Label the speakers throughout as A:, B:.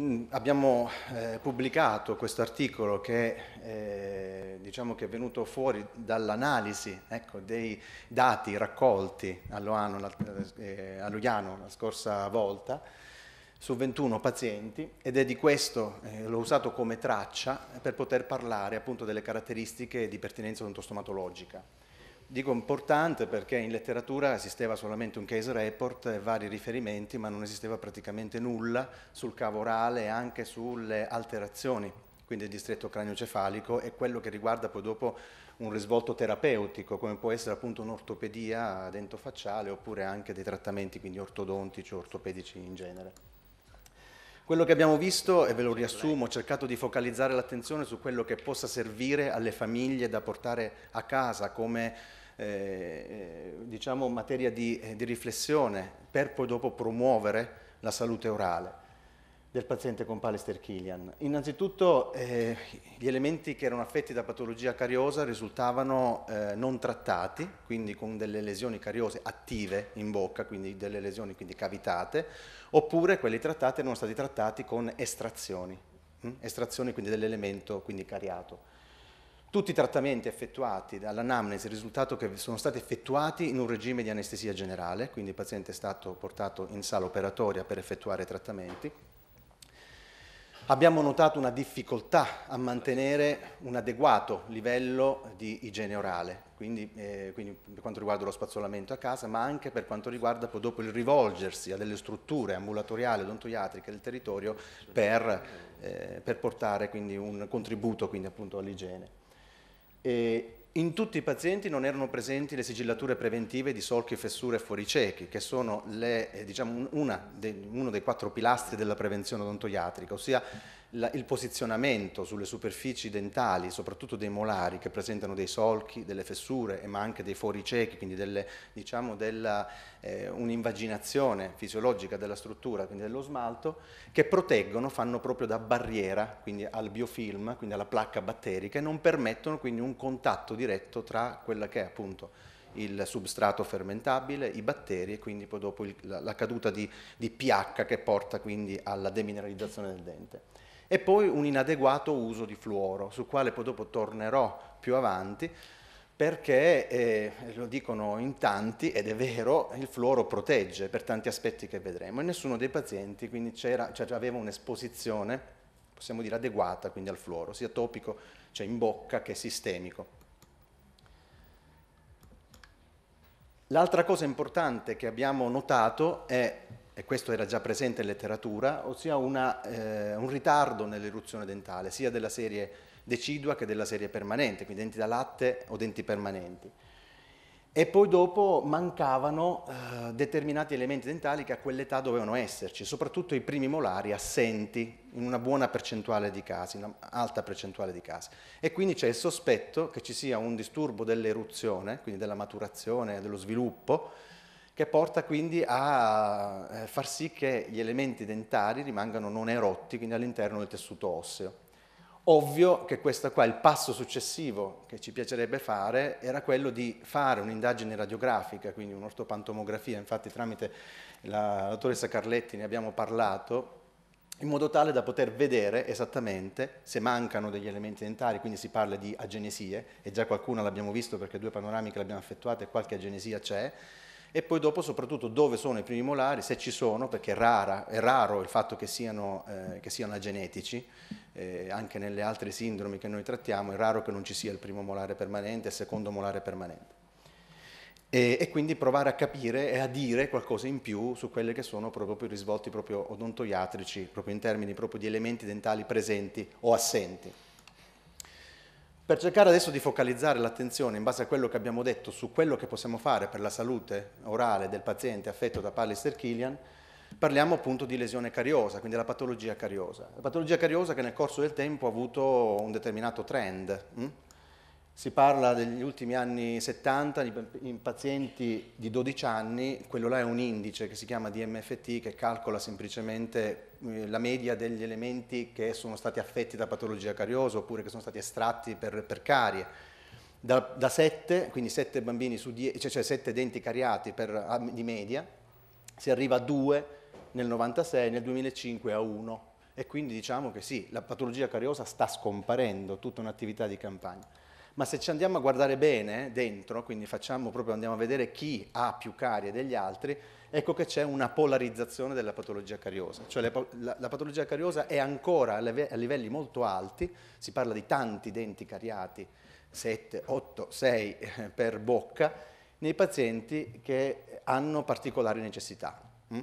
A: Mm, abbiamo eh, pubblicato questo articolo che, eh, diciamo che, è venuto fuori dall'analisi ecco, dei dati raccolti a Loano, eh, Lugano la scorsa volta su 21 pazienti ed è di questo, eh, l'ho usato come traccia per poter parlare appunto delle caratteristiche di pertinenza odontostomatologica. Dico importante perché in letteratura esisteva solamente un case report e vari riferimenti, ma non esisteva praticamente nulla sul cavo orale e anche sulle alterazioni, quindi il distretto craniocefalico e quello che riguarda poi dopo un risvolto terapeutico, come può essere appunto un'ortopedia dentofacciale oppure anche dei trattamenti quindi ortodontici o ortopedici in genere. Quello che abbiamo visto, e ve lo riassumo, ho cercato di focalizzare l'attenzione su quello che possa servire alle famiglie da portare a casa come eh, eh, diciamo materia di, eh, di riflessione per poi dopo promuovere la salute orale del paziente con palester Killian. Innanzitutto eh, gli elementi che erano affetti da patologia cariosa risultavano eh, non trattati, quindi con delle lesioni cariose attive in bocca, quindi delle lesioni quindi cavitate, oppure quelli trattati erano stati trattati con estrazioni, hm? estrazioni quindi dell'elemento cariato tutti i trattamenti effettuati dall'anamnesi, il risultato che sono stati effettuati in un regime di anestesia generale, quindi il paziente è stato portato in sala operatoria per effettuare trattamenti. Abbiamo notato una difficoltà a mantenere un adeguato livello di igiene orale, quindi, eh, quindi per quanto riguarda lo spazzolamento a casa, ma anche per quanto riguarda poi dopo il rivolgersi a delle strutture ambulatoriali, odontoiatriche del territorio per, eh, per portare quindi, un contributo all'igiene. E in tutti i pazienti non erano presenti le sigillature preventive di solchi, fessure e fuoricechi, che sono le, eh, diciamo, de, uno dei quattro pilastri della prevenzione odontoiatrica, ossia la, il posizionamento sulle superfici dentali, soprattutto dei molari che presentano dei solchi, delle fessure, ma anche dei fori ciechi, quindi delle, diciamo della, eh, un'invaginazione fisiologica della struttura, quindi dello smalto, che proteggono, fanno proprio da barriera quindi al biofilm, quindi alla placca batterica e non permettono quindi un contatto diretto tra quella che è appunto il substrato fermentabile, i batteri e quindi poi dopo il, la, la, caduta di, di pH che porta quindi alla demineralizzazione del dente e poi un inadeguato uso di fluoro, sul quale poi dopo tornerò più avanti, perché, eh, lo dicono in tanti, ed è vero, il fluoro protegge per tanti aspetti che vedremo e nessuno dei pazienti quindi cioè, aveva un'esposizione, possiamo dire, adeguata quindi al fluoro, sia topico, cioè in bocca, che sistemico. L'altra cosa importante che abbiamo notato è e questo era già presente in letteratura, ossia una, eh, un ritardo nell'eruzione dentale, sia della serie decidua che della serie permanente, quindi denti da latte o denti permanenti. E poi dopo mancavano eh, determinati elementi dentali che a quell'età dovevano esserci, soprattutto i primi molari assenti in una buona percentuale di casi, in un'alta percentuale di casi. E quindi c'è il sospetto che ci sia un disturbo dell'eruzione, quindi della maturazione, dello sviluppo, che porta quindi a eh, far sì che gli elementi dentari rimangano non erotti, quindi all'interno del tessuto osseo. Ovvio che questo qua, il passo successivo che ci piacerebbe fare era quello di fare un'indagine radiografica, quindi un'ortopantomografia, infatti tramite la dottoressa Carletti ne abbiamo parlato, in modo tale da poter vedere esattamente se mancano degli elementi dentari, quindi si parla di agenesie, e già qualcuna l'abbiamo visto perché due panoramiche l'abbiamo effettuata e qualche agenesia c'è, e poi dopo soprattutto dove sono i primi molari, se ci sono, perché è, rara, è raro il fatto che siano, eh, che siano agenetici, eh, anche nelle altre sindromi che noi trattiamo è raro che non ci sia il primo molare permanente il secondo molare permanente. E, e, quindi provare a capire e a dire qualcosa in più su quelli che sono proprio i risvolti proprio odontoiatrici, proprio in termini proprio di elementi dentali presenti o assenti. Per cercare adesso di focalizzare l'attenzione in base a quello che abbiamo detto su quello che possiamo fare per la salute orale del paziente affetto da Pallister Killian, parliamo appunto di lesione cariosa, quindi la patologia cariosa. La patologia cariosa che nel corso del tempo ha avuto un determinato trend, mh? Mm? Si parla degli ultimi anni 70, in pazienti di 12 anni, quello là è un indice che si chiama DMFT che calcola semplicemente eh, la media degli elementi che sono stati affetti da patologia cariosa oppure che sono stati estratti per, per carie. Da, da 7, quindi 7 bambini su 10, cioè, 7 cioè denti cariati per, ah, di media, si arriva a 2 nel 96, nel 2005 a 1. E quindi diciamo che sì, la patologia cariosa sta scomparendo, tutta un'attività di campagna ma se ci andiamo a guardare bene dentro, quindi facciamo proprio andiamo a vedere chi ha più carie degli altri, ecco che c'è una polarizzazione della patologia cariosa, cioè la, la, la patologia cariosa è ancora a, live, a livelli molto alti, si parla di tanti denti cariati, 7, 8, 6 per bocca, nei pazienti che hanno particolari necessità. Mm?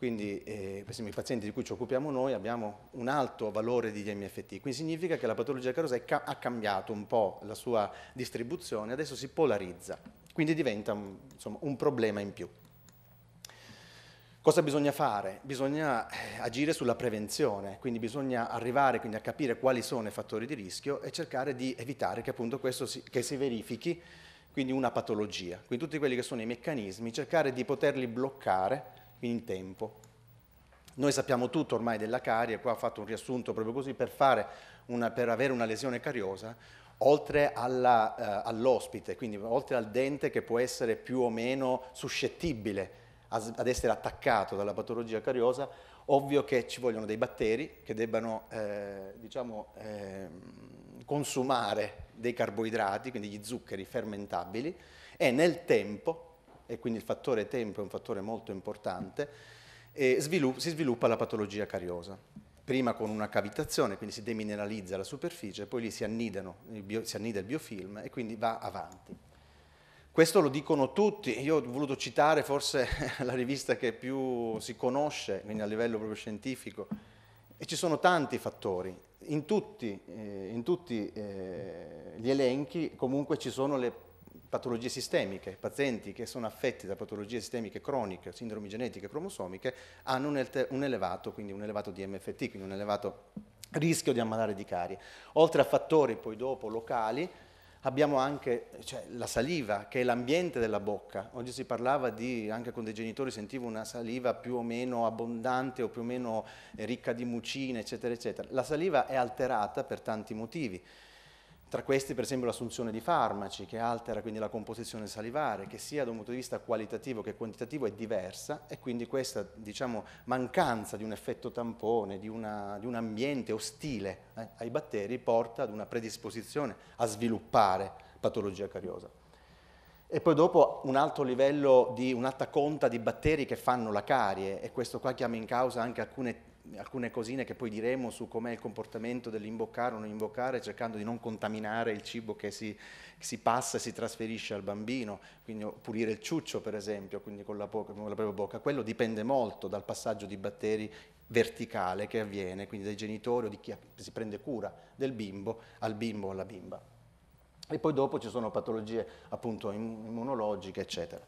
A: Quindi eh, i pazienti di cui ci occupiamo noi abbiamo un alto valore di DMFT, quindi significa che la patologia carosa ca ha cambiato un po' la sua distribuzione, adesso si polarizza, quindi diventa insomma, un problema in più. Cosa bisogna fare? Bisogna eh, agire sulla prevenzione, quindi bisogna arrivare quindi, a capire quali sono i fattori di rischio e cercare di evitare che appunto questo si, che si verifichi, quindi una patologia. Quindi tutti quelli che sono i meccanismi, cercare di poterli bloccare in tempo. Noi sappiamo tutto ormai della carie, qua ho fatto un riassunto proprio così, per, una, per avere una lesione cariosa, oltre eh, all'ospite, quindi oltre al dente che può essere più o meno suscettibile ad essere attaccato dalla patologia cariosa, ovvio che ci vogliono dei batteri che debbano eh, diciamo, eh, consumare dei carboidrati, quindi gli zuccheri fermentabili, e nel tempo e quindi il fattore tempo è un fattore molto importante, svilupp si sviluppa la patologia cariosa. Prima con una cavitazione, quindi si demineralizza la superficie, poi lì si, annidano, il si annida il biofilm e quindi va avanti. Questo lo dicono tutti, io ho voluto citare forse la rivista che più si conosce, quindi a livello proprio scientifico, e ci sono tanti fattori, in tutti, eh, in tutti eh, gli elenchi comunque ci sono le patologie sistemiche, pazienti che sono affetti da patologie sistemiche croniche, sindromi genetiche cromosomiche, hanno un, un elevato, quindi un elevato DMFT, quindi un elevato rischio di ammalare di carie. Oltre a fattori poi dopo locali, abbiamo anche cioè, la saliva, che è l'ambiente della bocca. Oggi si parlava di, anche con dei genitori sentivo una saliva più o meno abbondante o più o meno eh, ricca di mucine, eccetera, eccetera. La saliva è alterata per tanti motivi tra questi per esempio l'assunzione di farmaci che altera quindi la composizione salivare, che sia da un punto di vista qualitativo che quantitativo è diversa e quindi questa diciamo, mancanza di un effetto tampone, di, una, di un ambiente ostile eh, ai batteri porta ad una predisposizione a sviluppare patologia cariosa. E poi dopo un alto livello di un'alta conta di batteri che fanno la carie e questo qua chiama in causa anche alcune alcune cosine che poi diremo su com'è il comportamento dell'imboccare o non imboccare, cercando di non contaminare il cibo che si, che si passa e si trasferisce al bambino, quindi pulire il ciuccio per esempio, quindi con la, con la propria bocca, quello dipende molto dal passaggio di batteri verticale che avviene, quindi dai genitori o di chi si prende cura del bimbo al bimbo o alla bimba. E poi dopo ci sono patologie appunto immunologiche, eccetera.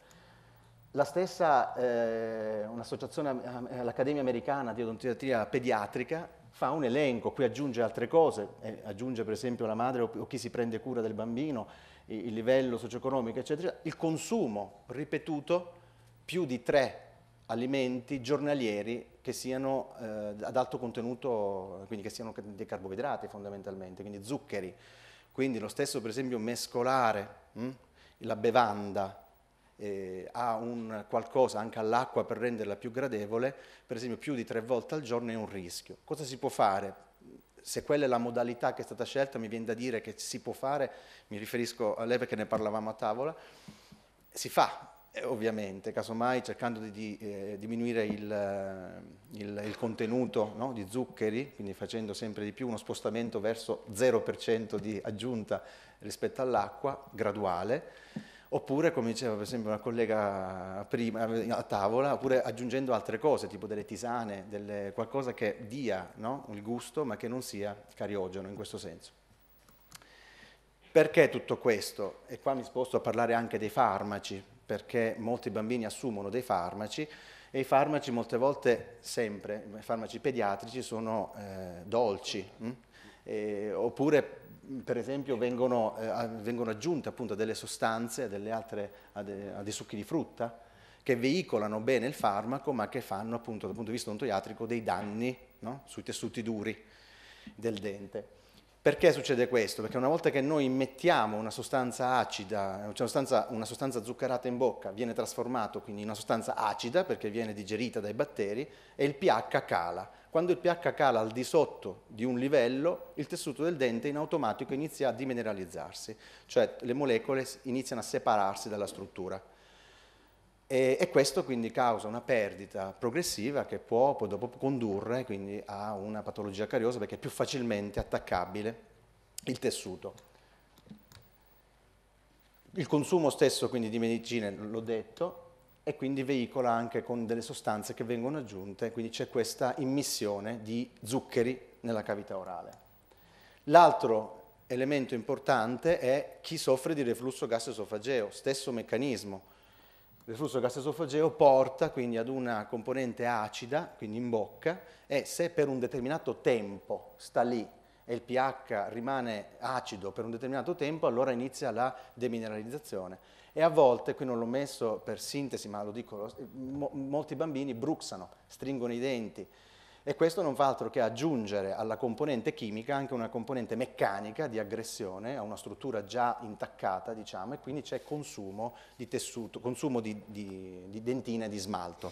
A: La stessa, eh, un'associazione, eh, l'Accademia Americana di Odontiatria Pediatrica, fa un elenco, qui aggiunge altre cose, eh, aggiunge per esempio la madre o, o, chi si prende cura del bambino, il, il livello socio-economico, eccetera, il consumo ripetuto più di tre alimenti giornalieri che siano eh, ad alto contenuto, quindi che siano dei carboidrati fondamentalmente, quindi zuccheri, quindi lo stesso per esempio mescolare mh, hm, la bevanda eh, a un qualcosa anche all'acqua per renderla più gradevole, per esempio più di tre volte al giorno è un rischio. Cosa si può fare? Se quella è la modalità che è stata scelta, mi viene da dire che si può fare, mi riferisco a lei perché ne parlavamo a tavola, si fa, eh, ovviamente, casomai cercando di, di eh, diminuire il, eh, il, il contenuto no, di zuccheri, quindi facendo sempre di più uno spostamento verso 0% di aggiunta rispetto all'acqua, graduale Oppure, come diceva per esempio una collega prima, a tavola, oppure aggiungendo altre cose, tipo delle tisane, delle, qualcosa che dia no? il gusto, ma che non sia cariogeno in questo senso. Perché tutto questo? E qua mi sposto a parlare anche dei farmaci, perché molti bambini assumono dei farmaci e i farmaci molte volte, sempre, i farmaci pediatrici sono eh, dolci, mh? Mm? E, oppure per esempio vengono, eh, vengono aggiunte appunto delle sostanze delle altre, a, de, a, dei succhi di frutta che veicolano bene il farmaco ma che fanno appunto dal punto di vista odontoiatrico dei danni no? sui tessuti duri del dente. Perché succede questo? Perché una volta che noi mettiamo una sostanza acida, cioè una sostanza, una sostanza zuccherata in bocca, viene trasformato quindi in una sostanza acida perché viene digerita dai batteri e il pH cala quando il pH cala al di sotto di un livello, il tessuto del dente in automatico inizia a dimineralizzarsi, cioè le molecole iniziano a separarsi dalla struttura. E, e questo quindi causa una perdita progressiva che può poi dopo condurre quindi, a una patologia cariosa perché è più facilmente attaccabile il tessuto. Il consumo stesso quindi di medicine, l'ho detto, e quindi veicola anche con delle sostanze che vengono aggiunte, quindi c'è questa immissione di zuccheri nella cavità orale. L'altro elemento importante è chi soffre di reflusso gas esofageo, stesso meccanismo. Il reflusso gas esofageo porta quindi ad una componente acida, quindi in bocca, e se per un determinato tempo sta lì e il pH rimane acido per un determinato tempo, allora inizia la demineralizzazione e a volte, qui non l'ho messo per sintesi, ma lo dico, mo, molti bambini bruxano, stringono i denti. E questo non fa altro che aggiungere alla componente chimica anche una componente meccanica di aggressione a una struttura già intaccata, diciamo, e quindi c'è consumo di tessuto, consumo di, di, di dentina e di smalto.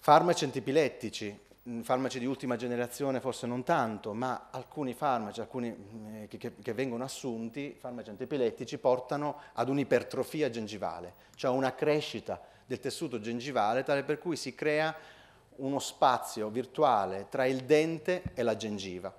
A: Farmaci antipilettici, Mm, farmaci di ultima generazione forse non tanto, ma alcuni farmaci alcuni, mm, eh, che, che, vengono assunti, farmaci antipilettici, portano ad un'ipertrofia gengivale, cioè una crescita del tessuto gengivale tale per cui si crea uno spazio virtuale tra il dente e la gengiva.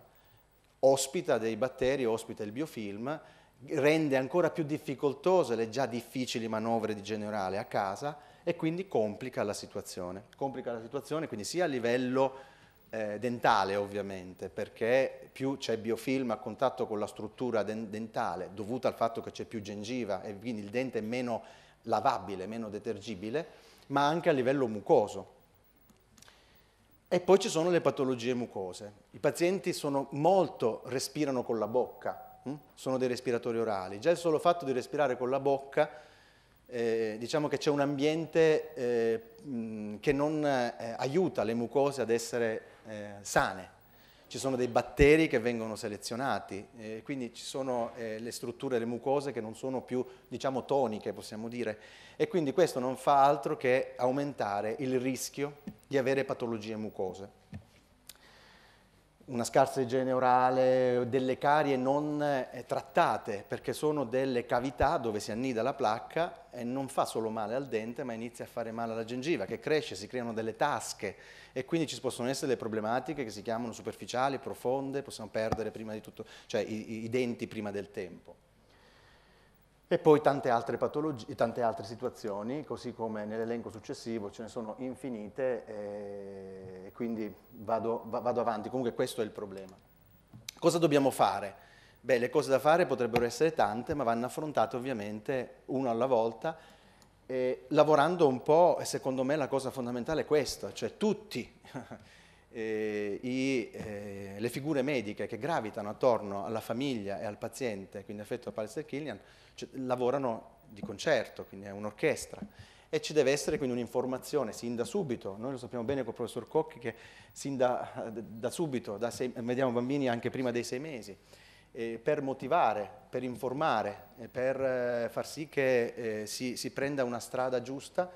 A: Ospita dei batteri, ospita il biofilm, rende ancora più difficoltose le già difficili manovre di generale a casa e quindi complica la situazione. Complica la situazione quindi sia a livello eh, dentale ovviamente, perché più c'è biofilm a contatto con la struttura den dentale, dovuta al fatto che c'è più gengiva e quindi il dente è meno lavabile, meno detergibile, ma anche a livello mucoso. E poi ci sono le patologie mucose. I pazienti sono molto respirano con la bocca, hm? sono dei respiratori orali. Già il solo fatto di respirare con la bocca eh, diciamo che c'è un ambiente eh, che non eh, aiuta le mucose ad essere eh, sane. Ci sono dei batteri che vengono selezionati, eh, quindi ci sono eh, le strutture, le mucose che non sono più, diciamo, toniche, possiamo dire. E quindi questo non fa altro che aumentare il rischio di avere patologie mucose una scarsa igiene orale, delle carie non eh, trattate, perché sono delle cavità dove si annida la placca e non fa solo male al dente, ma inizia a fare male alla gengiva, che cresce, si creano delle tasche e quindi ci possono essere delle problematiche che si chiamano superficiali, profonde, possiamo perdere prima di tutto, cioè i, i denti prima del tempo. E poi tante altre patologie, tante altre situazioni, così come nell'elenco successivo ce ne sono infinite eh, e quindi vado, vado avanti. Comunque questo è il problema. Cosa dobbiamo fare? Beh, le cose da fare potrebbero essere tante, ma vanno affrontate ovviamente una alla volta, lavorando un po', secondo me la cosa fondamentale è questa, cioè tutti eh, i, eh, le figure mediche che gravitano attorno alla famiglia e al paziente, quindi affetto da Pallister-Killian, cioè, lavorano di concerto, quindi è un'orchestra e ci deve essere quindi un'informazione sin da subito, noi lo sappiamo bene col professor Cocchi che sin da, da subito, da sei, vediamo bambini anche prima dei sei mesi, eh, per motivare, per informare, eh, per eh, far sì che eh, si, si, prenda una strada giusta,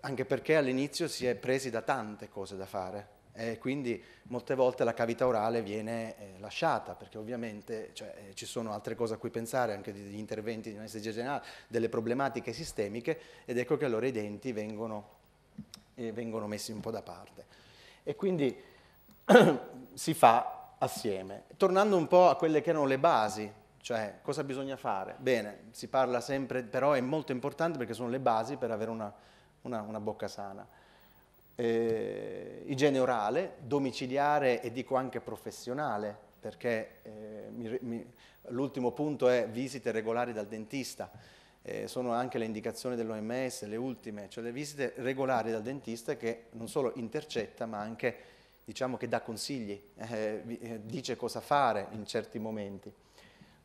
A: anche perché all'inizio si è presi da tante cose da fare e quindi molte volte la cavità orale viene eh, lasciata perché ovviamente cioè, eh, ci sono altre cose a cui pensare, anche degli interventi di anestesia generale, delle problematiche sistemiche ed ecco che allora i denti vengono, eh, vengono messi un po' da parte. E quindi si fa assieme. Tornando un po' a quelle che erano le basi, cioè cosa bisogna fare? Bene, si parla sempre, però è molto importante perché sono le basi per avere una, una, una bocca sana eh, igiene orale, domiciliare e dico anche professionale, perché eh, l'ultimo punto è visite regolari dal dentista. Eh, sono anche le indicazioni dell'OMS, le ultime, cioè le visite regolari dal dentista che non solo intercetta ma anche diciamo che dà consigli, eh, eh dice cosa fare in certi momenti.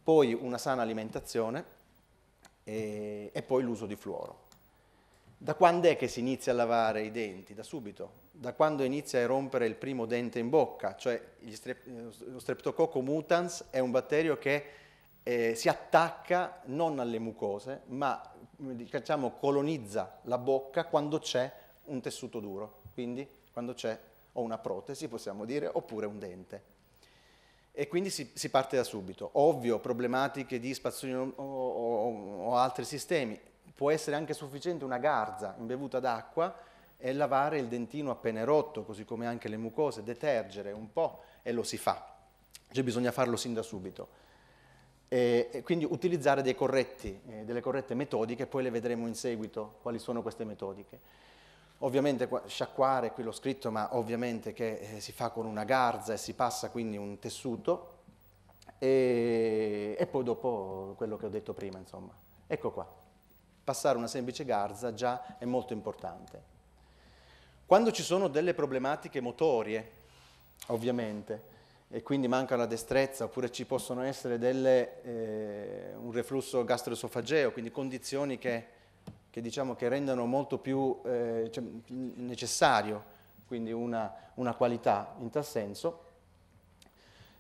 A: Poi una sana alimentazione e, eh, e poi l'uso di fluoro. Da quando è che si inizia a lavare i denti? Da subito, da quando inizia a rompere il primo dente in bocca, cioè strep- lo streptococco mutans è un batterio che eh, si attacca non alle mucose, ma diciamo, colonizza la bocca quando c'è un tessuto duro, quindi quando c'è o una protesi, possiamo dire, oppure un dente. E quindi si, si parte da subito. Ovvio, problematiche di spazzolino o, o, o altri sistemi, può essere anche sufficiente una garza imbevuta d'acqua e lavare il dentino appena rotto, così come anche le mucose, detergere un po' e lo si fa. Cioè bisogna farlo sin da subito. E, e quindi utilizzare dei corretti, eh, delle corrette metodiche, poi le vedremo in seguito quali sono queste metodiche. Ovviamente sciacquare, qui l'ho scritto, ma ovviamente che eh, si fa con una garza e si passa quindi un tessuto e, e poi dopo quello che ho detto prima, insomma. Ecco qua passare una semplice garza già è molto importante. Quando ci sono delle problematiche motorie, ovviamente, e quindi manca la destrezza, oppure ci possono essere delle, eh, un reflusso gastroesofageo, quindi condizioni che, che, diciamo che rendono molto più eh, cioè, necessario, quindi una, una, qualità in tal senso,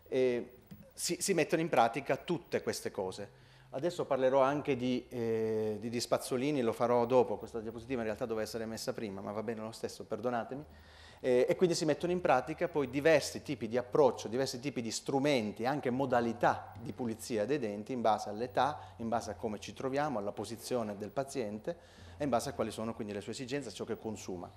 A: si, si mettono in pratica tutte queste cose. Adesso parlerò anche di, eh, di, di, spazzolini, lo farò dopo, questa diapositiva in realtà doveva essere messa prima, ma va bene lo stesso, perdonatemi. Eh, e quindi si mettono in pratica poi diversi tipi di approccio, diversi tipi di strumenti, anche modalità di pulizia dei denti in base all'età, in base a come ci troviamo, alla posizione del paziente e in base a quali sono quindi le sue esigenze, ciò che consuma.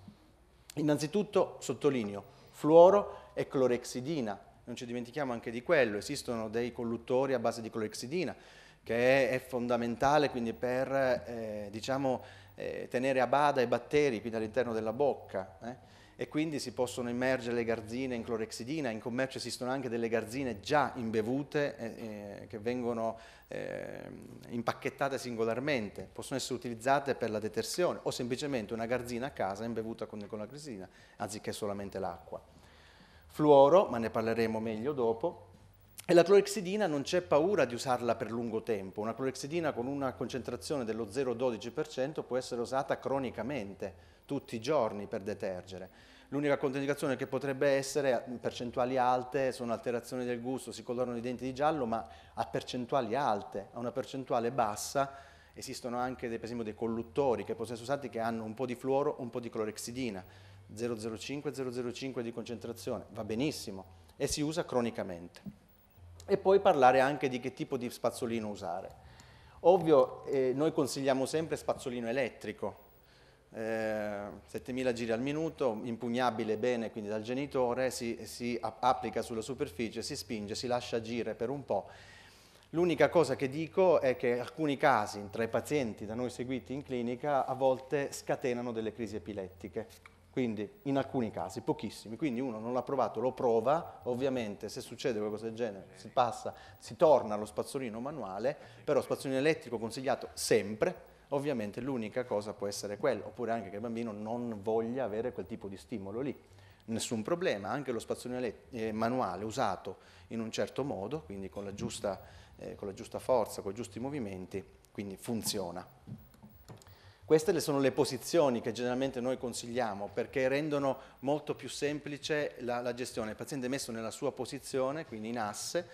A: Innanzitutto sottolineo fluoro e clorexidina, non ci dimentichiamo anche di quello, esistono dei colluttori a base di clorexidina, che è fondamentale quindi per eh, diciamo, eh, tenere a bada i batteri quindi all'interno della bocca. Eh? E quindi si possono immergere le garzine in clorexidina, in commercio esistono anche delle garzine già imbevute eh, eh, che vengono ehm, impacchettate singolarmente, possono essere utilizzate per la detersione o semplicemente una garzina a casa imbevuta con, con la clorexidina anziché solamente l'acqua. Fluoro, ma ne parleremo meglio dopo, e la clorexidina non c'è paura di usarla per lungo tempo, una clorexidina con una concentrazione dello 0,12% può essere usata cronicamente, tutti i giorni per detergere. L'unica controindicazione che potrebbe essere in percentuali alte sono alterazioni del gusto, si colorano i denti di giallo, ma a percentuali alte, a una percentuale bassa esistono anche dei, per esempio dei colluttori che possono essere usati che hanno un po' di fluoro, un po' di clorexidina, 0,05-0,05 di concentrazione, va benissimo e si usa cronicamente e poi parlare anche di che tipo di spazzolino usare. Ovvio, eh, noi consigliamo sempre spazzolino elettrico, eh, 7000 giri al minuto, impugnabile bene quindi dal genitore, si, si applica sulla superficie, si spinge, si lascia agire per un po'. L'unica cosa che dico è che alcuni casi tra i pazienti da noi seguiti in clinica a volte scatenano delle crisi epilettiche. Quindi in alcuni casi, pochissimi, quindi uno non l'ha provato, lo prova, ovviamente se succede qualcosa del genere si passa, si torna allo spazzolino manuale, però spazzolino elettrico consigliato sempre, ovviamente l'unica cosa può essere quella, oppure anche che il bambino non voglia avere quel tipo di stimolo lì. Nessun problema, anche lo spazzolino eh, manuale usato in un certo modo, quindi con la giusta, eh, con la giusta forza, con i giusti movimenti, quindi funziona. Queste sono le posizioni che generalmente noi consigliamo perché rendono molto più semplice la, la gestione. Il paziente è messo nella sua posizione, quindi in asse,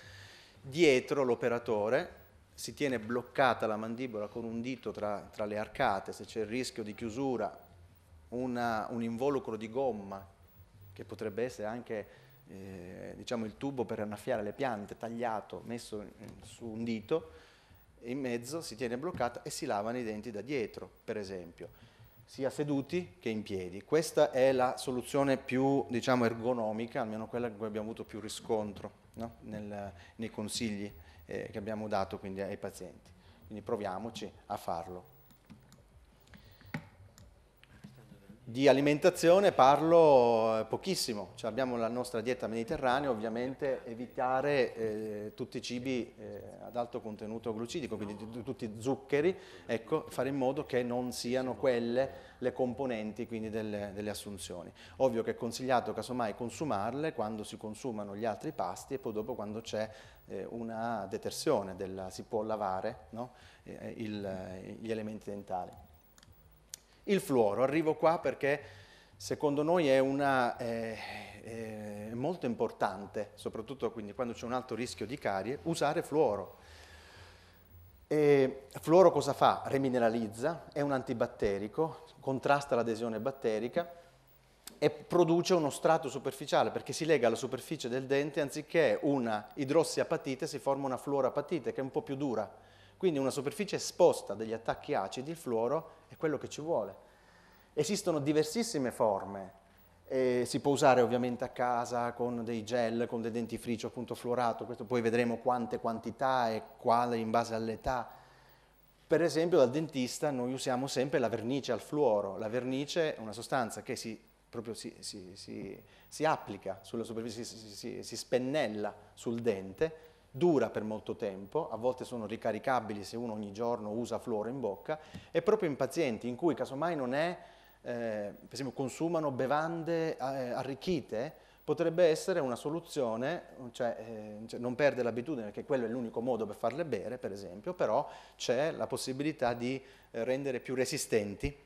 A: dietro l'operatore, si tiene bloccata la mandibola con un dito tra, tra le arcate, se c'è il rischio di chiusura, una, un involucro di gomma, che potrebbe essere anche eh, diciamo il tubo per annaffiare le piante, tagliato, messo eh, su un dito, in mezzo, si tiene bloccata e si lavano i denti da dietro, per esempio, sia seduti che in piedi. Questa è la soluzione più diciamo, ergonomica, almeno quella con cui abbiamo avuto più riscontro no? Nel, nei consigli eh, che abbiamo dato quindi, ai pazienti. Quindi proviamoci a farlo. Di alimentazione parlo eh, pochissimo, cioè abbiamo la nostra dieta mediterranea, ovviamente evitare eh, tutti i cibi eh, ad alto contenuto glucidico, quindi tutti i zuccheri, ecco, fare in modo che non siano quelle le componenti quindi, delle, delle, assunzioni. Ovvio che è consigliato casomai consumarle quando si consumano gli altri pasti e poi dopo quando c'è eh, una detersione, della, si può lavare no? Eh, il, gli elementi dentali. Il fluoro, arrivo qua perché secondo noi è, una, eh, eh, è molto importante, soprattutto quindi quando c'è un alto rischio di carie, usare fluoro. E fluoro cosa fa? Remineralizza, è un antibatterico, contrasta l'adesione batterica e produce uno strato superficiale perché si lega alla superficie del dente anziché una idrossiapatite si forma una fluorapatite che è un po' più dura. Quindi una superficie esposta degli attacchi acidi, il fluoro è quello che ci vuole. Esistono diversissime forme, eh, si può usare ovviamente a casa con dei gel, con del dentifricio appunto fluorato, questo poi vedremo quante quantità e quale in base all'età. Per esempio dal dentista noi usiamo sempre la vernice al fluoro, la vernice è una sostanza che si, si, si, si applica sulla superficie, si spennella sul dente dura per molto tempo, a volte sono ricaricabili se uno ogni giorno usa fluoro in bocca, e proprio in pazienti in cui casomai non è, eh, per esempio consumano bevande eh, arricchite, potrebbe essere una soluzione, cioè, eh, cioè non perde l'abitudine perché quello è l'unico modo per farle bere, per esempio, però c'è la possibilità di eh, rendere più resistenti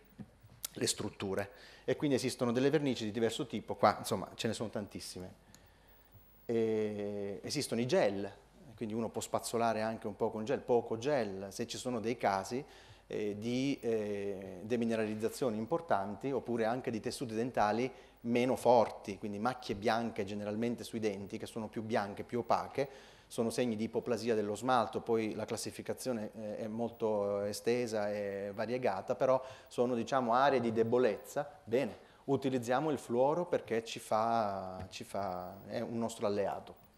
A: le strutture e quindi esistono delle vernici di diverso tipo, qua insomma ce ne sono tantissime. E esistono i gel, quindi uno può spazzolare anche un po' con gel, poco gel, se ci sono dei casi eh, di eh, demineralizzazioni importanti oppure anche di tessuti dentali meno forti, quindi macchie bianche generalmente sui denti che sono più bianche, più opache, sono segni di ipoplasia dello smalto, poi la classificazione eh, è molto estesa e variegata, però sono diciamo aree di debolezza, bene, utilizziamo il fluoro perché ci fa, ci fa, è un nostro alleato.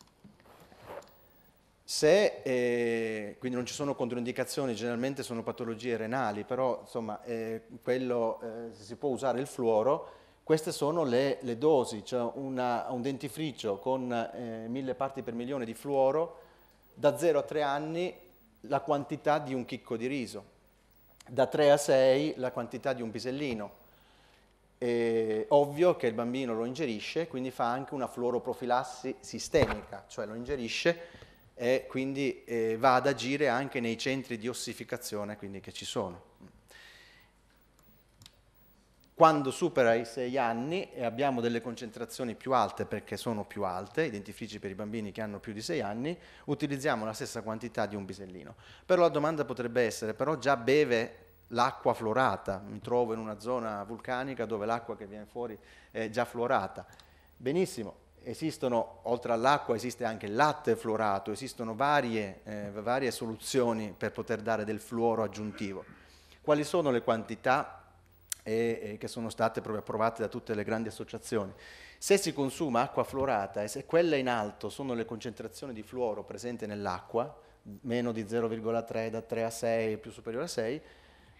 A: Se, eh, quindi non ci sono controindicazioni, generalmente sono patologie renali, però insomma, eh, quello, eh, se si può usare il fluoro, queste sono le, le dosi, cioè una, un dentifricio con eh, mille parti per milione di fluoro, da 0 a 3 anni la quantità di un chicco di riso, da 3 a 6 la quantità di un pisellino. È ovvio che il bambino lo ingerisce, quindi fa anche una fluoroprofilassi sistemica, cioè lo ingerisce e quindi eh, va ad agire anche nei centri di ossificazione quindi, che ci sono. Quando supera i 6 anni e abbiamo delle concentrazioni più alte perché sono più alte, identifici per i bambini che hanno più di 6 anni, utilizziamo la stessa quantità di un bisellino. Però la domanda potrebbe essere, però già beve l'acqua florata, mi trovo in una zona vulcanica dove l'acqua che viene fuori è già florata. Benissimo, esistono, oltre all'acqua, esiste anche il latte fluorato, esistono varie, eh, varie soluzioni per poter dare del fluoro aggiuntivo. Quali sono le quantità e, che sono state proprio approvate da tutte le grandi associazioni? Se si consuma acqua fluorata e se quelle in alto sono le concentrazioni di fluoro presenti nell'acqua, meno di 0,3 da 3 a 6 più superiore a 6,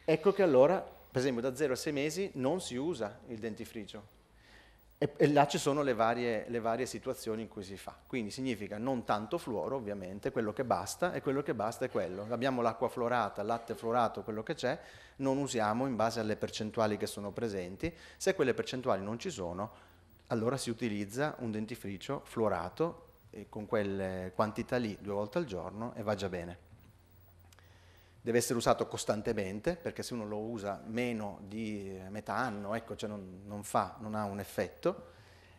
A: ecco che allora, per esempio da 0 a 6 mesi, non si usa il dentifricio, e, e là ci sono le varie, le varie, situazioni in cui si fa. Quindi significa non tanto fluoro, ovviamente, quello che basta, e quello che basta è quello. Abbiamo l'acqua florata, il latte florato, quello che c'è, non usiamo in base alle percentuali che sono presenti. Se quelle percentuali non ci sono, allora si utilizza un dentifricio fluorato con quelle quantità lì due volte al giorno e va già bene deve essere usato costantemente, perché se uno lo usa meno di eh, metà anno, ecco, cioè non, non, fa, non ha un effetto.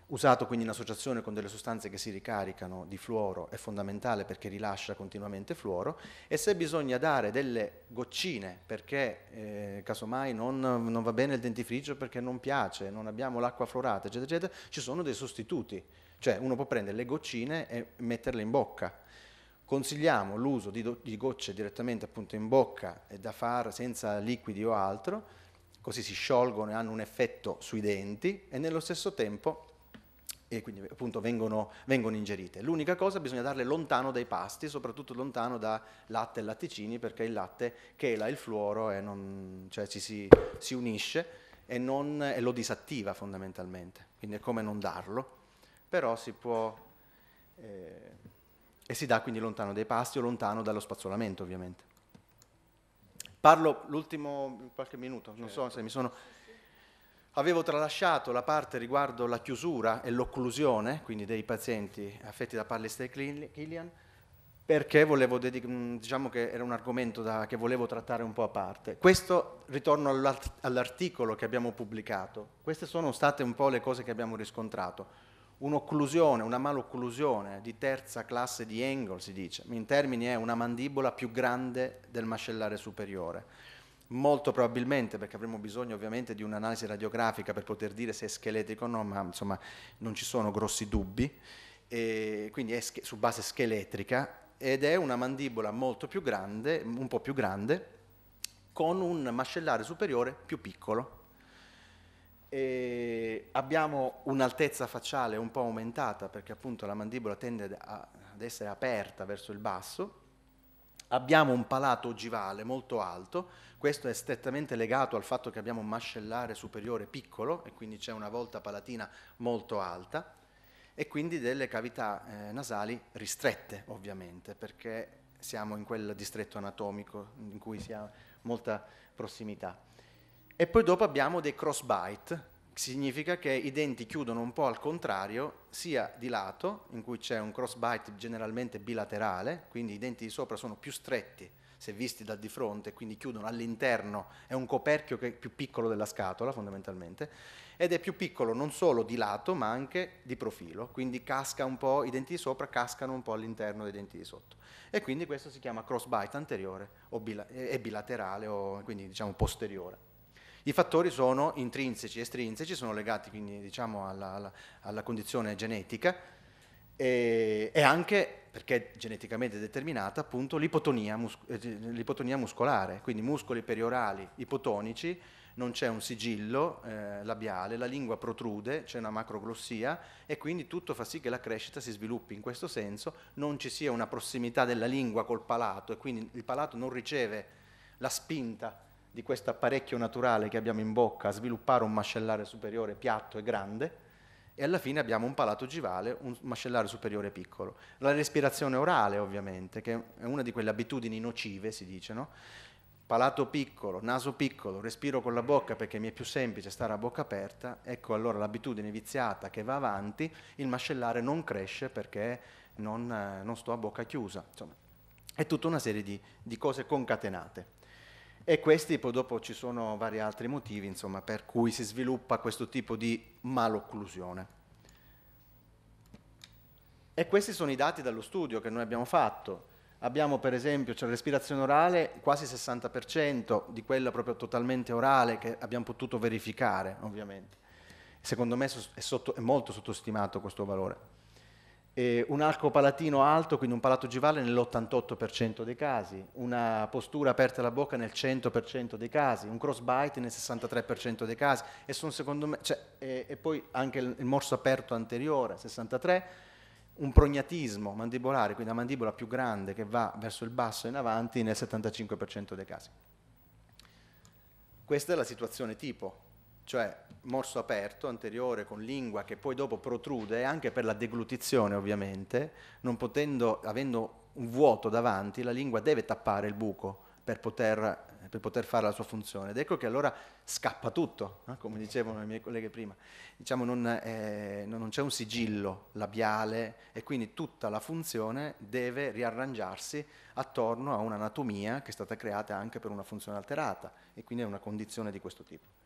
A: Usato quindi in associazione con delle sostanze che si ricaricano di fluoro è fondamentale perché rilascia continuamente fluoro e se bisogna dare delle goccine perché eh, casomai non, non, va bene il dentifricio perché non piace, non abbiamo l'acqua fluorata, eccetera, eccetera, ci sono dei sostituti, cioè uno può prendere le goccine e metterle in bocca Consigliamo l'uso di, di, gocce direttamente appunto in bocca e da far senza liquidi o altro, così si sciolgono e hanno un effetto sui denti e nello stesso tempo e quindi appunto vengono, vengono ingerite. L'unica cosa bisogna darle lontano dai pasti, soprattutto lontano da latte e latticini, perché il latte chela il fluoro e non, cioè ci si, si unisce e, non, e lo disattiva fondamentalmente. Quindi è come non darlo, però si può... Eh, e si dà quindi lontano dai pasti o lontano dallo spazzolamento ovviamente. Parlo l'ultimo qualche minuto, non certo. so se mi sono... Avevo tralasciato la parte riguardo la chiusura e l'occlusione, quindi dei pazienti affetti da Pallister Killian, perché volevo dedic- mm, diciamo che era un argomento da, che volevo trattare un po' a parte. Questo ritorno all'articolo che abbiamo pubblicato. Queste sono state un po' le cose che abbiamo riscontrato un'occlusione, una malocclusione di terza classe di Engel, si dice, in termini è una mandibola più grande del mascellare superiore. Molto probabilmente, perché avremo bisogno ovviamente di un'analisi radiografica per poter dire se è scheletrico o no, ma insomma non ci sono grossi dubbi, e quindi è su base scheletrica ed è una mandibola molto più grande, un po' più grande, con un mascellare superiore più piccolo e abbiamo un'altezza facciale un po' aumentata perché appunto la mandibola tende a, ad essere aperta verso il basso. Abbiamo un palato ogivale molto alto, questo è strettamente legato al fatto che abbiamo un mascellare superiore piccolo e quindi c'è una volta palatina molto alta e quindi delle cavità eh, nasali ristrette ovviamente perché siamo in quel distretto anatomico in cui si ha molta prossimità. E poi dopo abbiamo dei cross bite, che significa che i denti chiudono un po' al contrario, sia di lato, in cui c'è un cross bite generalmente bilaterale, quindi i denti di sopra sono più stretti se visti dal di fronte, quindi chiudono all'interno, è un coperchio che è più piccolo della scatola fondamentalmente, ed è più piccolo non solo di lato ma anche di profilo, quindi casca un po', i denti di sopra cascano un po' all'interno dei denti di sotto. E quindi questo si chiama cross bite anteriore o bila- e bilaterale o quindi diciamo posteriore. I fattori sono intrinseci e estrinseci, sono legati quindi diciamo, alla, alla, alla, condizione genetica e, e, anche perché è geneticamente determinata appunto l'ipotonia, mus- eh, l'ipotonia muscolare, quindi muscoli periorali ipotonici, non c'è un sigillo eh, labiale, la lingua protrude, c'è una macroglossia e quindi tutto fa sì che la crescita si sviluppi in questo senso, non ci sia una prossimità della lingua col palato e quindi il palato non riceve la spinta di questo apparecchio naturale che abbiamo in bocca a sviluppare un mascellare superiore piatto e grande e alla fine abbiamo un palato ogivale, un mascellare superiore piccolo. La respirazione orale ovviamente, che è una di quelle abitudini nocive, si dice, no? Palato piccolo, naso piccolo, respiro con la bocca perché mi è più semplice stare a bocca aperta, ecco allora l'abitudine viziata che va avanti, il mascellare non cresce perché non, eh, non sto a bocca chiusa. Insomma, è tutta una serie di, di cose concatenate. E questi poi dopo ci sono vari altri motivi insomma, per cui si sviluppa questo tipo di malocclusione. E questi sono i dati dallo studio che noi abbiamo fatto. Abbiamo per esempio, c'è respirazione orale, quasi 60% di quella proprio totalmente orale che abbiamo potuto verificare, ovviamente. Secondo me è, sotto, è molto sottostimato questo valore eh, un arco palatino alto, quindi un palato ogivale nell'88% dei casi, una postura aperta alla bocca nel 100% dei casi, un crossbite nel 63% dei casi e, me, cioè, e, e poi anche il, il, morso aperto anteriore, 63, un prognatismo mandibolare, quindi la mandibola più grande che va verso il basso e in avanti nel 75% dei casi. Questa è la situazione tipo cioè morso aperto, anteriore, con lingua che poi dopo protrude, anche per la deglutizione ovviamente, non potendo, avendo un vuoto davanti, la lingua deve tappare il buco per poter, per poter fare la sua funzione. Ed ecco che allora scappa tutto, eh? come dicevano i miei colleghi prima. Diciamo non, eh, non c'è un sigillo labiale e quindi tutta la funzione deve riarrangiarsi attorno a un'anatomia che è stata creata anche per una funzione alterata e quindi è una condizione di questo tipo.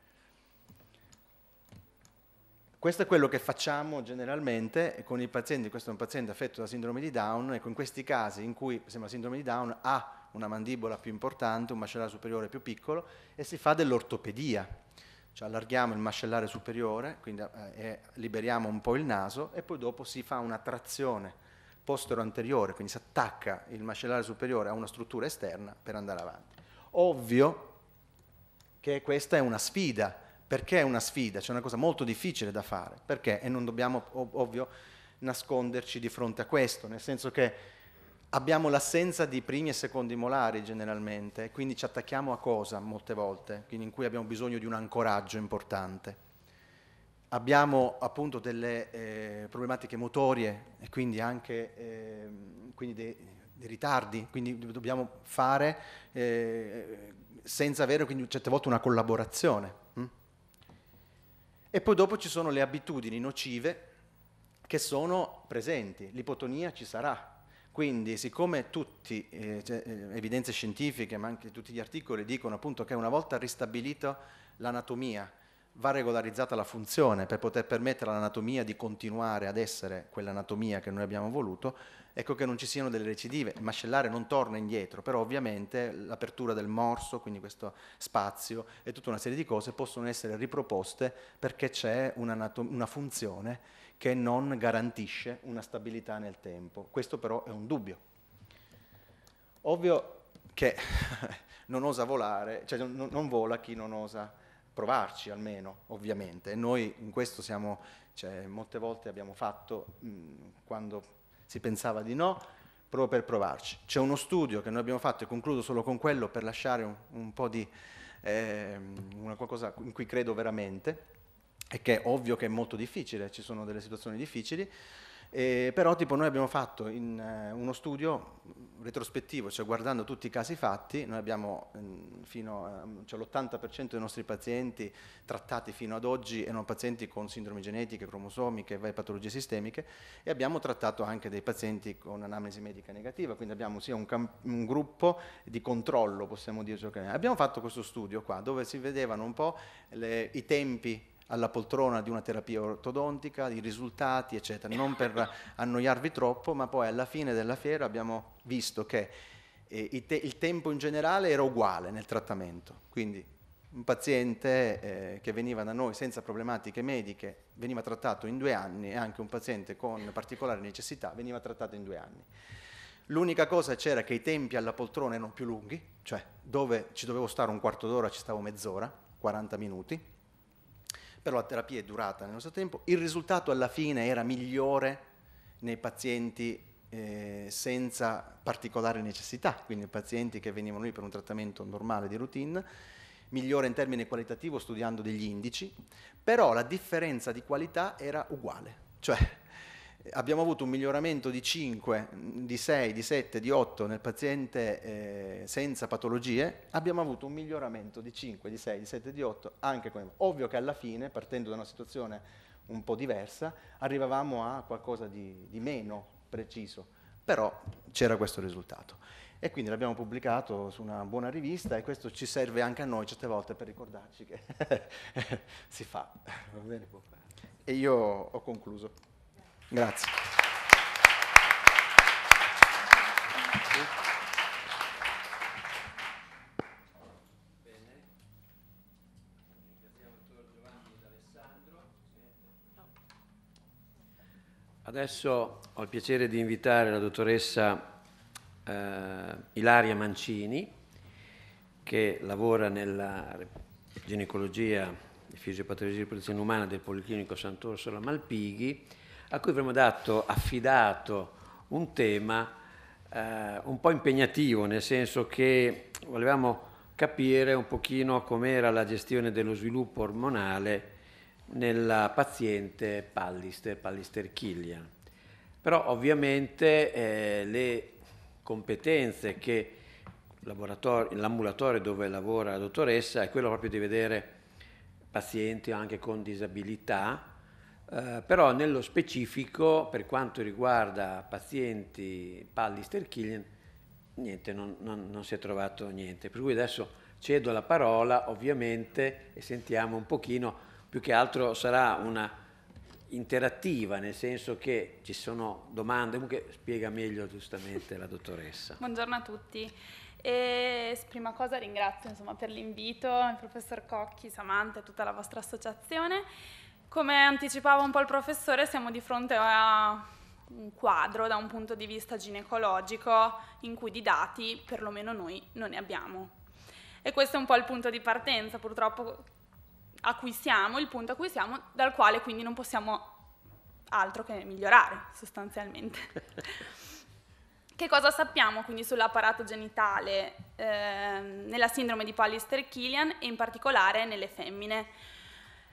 A: Questo è quello che facciamo generalmente con i pazienti, questo è un paziente affetto da sindrome di Down, e con questi casi in cui sembra sindrome di Down ha una mandibola più importante, un mascellare superiore più piccolo, e si fa dell'ortopedia, cioè allarghiamo il mascellare superiore, quindi eh, liberiamo un po' il naso e poi dopo si fa una trazione postero anteriore, quindi si attacca il mascellare superiore a una struttura esterna per andare avanti. Ovvio che questa è una sfida, perché è una sfida, c'è una cosa molto difficile da fare, perché? E non dobbiamo ov- ovvio nasconderci di fronte a questo, nel senso che abbiamo l'assenza di primi e secondi molari generalmente, quindi ci attacchiamo a cosa molte volte, quindi in cui abbiamo bisogno di un ancoraggio importante. Abbiamo appunto delle eh, problematiche motorie e quindi anche eh, quindi dei, dei, ritardi, quindi dobbiamo fare eh, senza avere quindi certe volte una collaborazione. Hm? E poi dopo ci sono le abitudini nocive che sono presenti, l'ipotonia ci sarà. Quindi siccome tutte eh, cioè, eh, evidenze scientifiche, ma anche tutti gli articoli dicono appunto che una volta ristabilita l'anatomia, va regolarizzata la funzione per poter permettere all'anatomia di continuare ad essere quell'anatomia che noi abbiamo voluto, ecco che non ci siano delle recidive. Il mascellare non torna indietro, però ovviamente l'apertura del morso, quindi questo spazio e tutta una serie di cose possono essere riproposte perché c'è una, una funzione che non garantisce una stabilità nel tempo. Questo però è un dubbio. Ovvio che non osa volare, cioè non, non vola chi non osa provarci almeno, ovviamente. E noi in questo siamo, cioè, molte volte abbiamo fatto, mh, quando si pensava di no, proprio per provarci. C'è uno studio che noi abbiamo fatto, e concludo solo con quello per lasciare un, un po' di eh, una qualcosa in cui credo veramente, e che è ovvio che è molto difficile, ci sono delle situazioni difficili, eh, però tipo noi abbiamo fatto in, eh, uno studio retrospettivo, cioè guardando tutti i casi fatti, noi abbiamo mh, mm, fino mm, cioè l'80% dei nostri pazienti trattati fino ad oggi erano pazienti con sindrome genetiche, cromosomiche e varie patologie sistemiche e abbiamo trattato anche dei pazienti con anamnesi medica negativa, quindi abbiamo sia un, un gruppo di controllo, possiamo dire. ciò cioè che è. Abbiamo fatto questo studio qua dove si vedevano un po' le, i tempi alla poltrona di una terapia ortodontica, i risultati, eccetera. Non per annoiarvi troppo, ma poi alla fine della fiera abbiamo visto che eh, il, te il, tempo in generale era uguale nel trattamento. Quindi un paziente eh, che veniva da noi senza problematiche mediche veniva trattato in due anni e anche un paziente con particolari necessità veniva trattato in due anni. L'unica cosa c'era che i tempi alla poltrona erano più lunghi, cioè dove ci dovevo stare un quarto d'ora ci stavo mezz'ora, 40 minuti, però la terapia è durata nel nostro tempo, il risultato alla fine era migliore nei pazienti eh, senza particolari necessità, quindi pazienti che venivano lì per un trattamento normale di routine, migliore in termini qualitativi studiando degli indici, però la differenza di qualità era uguale, cioè abbiamo avuto un miglioramento di 5, di 6, di 7, di 8 nel paziente eh, senza patologie, abbiamo avuto un miglioramento di 5, di 6, di 7, di 8 anche con... Ovvio che alla fine, partendo da una situazione un po' diversa, arrivavamo a qualcosa di, di meno preciso, però c'era questo risultato. E quindi l'abbiamo pubblicato su una buona rivista e questo ci serve anche a noi certe volte per ricordarci che si fa. E io ho concluso. Grazie.
B: Adesso ho il piacere di invitare la dottoressa eh, Ilaria Mancini, che lavora nella ginecologia e fisiopatologia di protezione umana del Policlinico Sant'Orsola Malpighi a cui avremmo dato, affidato un tema eh, un po' impegnativo, nel senso che volevamo capire un pochino com'era la gestione dello sviluppo ormonale nella paziente Pallister, Pallister Killian. Però ovviamente eh, le competenze che l'ambulatorio dove lavora la dottoressa è quello proprio di vedere pazienti anche con disabilità, eh, però nello specifico per quanto riguarda pazienti Pallister-Killian niente, non, non, non si è trovato niente. Per cui adesso cedo la parola ovviamente e sentiamo un pochino, più che altro sarà una interattiva, nel senso che ci sono domande, comunque spiega meglio giustamente la dottoressa.
C: Buongiorno a tutti. E prima cosa ringrazio insomma, per l'invito il professor Cocchi, Samantha e tutta la vostra associazione. Come anticipava un po' il professore, siamo di fronte a un quadro da un punto di vista ginecologico in cui di dati, perlomeno noi, non ne abbiamo. E questo è un po' il punto di partenza, purtroppo, a cui siamo, il punto a cui siamo, dal quale quindi non possiamo altro che migliorare, sostanzialmente. che cosa sappiamo quindi sull'apparato genitale eh, nella sindrome di Pallister-Killian e in particolare nelle femmine?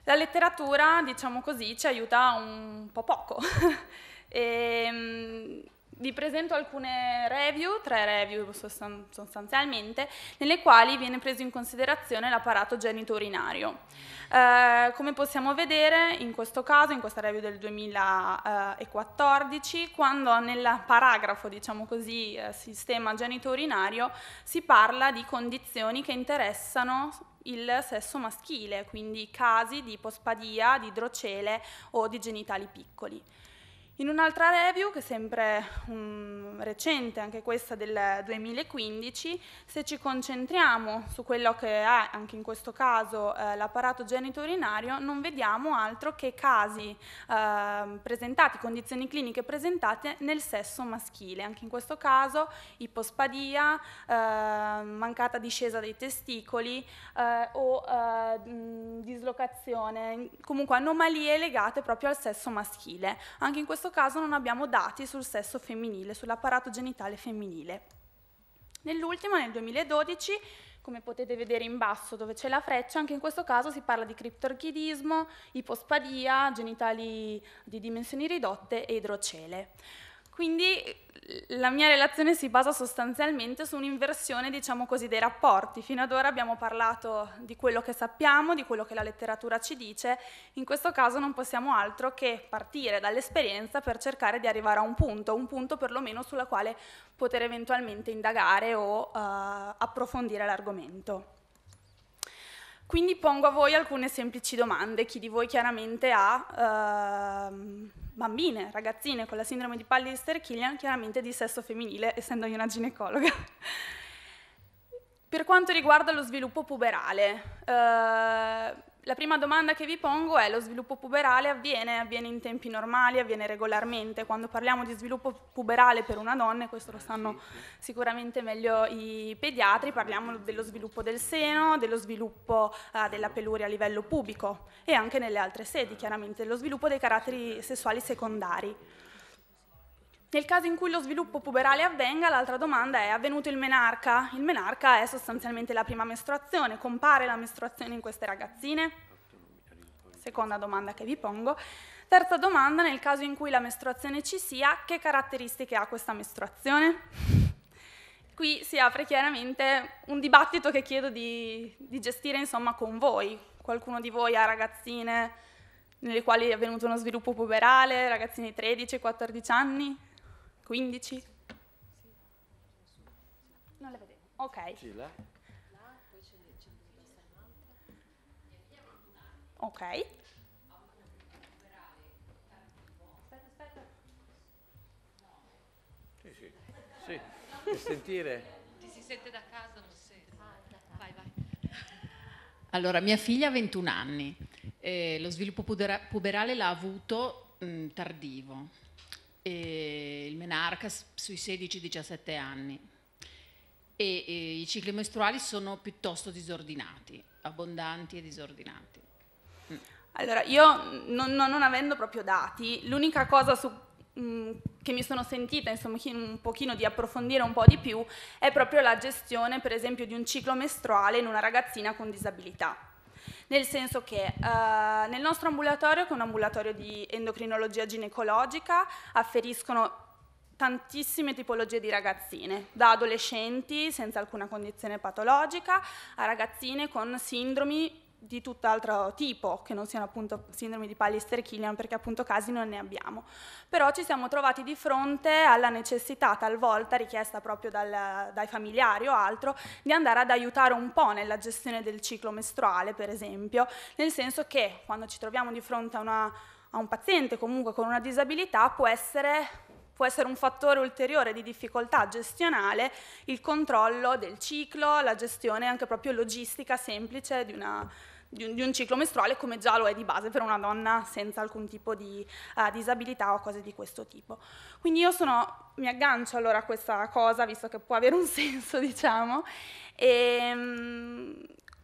C: La letteratura, diciamo così, ci aiuta un po' poco. e, ehm, vi presento alcune review, tre review sostanzialmente, nelle quali viene preso in considerazione l'apparato genitorinario. Eh, come possiamo vedere in questo caso, in questa review del 2014, quando nel paragrafo, diciamo così, eh, sistema genitorinario, si parla di condizioni che interessano il sesso maschile, quindi casi di pospadia, di idrocele o di genitali piccoli. In un'altra review, che è sempre um, recente, anche questa del 2015, se ci concentriamo su quello che è anche in questo caso eh, l'apparato genitorinario, non vediamo altro che casi eh, presentati, condizioni cliniche presentate nel sesso maschile. Anche in questo caso ipospadia, eh, mancata discesa dei testicoli eh, o eh, mm, dislocazione, comunque anomalie legate proprio al sesso maschile. Anche in questo questo caso non abbiamo dati sul sesso femminile, sull'apparato genitale femminile. Nell'ultima, nel 2012, come potete vedere in basso dove c'è la freccia, anche in questo caso si parla di criptorchidismo, ipospadia, genitali di dimensioni ridotte e idrocele. Quindi la mia relazione si basa sostanzialmente su un'inversione, diciamo così, dei rapporti. Fino ad ora abbiamo parlato di quello che sappiamo, di quello che la letteratura ci dice. In questo caso non possiamo altro che partire dall'esperienza per cercare di arrivare a un punto, un punto perlomeno sulla quale poter eventualmente indagare o eh, approfondire l'argomento. Quindi pongo a voi alcune semplici domande, chi di voi chiaramente ha ehm, bambine, ragazzine con la sindrome di Pallister-Killian, chiaramente di sesso femminile, essendo io una ginecologa. per quanto riguarda lo sviluppo puberale, eh, la prima domanda che vi pongo è lo sviluppo puberale avviene, avviene in tempi normali, avviene regolarmente. Quando parliamo di sviluppo puberale per una donna, e questo lo sanno sicuramente meglio i pediatri, parliamo dello sviluppo del seno, dello sviluppo eh, della peluria a livello pubico e anche nelle altre sedi, chiaramente, dello sviluppo dei caratteri sessuali secondari. Nel caso in cui lo sviluppo puberale avvenga, l'altra domanda è avvenuto il menarca? Il menarca è sostanzialmente la prima mestruazione, compare la mestruazione in queste ragazzine? Seconda domanda che vi pongo. Terza domanda, nel caso in cui la mestruazione ci sia, che caratteristiche ha questa mestruazione? Qui si apre chiaramente un dibattito che chiedo di, di gestire insomma, con voi. Qualcuno di voi ha ragazzine nelle quali è avvenuto uno sviluppo puberale, ragazzini di 13-14 anni? 15? Non le vedevo. Ok. Sì, là. Ok. Aspetta,
D: aspetta. Sì, sì. Sì, per sentire.
E: Ti si sente da casa, non si sente. Ah,
F: vai, vai. Allora, mia figlia ha 21 anni. Eh, lo sviluppo puberale l'ha avuto mh, tardivo e il menarca sui 16-17 anni. E,
G: e i cicli mestruali sono piuttosto disordinati, abbondanti e disordinati. Mm. Allora, io non, non, non, avendo proprio dati, l'unica cosa su, mh,
C: mm, che mi sono sentita insomma, un pochino di approfondire un po' di più è proprio la gestione, per esempio, di un ciclo mestruale in una ragazzina con disabilità nel senso che eh, nel nostro ambulatorio, che è un ambulatorio di endocrinologia ginecologica, afferiscono tantissime tipologie di ragazzine, da adolescenti senza alcuna condizione patologica a ragazzine con sindromi di tutt'altro tipo, che non siano appunto sindrome di Pallister-Killian, perché appunto casi non ne abbiamo. Però ci siamo trovati di fronte alla necessità, talvolta richiesta proprio dal, dai familiari o altro, di andare ad aiutare un po' nella gestione del ciclo mestruale, per esempio, nel senso che quando ci troviamo di fronte a, una, a un paziente comunque con una disabilità può essere può essere un fattore ulteriore di difficoltà gestionale il controllo del ciclo, la gestione anche proprio logistica semplice di una, di un, ciclo mestruale come già lo è di base per una donna senza alcun tipo di uh, disabilità o cose di questo tipo. Quindi io sono, mi aggancio allora a questa cosa, visto che può avere un senso, diciamo, e, um,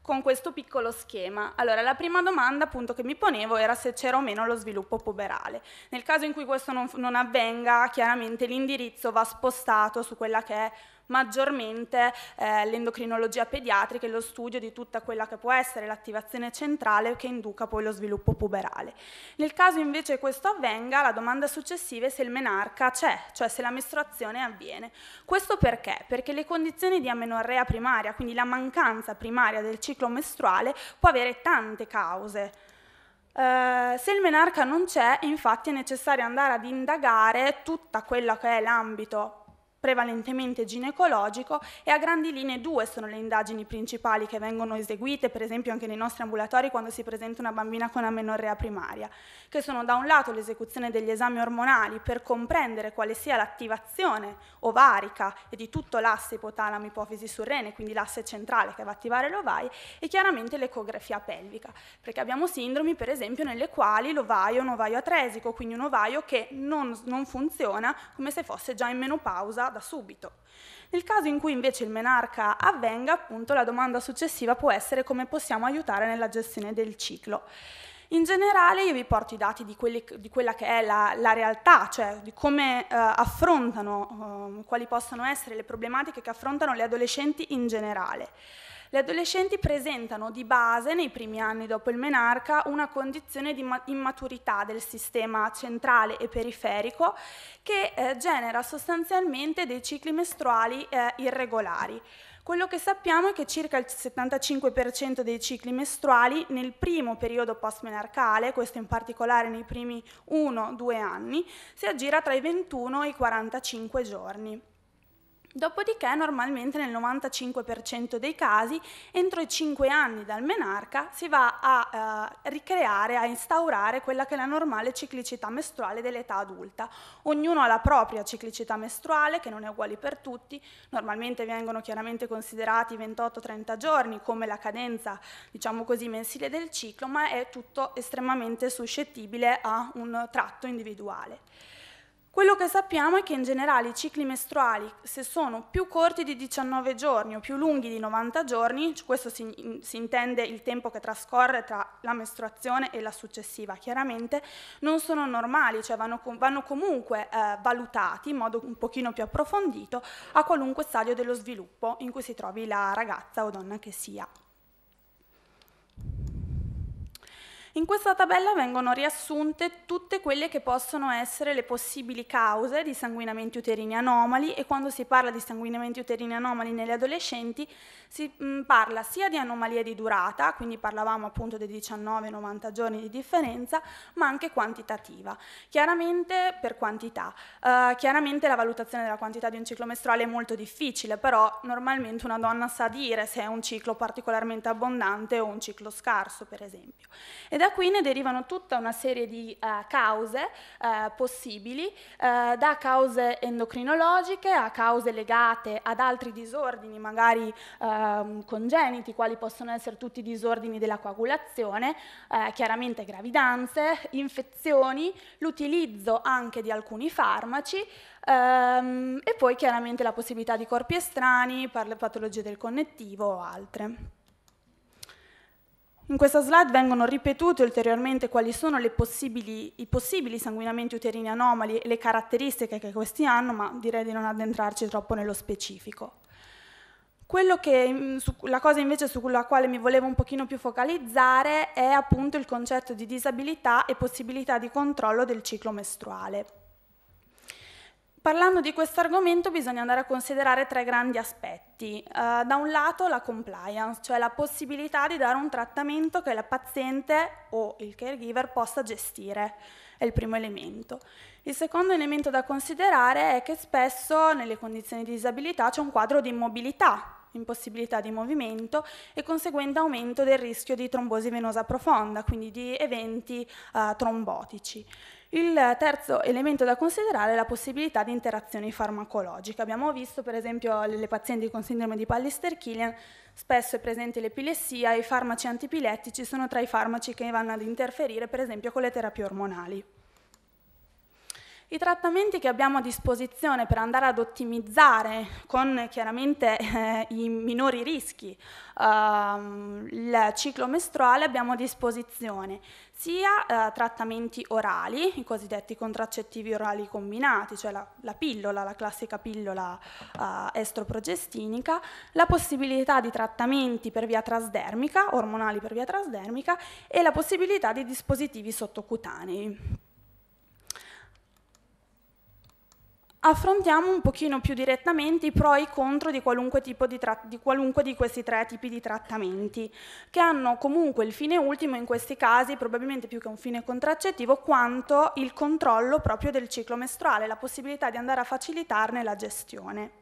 C: con questo piccolo schema. Allora, la prima domanda appunto che mi ponevo era se c'era o meno lo sviluppo puberale. Nel caso in cui questo non, non avvenga, chiaramente l'indirizzo va spostato su quella che è maggiormente eh, l'endocrinologia pediatrica e lo studio di tutta quella che può essere l'attivazione centrale che induca poi lo sviluppo puberale. Nel caso invece questo avvenga, la domanda successiva è se il menarca c'è, cioè se la mestruazione avviene. Questo perché? Perché le condizioni di amenorrea primaria, quindi la mancanza primaria del ciclo mestruale, può avere tante cause. Uh, se il menarca non c'è, infatti è necessario andare ad indagare tutta quella che è l'ambito prevalentemente ginecologico e a grandi linee due sono le indagini principali che vengono eseguite, per esempio anche nei nostri ambulatori quando si presenta una bambina con amenorrea primaria, che sono da un lato l'esecuzione degli esami ormonali per comprendere quale sia l'attivazione ovarica e di tutto l'asse ipotalamo-ipofisi-surrene, quindi l'asse centrale che va a attivare l'ovaio, e chiaramente l'ecografia pelvica, perché abbiamo sindromi per esempio nelle quali l'ovaio è un ovaio atresico, quindi un ovaio che non, non funziona come se fosse già in menopausa vada subito. Nel caso in cui invece il menarca avvenga, appunto, la domanda successiva può essere come possiamo aiutare nella gestione del ciclo. In generale io vi porto i dati di, quelli, di quella che è la, la, realtà, cioè di come eh, affrontano, eh, quali possono essere le problematiche che affrontano le adolescenti in generale. Gli adolescenti presentano di base, nei primi anni dopo il menarca, una condizione di immaturità del sistema centrale e periferico che eh, genera sostanzialmente dei cicli mestruali eh, irregolari. Quello che sappiamo è che circa il 75% dei cicli mestruali nel primo periodo postmenarcale, questo in particolare nei primi 1-2 anni, si aggira tra i 21 e i 45 giorni. Dopodiché normalmente nel 95% dei casi entro i 5 anni dal menarca si va a eh, ricreare, a instaurare quella che è la normale ciclicità mestruale dell'età adulta. Ognuno ha la propria ciclicità mestruale che non è uguale per tutti, normalmente vengono chiaramente considerati 28-30 giorni come la cadenza diciamo così, mensile del ciclo, ma è tutto estremamente suscettibile a un tratto individuale. Quello che sappiamo è che in generale i cicli mestruali, se sono più corti di 19 giorni o più lunghi di 90 giorni, questo si, si, intende il tempo che trascorre tra la mestruazione e la successiva, chiaramente, non sono normali, cioè vanno, vanno comunque eh, valutati in modo un pochino più approfondito a qualunque stadio dello sviluppo in cui si trovi la ragazza o donna che sia. In questa tabella vengono riassunte tutte quelle che possono essere le possibili cause di sanguinamenti uterini anomali e quando si parla di sanguinamenti uterini anomali negli adolescenti si mh, mm, parla sia di anomalie di durata, quindi parlavamo appunto dei 19-90 giorni di differenza, ma anche quantitativa. Chiaramente per quantità. Uh, chiaramente la valutazione della quantità di un ciclo mestruale è molto difficile, però normalmente una donna sa dire se è un ciclo particolarmente abbondante o un ciclo scarso, per esempio. E da qui ne derivano tutta una serie di uh, cause uh, possibili, da cause endocrinologiche a cause legate ad altri disordini, magari ehm, congeniti, quali possono essere tutti i disordini della coagulazione, eh, chiaramente gravidanze, infezioni, l'utilizzo anche di alcuni farmaci ehm, e poi chiaramente la possibilità di corpi estranei patologie del connettivo o altre. In questa slide vengono ripetute ulteriormente quali sono possibili, i possibili sanguinamenti uterini anomali e le caratteristiche che questi hanno, ma direi di non addentrarci troppo nello specifico. Quello che, mm, su, la cosa invece sulla quale mi volevo un pochino più focalizzare è appunto il concetto di disabilità e possibilità di controllo del ciclo mestruale. Parlando di questo argomento bisogna andare a considerare tre grandi aspetti. Uh, da un lato la compliance, cioè la possibilità di dare un trattamento che la paziente o il caregiver possa gestire è il primo elemento. Il secondo elemento da considerare è che spesso nelle condizioni di disabilità c'è un quadro di immobilità, impossibilità di movimento e conseguente aumento del rischio di trombosi venosa profonda, quindi di eventi eh, trombotici. Il terzo elemento da considerare è la possibilità di interazioni farmacologiche. Abbiamo visto per esempio le pazienti con sindrome di Pallister-Killian spesso è presente l'epilessia e i farmaci antipilettici sono tra i farmaci che vanno ad interferire per esempio con le terapie ormonali. I trattamenti che abbiamo a disposizione per andare ad ottimizzare con chiaramente eh, i minori rischi ehm, il ciclo mestruale abbiamo a disposizione sia eh, trattamenti orali, i cosiddetti contraccettivi orali combinati, cioè la, la pillola, la classica pillola eh, estroprogestinica, la possibilità di trattamenti per via trasdermica, ormonali per via trasdermica e la possibilità di dispositivi sottocutanei. affrontiamo un pochino più direttamente i pro e i contro di qualunque, di, di qualunque, di, questi tre tipi di trattamenti, che hanno comunque il fine ultimo in questi casi, probabilmente più che un fine contraccettivo, quanto il controllo proprio del ciclo mestruale, la possibilità di andare a facilitarne la gestione.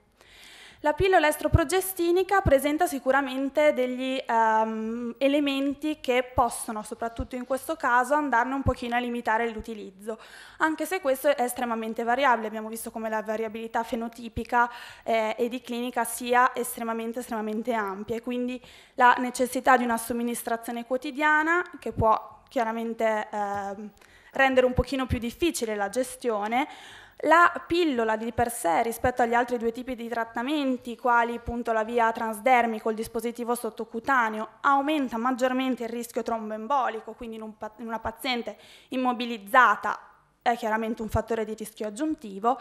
C: La pillola estroprogestinica presenta sicuramente degli um, elementi che possono, soprattutto in questo caso, andarne un pochino a limitare l'utilizzo, anche se questo è estremamente variabile, abbiamo visto come la variabilità fenotipica eh, e di clinica sia estremamente, estremamente ampia e quindi la necessità di una somministrazione quotidiana che può chiaramente eh, rendere un pochino più difficile la gestione, la pillola di per sé rispetto agli altri due tipi di trattamenti, quali appunto la via transdermico, il dispositivo sottocutaneo, aumenta maggiormente il rischio tromboembolico, quindi in, un, in una paziente immobilizzata è chiaramente un fattore di rischio aggiuntivo,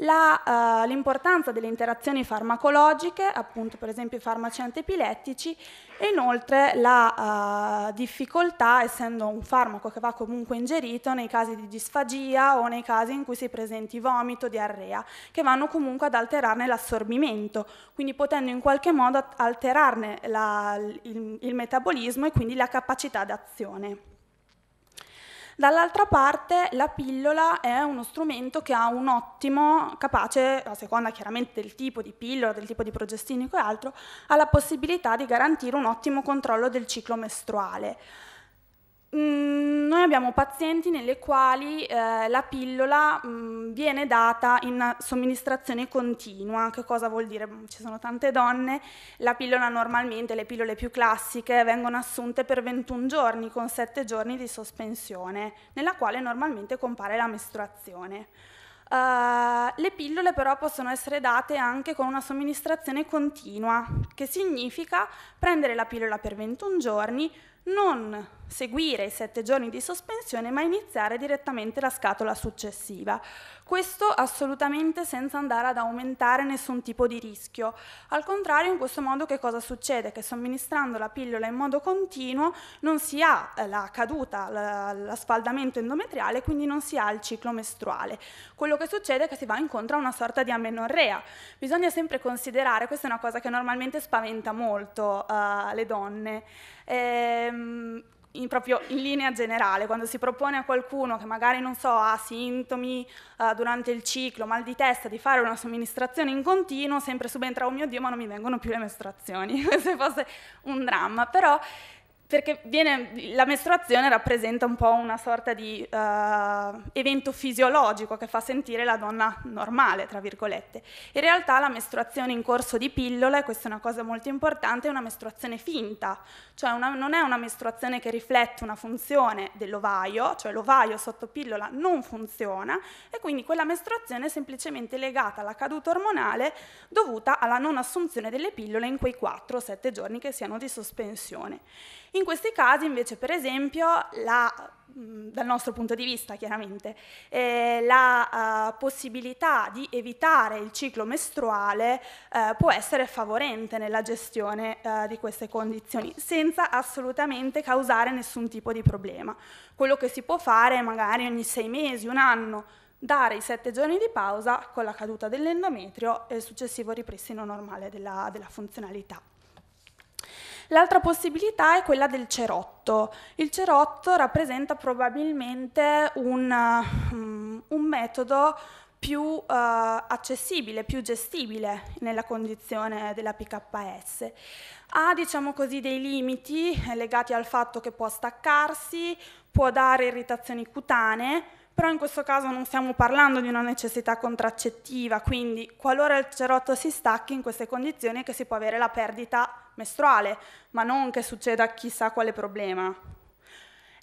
C: la, uh, l'importanza delle interazioni farmacologiche, appunto per esempio i farmaci antepilettici, e inoltre la uh, difficoltà, essendo un farmaco che va comunque ingerito, nei casi di disfagia o nei casi in cui si presenti vomito, diarrea, che vanno comunque ad alterarne l'assorbimento, quindi potendo in qualche modo alterarne la, il, il metabolismo e quindi la capacità d'azione. Dall'altra parte la pillola è uno strumento che ha un ottimo, capace, a seconda chiaramente del tipo di pillola, del tipo di progestinico e altro, ha la possibilità di garantire un ottimo controllo del ciclo mestruale. Mm, noi abbiamo pazienti nelle quali eh, la pillola mh, mm, viene data in somministrazione continua. Che cosa vuol dire? Mm, ci sono tante donne, la pillola normalmente, le pillole più classiche, vengono assunte per 21 giorni con 7 giorni di sospensione, nella quale normalmente compare la mestruazione. Uh, le pillole però possono essere date anche con una somministrazione continua, che significa prendere la pillola per 21 giorni, non seguire i sette giorni di sospensione ma iniziare direttamente la scatola successiva. Questo assolutamente senza andare ad aumentare nessun tipo di rischio. Al contrario, in questo modo che cosa succede? Che somministrando la pillola in modo continuo non si ha eh, la caduta, l'asfaldamento endometriale, quindi non si ha il ciclo mestruale. Quello che succede è che si va incontro a una sorta di amenorrea. Bisogna sempre considerare, questa è una cosa che normalmente spaventa molto uh, le donne, ehm, in, proprio in linea generale, quando si propone a qualcuno che magari non so, ha sintomi uh, durante il ciclo, mal di testa, di fare una somministrazione in continuo, sempre subentra, oh mio Dio, ma non mi vengono più le mestruazioni, come se fosse un dramma. Però perché viene, la mestruazione rappresenta un po' una sorta di uh, evento fisiologico che fa sentire la donna normale, tra virgolette. In realtà la mestruazione in corso di pillola, e questa è una cosa molto importante, è una mestruazione finta, cioè una, non è una mestruazione che riflette una funzione dell'ovaio, cioè l'ovaio sotto pillola non funziona e quindi quella mestruazione è semplicemente legata alla caduta ormonale dovuta alla non assunzione delle pillole in quei 4 7 giorni che siano di sospensione. In questi casi invece per esempio la dal nostro punto di vista chiaramente, eh, la uh, possibilità di evitare il ciclo mestruale uh, può essere favorente nella gestione uh, di queste condizioni, senza assolutamente causare nessun tipo di problema. Quello che si può fare è magari ogni sei mesi, un anno, dare i sette giorni di pausa con la caduta dell'endometrio e il successivo ripristino normale della, della funzionalità. L'altra possibilità è quella del cerotto. Il cerotto rappresenta probabilmente un, mm, un metodo più uh, accessibile, più gestibile nella condizione della PKS. Ha diciamo così, dei limiti legati al fatto che può staccarsi, può dare irritazioni cutanee, però in questo caso non stiamo parlando di una necessità contraccettiva, quindi qualora il cerotto si stacchi in queste condizioni è che si può avere la perdita mestruale, ma non che succeda chissà quale problema.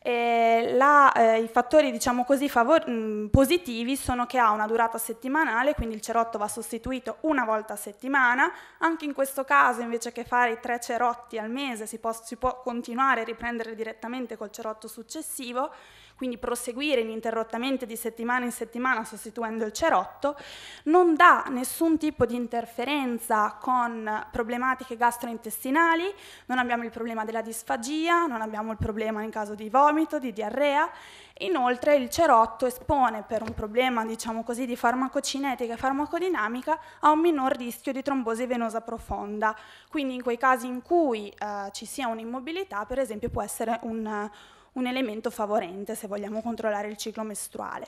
C: La, eh, I fattori diciamo così, mh, mm, positivi sono che ha una durata settimanale, quindi il cerotto va sostituito una volta a settimana, anche in questo caso invece che fare i tre cerotti al mese si, può, si può continuare a riprendere direttamente col cerotto successivo quindi proseguire ininterrottamente di settimana in settimana sostituendo il cerotto, non dà nessun tipo di interferenza con problematiche gastrointestinali, non abbiamo il problema della disfagia, non abbiamo il problema in caso di vomito, di diarrea. Inoltre il cerotto espone per un problema diciamo così, di farmacocinetica e farmacodinamica a un minor rischio di trombosi venosa profonda. Quindi in quei casi in cui eh, ci sia un'immobilità, per esempio, può essere un, un elemento favorente se vogliamo controllare il ciclo mestruale.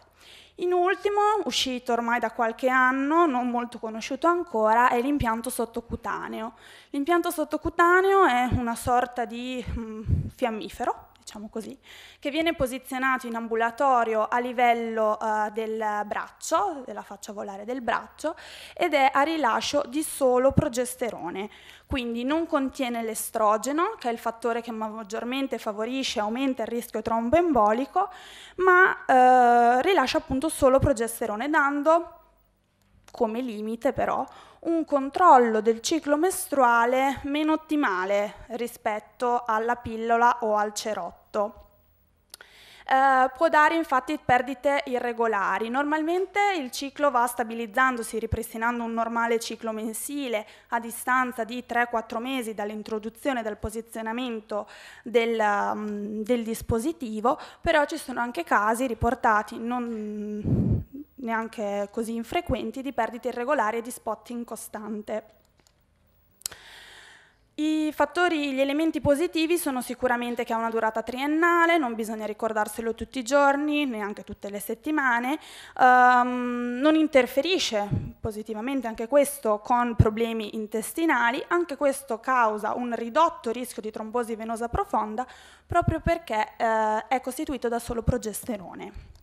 C: In ultimo, uscito ormai da qualche anno, non molto conosciuto ancora, è l'impianto sottocutaneo. L'impianto sottocutaneo è una sorta di mh, mm, fiammifero, diciamo così, che viene posizionato in ambulatorio a livello eh, del braccio, della faccia volare del braccio, ed è a rilascio di solo progesterone. Quindi non contiene l'estrogeno, che è il fattore che maggiormente favorisce e aumenta il rischio tromboembolico, ma eh, rilascia appunto solo progesterone dando come limite però un controllo del ciclo mestruale meno ottimale rispetto alla pillola o al cerotto. Eh, può dare infatti perdite irregolari. Normalmente il ciclo va stabilizzandosi, ripristinando un normale ciclo mensile a distanza di 3-4 mesi dall'introduzione e dal posizionamento del, um, del dispositivo, però ci sono anche casi riportati non neanche così infrequenti di perdite irregolari e di spotting costante. I fattori, gli elementi positivi sono sicuramente che ha una durata triennale, non bisogna ricordarselo tutti i giorni, neanche tutte le settimane, um, non interferisce positivamente anche questo con problemi intestinali, anche questo causa un ridotto rischio di trombosi venosa profonda proprio perché eh, è costituito da solo progesterone.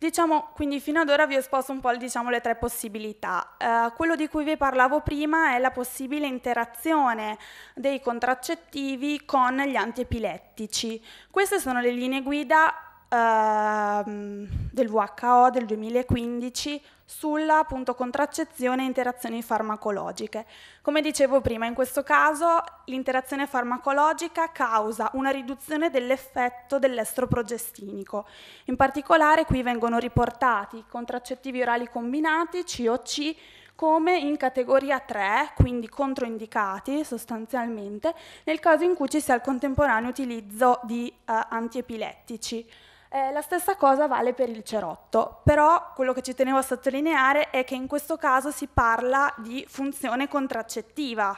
C: Diciamo, quindi fino ad ora vi ho esposto un po' diciamo, le tre possibilità. Eh, quello di cui vi parlavo prima è la possibile interazione dei contraccettivi con gli antiepilettici. Queste sono le linee guida ehm, del WHO del 2015 sulla appunto, contraccezione e interazioni farmacologiche. Come dicevo prima, in questo caso l'interazione farmacologica causa una riduzione dell'effetto dell'estroprogestinico. In particolare qui vengono riportati contraccettivi orali combinati, COC, come in categoria 3, quindi controindicati sostanzialmente, nel caso in cui ci sia il contemporaneo utilizzo di eh, antiepilettici. Eh, la stessa cosa vale per il cerotto, però quello che ci tenevo a sottolineare è che in questo caso si parla di funzione contraccettiva,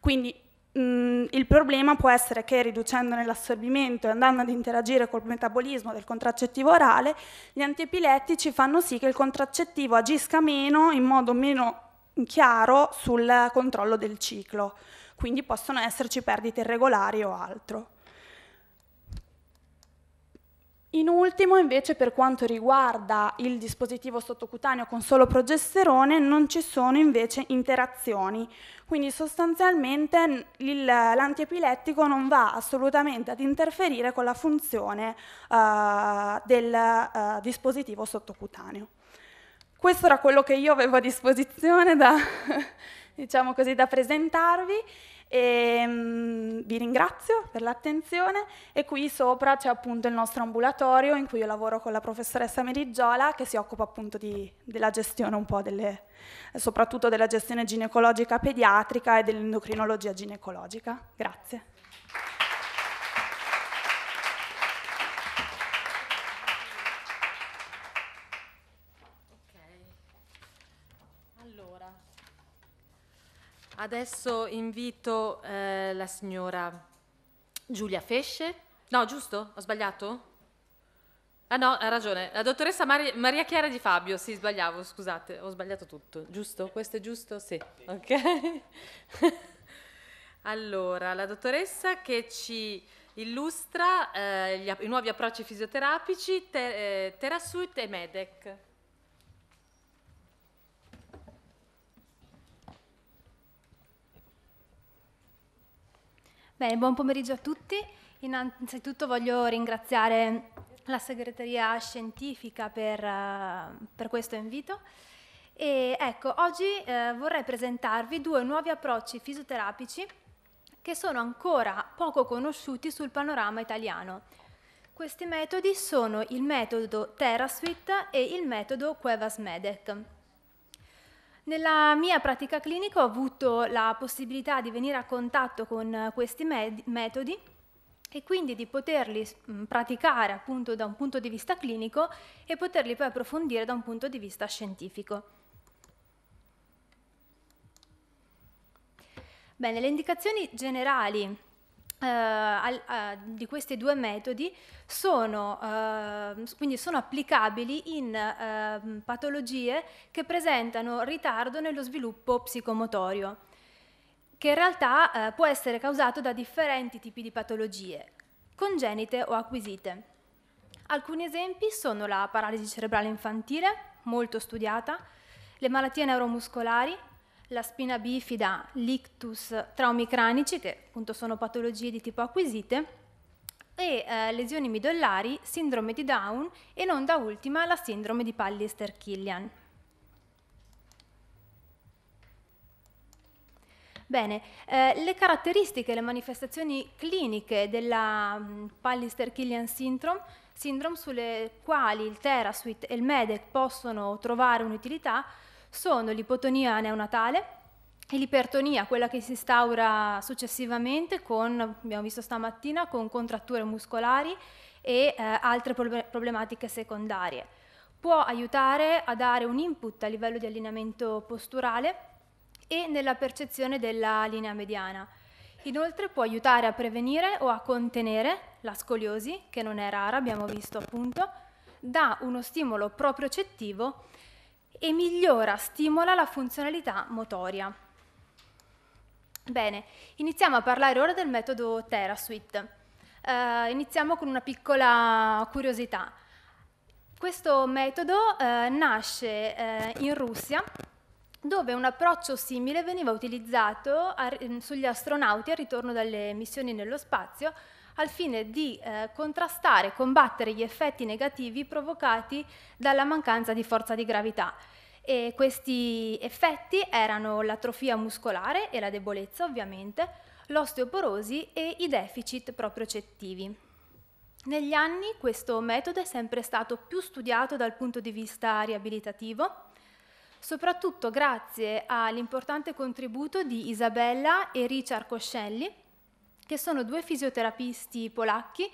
C: quindi mh, mm, il problema può essere che riducendone l'assorbimento e andando ad interagire col metabolismo del contraccettivo orale, gli antiepilettici fanno sì che il contraccettivo agisca meno, in modo meno chiaro, sul controllo del ciclo, quindi possono esserci perdite irregolari o altro. In ultimo, invece, per quanto riguarda il dispositivo sottocutaneo con solo progesterone, non ci sono invece interazioni. Quindi sostanzialmente l'antiepilettico non va assolutamente ad interferire con la funzione uh, del uh, dispositivo sottocutaneo. Questo era quello che io avevo a disposizione da, diciamo così, da presentarvi. E, um, vi ringrazio per l'attenzione e qui sopra c'è appunto il nostro ambulatorio in cui io lavoro con la professoressa Merigiola che si occupa appunto di, della gestione un po' delle, soprattutto della gestione ginecologica pediatrica e dell'endocrinologia ginecologica. Grazie.
E: Adesso invito eh, la signora Giulia Fesce. No, giusto? Ho sbagliato? Ah no, ha ragione. La dottoressa Mari Maria Chiara Di Fabio, sì, sbagliavo, scusate, ho sbagliato tutto. Giusto? Questo è giusto? Sì. Ok. allora, la dottoressa che ci illustra eh, gli, i nuovi approcci fisioterapici, te, eh, Terasuit e Medec.
H: Bene, buon pomeriggio a tutti. Innanzitutto voglio ringraziare la segreteria scientifica per, eh, per questo invito. E, ecco, oggi uh, vorrei presentarvi due nuovi approcci fisioterapici che sono ancora poco conosciuti sul panorama italiano. Questi metodi sono il metodo TerraSuite e il metodo Cuevas Medec. Nella mia pratica clinica ho avuto la possibilità di venire a contatto con questi metodi e quindi di poterli praticare appunto da un punto di vista clinico e poterli poi approfondire da un punto di vista scientifico. Bene, le indicazioni generali Uh, al, uh, di questi due metodi sono, uh, quindi sono applicabili in ehm, patologie che presentano ritardo nello sviluppo psicomotorio, che in realtà può essere causato da differenti tipi di patologie, congenite o acquisite. Alcuni esempi sono la paralisi cerebrale infantile, molto studiata, le malattie neuromuscolari, la spina bifida, l'ictus, traumi cranici, che appunto sono patologie di tipo acquisite, e eh, lesioni midollari, sindrome di Down e non da ultima la sindrome di Pallister-Killian. Bene, eh, le caratteristiche, le manifestazioni cliniche della mm, Pallister-Killian syndrome, syndrome sulle quali il Terasuite e il Medec possono trovare un'utilità sono l'ipotonia neonatale e l'ipertonia, quella che si instaura successivamente con, abbiamo visto stamattina, con contratture muscolari e eh, altre problematiche secondarie. Può aiutare a dare un input a livello di allineamento posturale e nella percezione della linea mediana. Inoltre può aiutare a prevenire o a contenere la scoliosi, che non è rara, abbiamo visto appunto, da uno stimolo proprio cettivo e migliora, stimola la funzionalità motoria. Bene, iniziamo a parlare ora del metodo TerraSuite. Uh, iniziamo con una piccola curiosità. Questo metodo uh, nasce uh, in Russia dove un approccio simile veniva utilizzato a, sugli astronauti al ritorno dalle missioni nello spazio al fine di eh, contrastare e combattere gli effetti negativi provocati dalla mancanza di forza di gravità. E questi effetti erano l'atrofia muscolare e la debolezza ovviamente, l'osteoporosi e i deficit propriocettivi. Negli anni questo metodo è sempre stato più studiato dal punto di vista riabilitativo, soprattutto grazie all'importante contributo di Isabella e Richard Coscelli, che sono due fisioterapisti polacchi,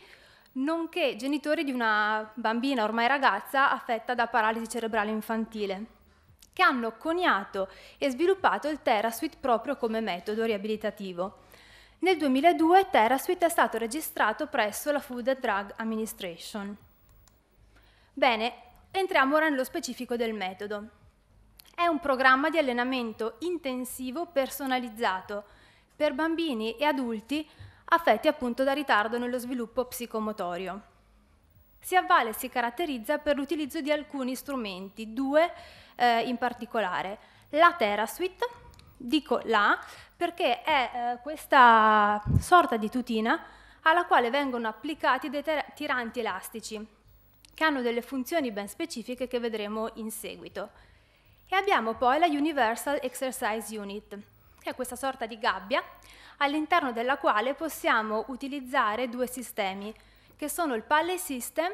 H: nonché genitori di una bambina ormai ragazza affetta da paralisi cerebrale infantile che hanno coniato e sviluppato il TerraSuite proprio come metodo riabilitativo. Nel 2002 TerraSuite è stato registrato presso la Food and Drug Administration. Bene, entriamo ora nello specifico del metodo. È un programma di allenamento intensivo personalizzato per bambini e adulti affetti appunto da ritardo nello sviluppo psicomotorio. Si avvale e si caratterizza per l'utilizzo di alcuni strumenti, due eh, in particolare, la TeraSuite, dico la perché è eh, questa sorta di tutina alla quale vengono applicati dei tiranti elastici, che hanno delle funzioni ben specifiche che vedremo in seguito. E abbiamo poi la Universal Exercise Unit, che è questa sorta di gabbia all'interno della quale possiamo utilizzare due sistemi, che sono il Pally System,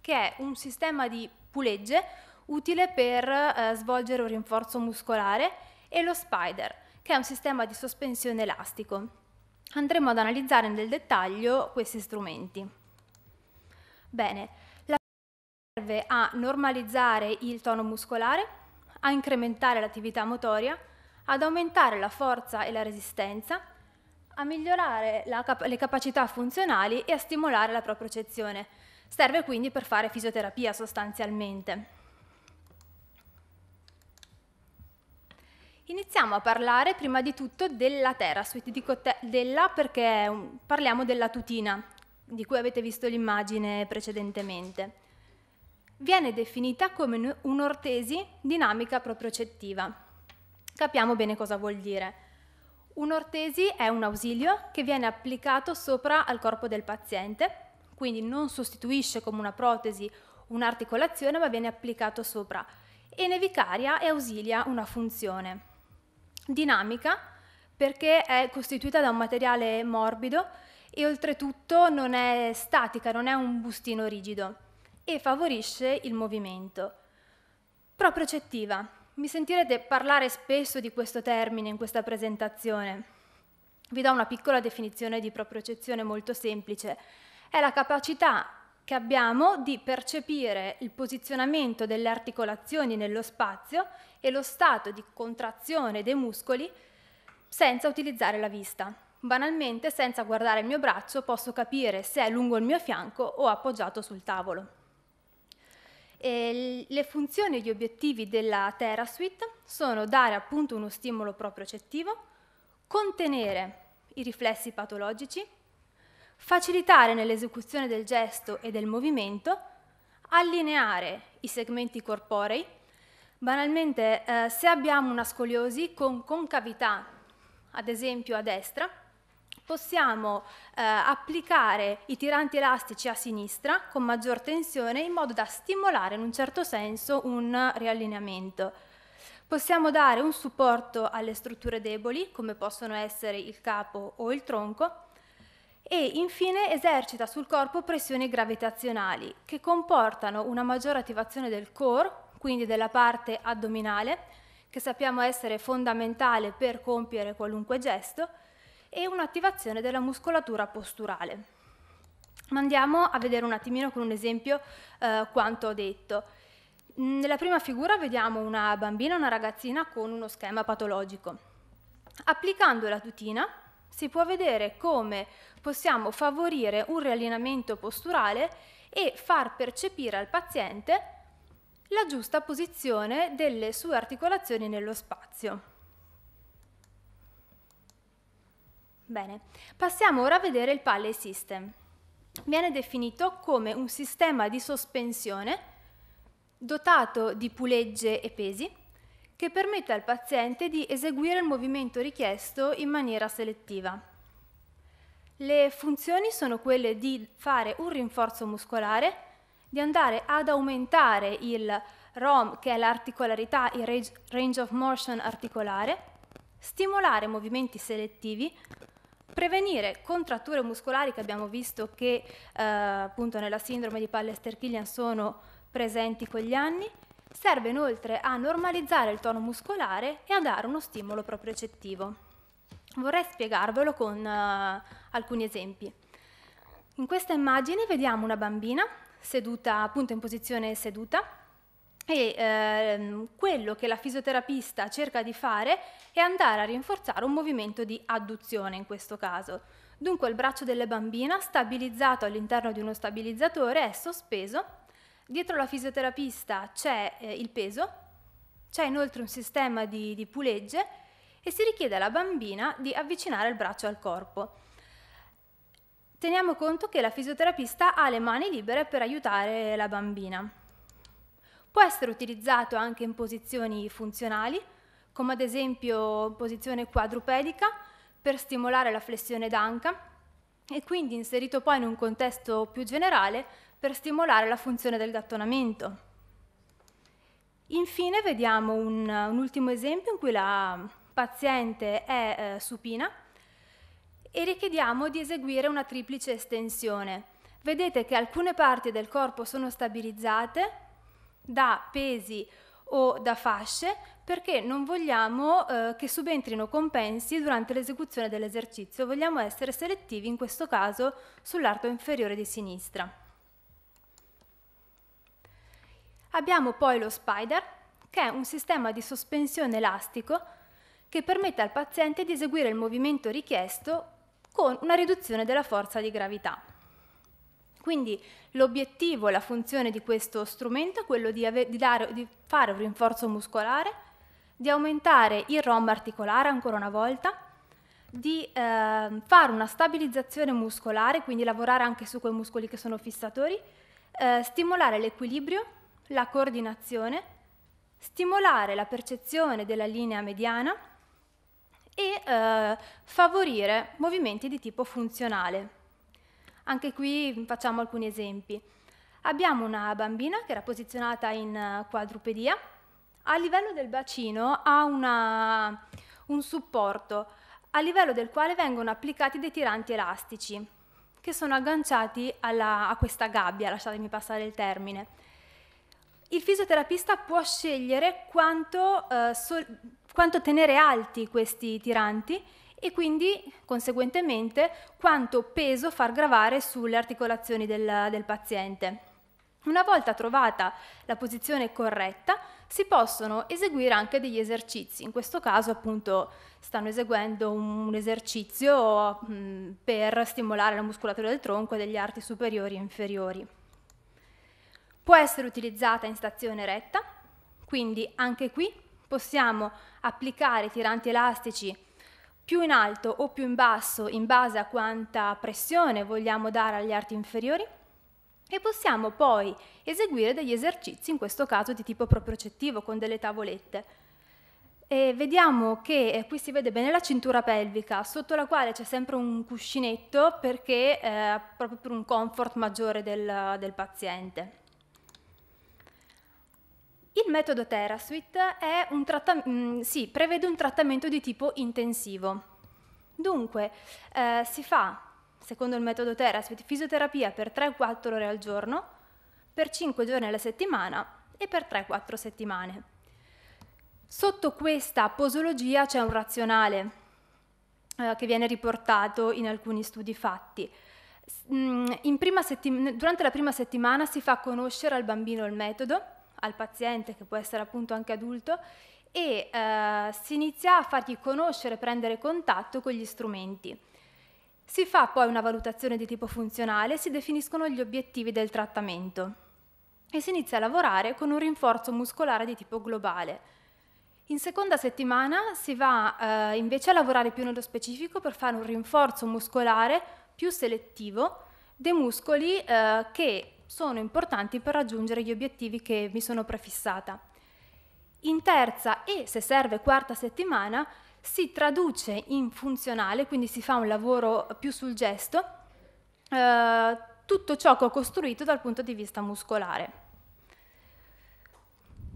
H: che è un sistema di pulegge utile per eh, svolgere un rinforzo muscolare, e lo Spider, che è un sistema di sospensione elastico. Andremo ad analizzare nel dettaglio questi strumenti. Bene, la serve a normalizzare il tono muscolare, a incrementare l'attività motoria, ad aumentare la forza e la resistenza, a migliorare cap le capacità funzionali e a stimolare la propriocezione. Serve quindi per fare fisioterapia sostanzialmente. Iniziamo a parlare prima di tutto della Terasuite, dico te della perché um, parliamo della tutina di cui avete visto l'immagine precedentemente. Viene definita come un'ortesi dinamica propriocettiva. Capiamo bene cosa vuol dire. Un'ortesi è un ausilio che viene applicato sopra al corpo del paziente, quindi non sostituisce come una protesi un'articolazione, ma viene applicato sopra e nevicaria vicaria e ausilia una funzione. Dinamica perché è costituita da un materiale morbido e oltretutto non è statica, non è un bustino rigido e favorisce il movimento. Propriocettiva, mi sentirete parlare spesso di questo termine in questa presentazione. Vi do una piccola definizione di propriocezione molto semplice. È la capacità che abbiamo di percepire il posizionamento delle articolazioni nello spazio e lo stato di contrazione dei muscoli senza utilizzare la vista. Banalmente, senza guardare il mio braccio, posso capire se è lungo il mio fianco o appoggiato sul tavolo. E le funzioni e gli obiettivi della Terra sono dare appunto uno stimolo propriocettivo, contenere i riflessi patologici, facilitare nell'esecuzione del gesto e del movimento, allineare i segmenti corporei. Banalmente, eh, se abbiamo una scoliosi con concavità, ad esempio a destra, possiamo eh, applicare i tiranti elastici a sinistra con maggior tensione in modo da stimolare in un certo senso un riallineamento. Possiamo dare un supporto alle strutture deboli, come possono essere il capo o il tronco, e infine esercita sul corpo pressioni gravitazionali che comportano una maggiore attivazione del core, quindi della parte addominale, che sappiamo essere fondamentale per compiere qualunque gesto, e un'attivazione della muscolatura posturale. Ma andiamo a vedere un attimino con un esempio eh, quanto ho detto. Mm, nella prima figura vediamo una bambina e una ragazzina con uno schema patologico. Applicando la tutina si può vedere come possiamo favorire un riallineamento posturale e far percepire al paziente la giusta posizione delle sue articolazioni nello spazio. Bene, passiamo ora a vedere il Palley System. Viene definito come un sistema di sospensione dotato di pulegge e pesi che permette al paziente di eseguire il movimento richiesto in maniera selettiva. Le funzioni sono quelle di fare un rinforzo muscolare, di andare ad aumentare il ROM, che è l'articolarità, il range of motion articolare, stimolare movimenti selettivi, prevenire contratture muscolari che abbiamo visto che eh, appunto nella sindrome di pallester killian sono presenti con gli anni, serve inoltre a normalizzare il tono muscolare e a dare uno stimolo propriocettivo. Vorrei spiegarvelo con eh, alcuni esempi. In questa immagine vediamo una bambina seduta appunto in posizione seduta e ehm, quello che la fisioterapista cerca di fare è andare a rinforzare un movimento di adduzione in questo caso. Dunque il braccio della bambina, stabilizzato all'interno di uno stabilizzatore, è sospeso, dietro la fisioterapista c'è eh, il peso, c'è inoltre un sistema di, di pulegge e si richiede alla bambina di avvicinare il braccio al corpo. Teniamo conto che la fisioterapista ha le mani libere per aiutare la bambina. Può essere utilizzato anche in posizioni funzionali, come ad esempio posizione quadrupedica, per stimolare la flessione d'anca e quindi inserito poi in un contesto più generale per stimolare la funzione del gattonamento. Infine vediamo un, un ultimo esempio in cui la paziente è eh, supina e richiediamo di eseguire una triplice estensione. Vedete che alcune parti del corpo sono stabilizzate, da pesi o da fasce perché non vogliamo eh, che subentrino compensi durante l'esecuzione dell'esercizio, vogliamo essere selettivi in questo caso sull'arto inferiore di sinistra. Abbiamo poi lo spider che è un sistema di sospensione elastico che permette al paziente di eseguire il movimento richiesto con una riduzione della forza di gravità. Quindi l'obiettivo e la funzione di questo strumento è quello di, ave- di, dare, di fare un rinforzo muscolare, di aumentare il ROM articolare ancora una volta, di eh, fare una stabilizzazione muscolare, quindi lavorare anche su quei muscoli che sono fissatori, eh, stimolare l'equilibrio, la coordinazione, stimolare la percezione della linea mediana e eh, favorire movimenti di tipo funzionale. Anche qui facciamo alcuni esempi. Abbiamo una bambina che era posizionata in eh, quadrupedia, a livello del bacino ha una, un supporto a livello del quale vengono applicati dei tiranti elastici che sono agganciati alla, a questa gabbia, lasciatemi passare il termine. Il fisioterapista può scegliere quanto, eh, so, quanto tenere alti questi tiranti e quindi conseguentemente quanto peso far gravare sulle articolazioni del, del paziente. Una volta trovata la posizione corretta, si possono eseguire anche degli esercizi. In questo caso, appunto, stanno eseguendo un esercizio mh, mm, per stimolare la muscolatura del tronco e degli arti superiori e inferiori. Può essere utilizzata in stazione retta, quindi anche qui possiamo applicare tiranti elastici più in alto o più in basso in base a quanta pressione vogliamo dare agli arti inferiori e possiamo poi eseguire degli esercizi, in questo caso di tipo propriocettivo con delle tavolette. E vediamo che eh, qui si vede bene la cintura pelvica, sotto la quale c'è sempre un cuscinetto perché eh, proprio per un comfort maggiore del, del paziente. Il metodo TheraSuite un trattam- mm, sì, prevede un trattamento di tipo intensivo. Dunque, eh, si fa, secondo il metodo TerraSuite, fisioterapia per 3-4 ore al giorno, per 5 giorni alla settimana e per 3-4 settimane. Sotto questa posologia c'è un razionale eh, che viene riportato in alcuni studi fatti. Mm, settim- durante la prima settimana si fa conoscere al bambino il metodo, al paziente, che può essere appunto anche adulto, e eh, si inizia a fargli conoscere, prendere contatto con gli strumenti. Si fa poi una valutazione di tipo funzionale, si definiscono gli obiettivi del trattamento e si inizia a lavorare con un rinforzo muscolare di tipo globale. In seconda settimana si va eh, invece a lavorare più nello specifico per fare un rinforzo muscolare più selettivo dei muscoli eh, che sono importanti per raggiungere gli obiettivi che mi sono prefissata. In terza e, se serve, quarta settimana si traduce in funzionale, quindi si fa un lavoro più sul gesto, eh, tutto ciò che ho costruito dal punto di vista muscolare.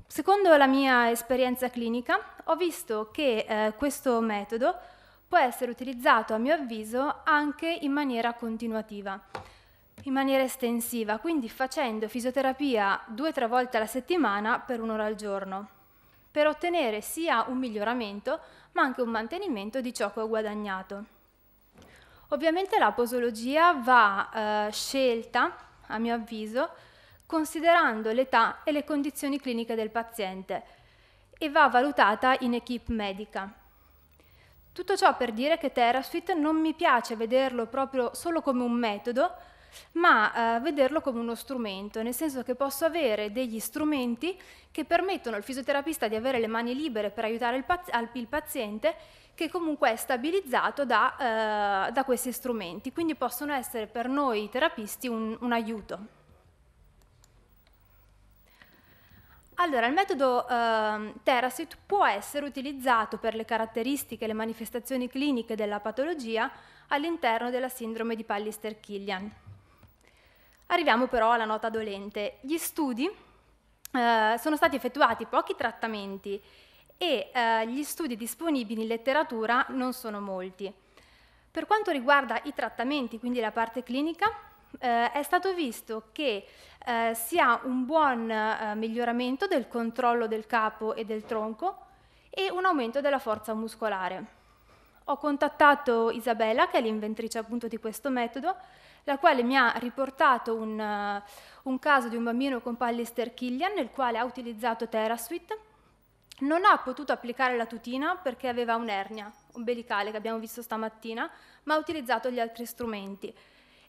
H: Secondo la mia esperienza clinica, ho visto che eh, questo metodo può essere utilizzato, a mio avviso, anche in maniera continuativa in maniera estensiva, quindi facendo fisioterapia due o tre volte alla settimana per un'ora al giorno, per ottenere sia un miglioramento ma anche un mantenimento di ciò che ho guadagnato. Ovviamente la posologia va eh, scelta, a mio avviso, considerando l'età e le condizioni cliniche del paziente e va valutata in equip medica. Tutto ciò per dire che TerraSuite non mi piace vederlo proprio solo come un metodo, ma eh, vederlo come uno strumento, nel senso che posso avere degli strumenti che permettono al fisioterapista di avere le mani libere per aiutare il, paz il paziente che comunque è stabilizzato da, eh, da, questi strumenti, quindi possono essere per noi terapisti un, un aiuto. Allora, il metodo eh, Terasit può essere utilizzato per le caratteristiche e le manifestazioni cliniche della patologia all'interno della sindrome di Pallister-Killian. Arriviamo però alla nota dolente. Gli studi eh, sono stati effettuati pochi trattamenti e eh, gli studi disponibili in letteratura non sono molti. Per quanto riguarda i trattamenti, quindi la parte clinica, eh, è stato visto che eh, si ha un buon eh, miglioramento del controllo del capo e del tronco e un aumento della forza muscolare. Ho contattato Isabella, che è l'inventrice appunto di questo metodo, la quale mi ha riportato un, eh, un caso di un bambino con Pallister Killian, il quale ha utilizzato TerraSuite, non ha potuto applicare la tutina perché aveva un'ernia ombelicale che abbiamo visto stamattina, ma ha utilizzato gli altri strumenti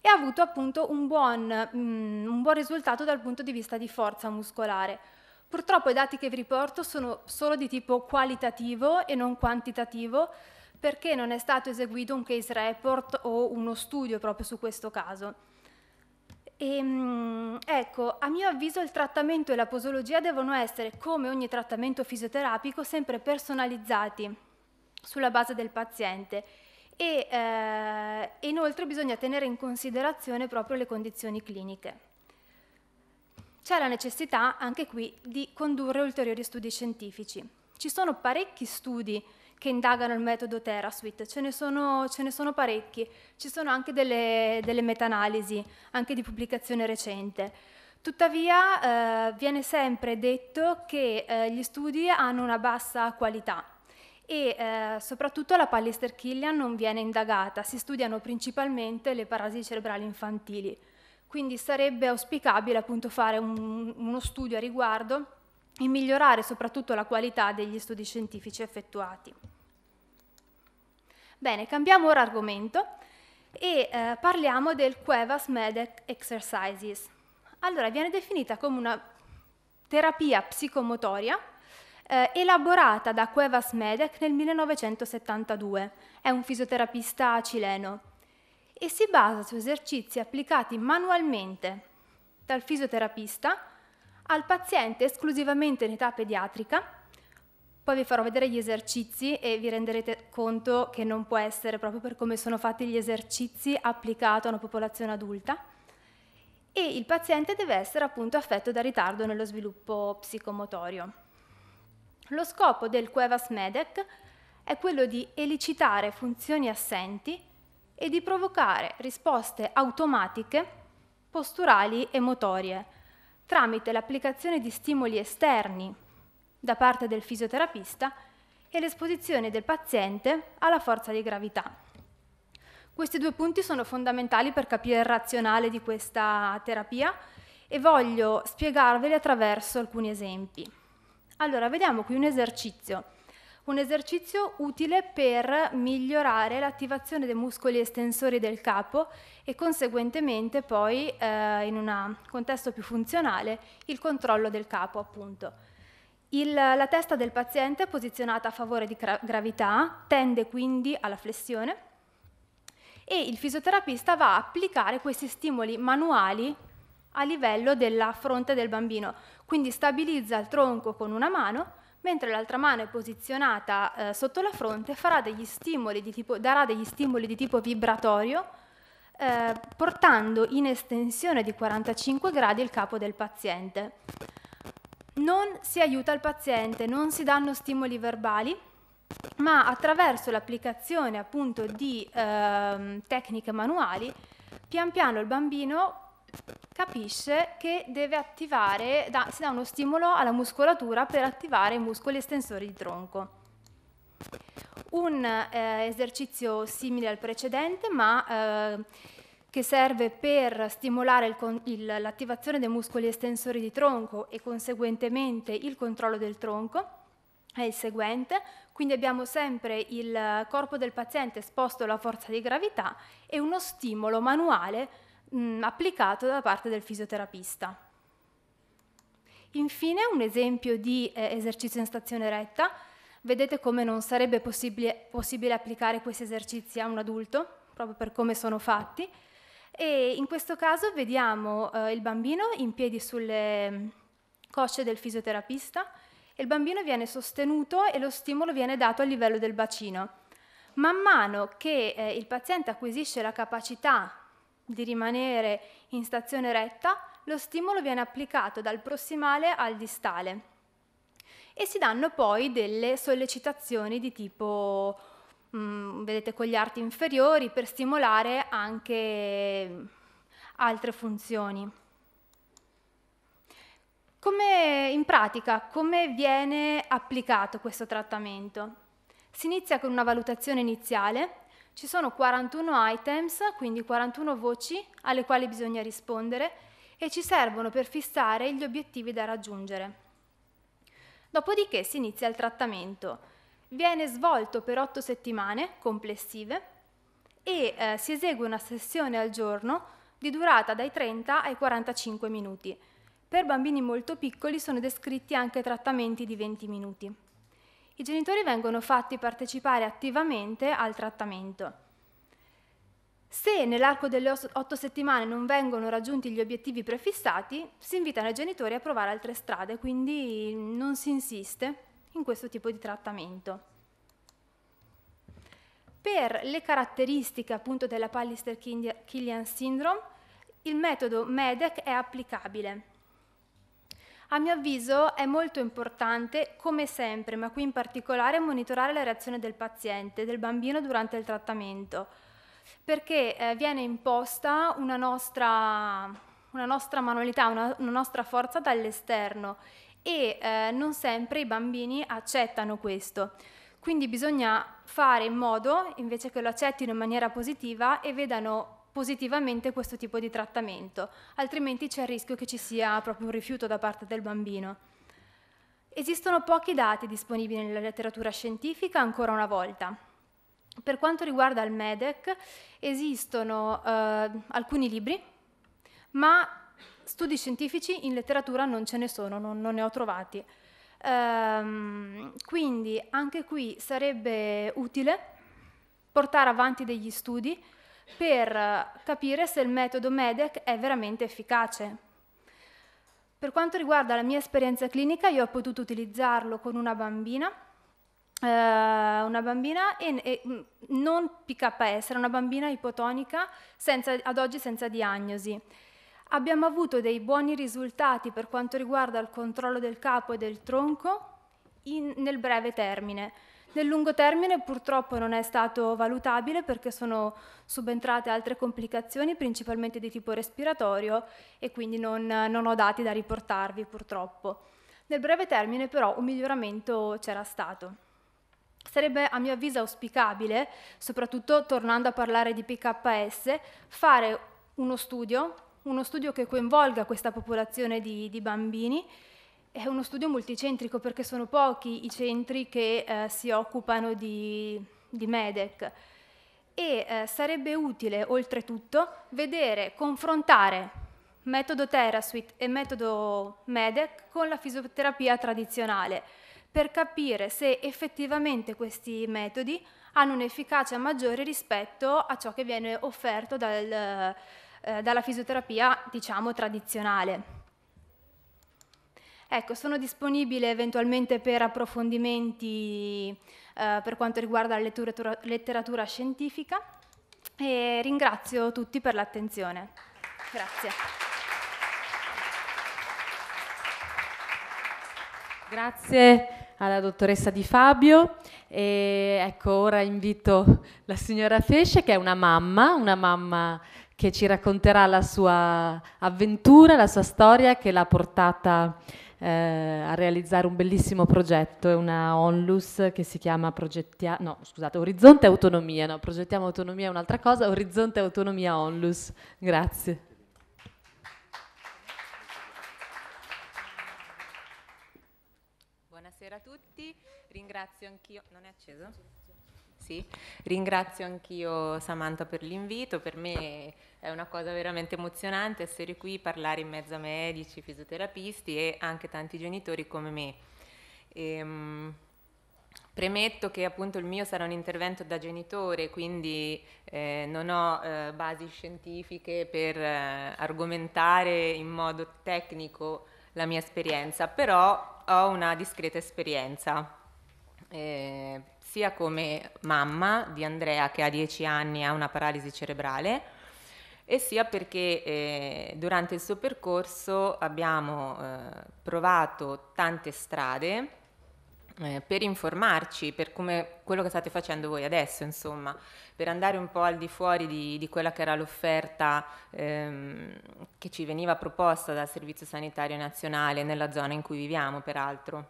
H: e ha avuto appunto un buon, mm, un buon risultato dal punto di vista di forza muscolare. Purtroppo i dati che vi riporto sono solo di tipo qualitativo e non quantitativo, perché non è stato eseguito un case report o uno studio proprio su questo caso. E, ehm, ecco, a mio avviso il trattamento e la posologia devono essere, come ogni trattamento fisioterapico, sempre personalizzati sulla base del paziente e eh, inoltre bisogna tenere in considerazione proprio le condizioni cliniche. C'è la necessità anche qui di condurre ulteriori studi scientifici. Ci sono parecchi studi che indagano il metodo TerraSuite, ce ne sono, ce ne sono parecchi, ci sono anche delle, delle meta-analisi, anche di pubblicazione recente. Tuttavia eh, viene sempre detto che eh, gli studi hanno una bassa qualità e eh, soprattutto la Pallister Killian non viene indagata, si studiano principalmente le parasi cerebrali infantili. Quindi sarebbe auspicabile appunto fare un, uno studio a riguardo e migliorare soprattutto la qualità degli studi scientifici effettuati. Bene, cambiamo ora argomento e eh, parliamo del Cuevas Medic Exercises. Allora, viene definita come una terapia psicomotoria eh, elaborata da Cuevas Medec nel 1972. È un fisioterapista cileno e si basa su esercizi applicati manualmente dal fisioterapista al paziente esclusivamente in età pediatrica poi vi farò vedere gli esercizi e vi renderete conto che non può essere, proprio per come sono fatti gli esercizi, applicato a una popolazione adulta. E il paziente deve essere appunto affetto da ritardo nello sviluppo psicomotorio. Lo scopo del Cuevas Medec è quello di elicitare funzioni assenti e di provocare risposte automatiche, posturali e motorie, tramite l'applicazione di stimoli esterni da parte del fisioterapista e l'esposizione del paziente alla forza di gravità. Questi due punti sono fondamentali per capire il razionale di questa terapia e voglio spiegarveli attraverso alcuni esempi. Allora, vediamo qui un esercizio. Un esercizio utile per migliorare l'attivazione dei muscoli estensori del capo e conseguentemente poi eh, in un contesto più funzionale il controllo del capo, appunto. Il, la testa del paziente è posizionata a favore di gravità tende quindi alla flessione e il fisioterapista va a applicare questi stimoli manuali a livello della fronte del bambino, quindi stabilizza il tronco con una mano, mentre l'altra mano è posizionata eh, sotto la fronte, degli tipo, darà degli stimoli di tipo vibratorio, eh, portando in estensione di 45 gradi il capo del paziente non si aiuta il paziente, non si danno stimoli verbali, ma attraverso l'applicazione appunto di eh, tecniche manuali, pian piano il bambino capisce che deve attivare, da, si dà uno stimolo alla muscolatura per attivare i muscoli estensori di tronco. Un eh, esercizio simile al precedente, ma eh, che serve per stimolare l'attivazione dei muscoli estensori di tronco e conseguentemente il controllo del tronco è il seguente, quindi abbiamo sempre il corpo del paziente esposto alla forza di gravità e uno stimolo manuale mh, applicato da parte del fisioterapista. Infine un esempio di eh, esercizio in stazione retta, vedete come non sarebbe possibile, possibile applicare questi esercizi a un adulto, proprio per come sono fatti, e in questo caso vediamo eh, il bambino in piedi sulle mm, cosce del fisioterapista e il bambino viene sostenuto e lo stimolo viene dato a livello del bacino. Man mano che eh, il paziente acquisisce la capacità di rimanere in stazione retta, lo stimolo viene applicato dal prossimale al distale e si danno poi delle sollecitazioni di tipo mh, mm, vedete con gli arti inferiori per stimolare anche altre funzioni. Come, in pratica, come viene applicato questo trattamento? Si inizia con una valutazione iniziale, ci sono 41 items, quindi 41 voci alle quali bisogna rispondere e ci servono per fissare gli obiettivi da raggiungere. Dopodiché si inizia il trattamento viene svolto per otto settimane complessive e eh, si esegue una sessione al giorno di durata dai 30 ai 45 minuti. Per bambini molto piccoli sono descritti anche trattamenti di 20 minuti. I genitori vengono fatti partecipare attivamente al trattamento. Se nell'arco delle otto settimane non vengono raggiunti gli obiettivi prefissati, si invitano i genitori a provare altre strade, quindi non si insiste in questo tipo di trattamento. Per le caratteristiche appunto della Pallister-Killian syndrome, il metodo MEDEC è applicabile. A mio avviso è molto importante, come sempre, ma qui in particolare, monitorare la reazione del paziente, del bambino durante il trattamento, perché eh, viene imposta una nostra, una nostra manualità, una, una nostra forza dall'esterno e eh, non sempre i bambini accettano questo. Quindi bisogna fare in modo invece che lo accettino in maniera positiva e vedano positivamente questo tipo di trattamento, altrimenti c'è il rischio che ci sia proprio un rifiuto da parte del bambino. Esistono pochi dati disponibili nella letteratura scientifica ancora una volta. Per quanto riguarda il MEDEC esistono eh, alcuni libri, ma Studi scientifici in letteratura non ce ne sono, non, non ne ho trovati. Ehm, quindi anche qui sarebbe utile portare avanti degli studi per capire se il metodo MEDEC è veramente efficace. Per quanto riguarda la mia esperienza clinica, io ho potuto utilizzarlo con una bambina, eh, una bambina e, e, mm, non PKS, era una bambina ipotonica senza, ad oggi senza diagnosi abbiamo avuto dei buoni risultati per quanto riguarda il controllo del capo e del tronco in, nel breve termine. Nel lungo termine purtroppo non è stato valutabile perché sono subentrate altre complicazioni, principalmente di tipo respiratorio, e quindi non, non ho dati da riportarvi purtroppo. Nel breve termine però un miglioramento c'era stato. Sarebbe a mio avviso auspicabile, soprattutto tornando a parlare di PKS, fare uno studio uno studio che coinvolga questa popolazione di, di bambini. È uno studio multicentrico perché sono pochi i centri che eh, si occupano di, di MEDEC e eh, sarebbe utile oltretutto vedere, confrontare metodo TerraSuite e metodo MEDEC con la fisioterapia tradizionale per capire se effettivamente questi metodi hanno un'efficacia maggiore rispetto a ciò che viene offerto dal, eh, dalla fisioterapia diciamo tradizionale. Ecco, sono disponibile eventualmente per approfondimenti eh, per quanto riguarda la letteratura, letteratura scientifica e ringrazio tutti per l'attenzione. Grazie. Grazie
E: alla dottoressa Di Fabio. E ecco, ora invito la signora Fesce, che è una mamma, una mamma che ci racconterà la sua avventura, la sua storia che l'ha portata eh, a realizzare un bellissimo progetto, è una onlus che si chiama Progettia- no, scusate, Orizzonte Autonomia, no, Progettiamo Autonomia è un'altra cosa, Orizzonte Autonomia Onlus. Grazie.
I: Buonasera a tutti, ringrazio anch'io, non è acceso? Sì, ringrazio anch'io Samantha per l'invito, per me È- è una cosa veramente emozionante essere qui, parlare in mezzo a medici, fisioterapisti e anche tanti genitori come me. Ehm, premetto che appunto il mio sarà un intervento da genitore, quindi eh, non ho eh, basi scientifiche per eh, argomentare in modo tecnico la mia esperienza, però ho una discreta esperienza. Eh, sia come mamma di Andrea che a 10 anni ha una paralisi cerebrale, e sia perché eh, durante il suo percorso abbiamo eh, provato tante strade eh, per informarci, per come quello che state facendo voi adesso, insomma, per andare un po' al di fuori di, di quella che era l'offerta ehm, che ci veniva proposta dal Servizio Sanitario Nazionale nella zona in cui viviamo, peraltro.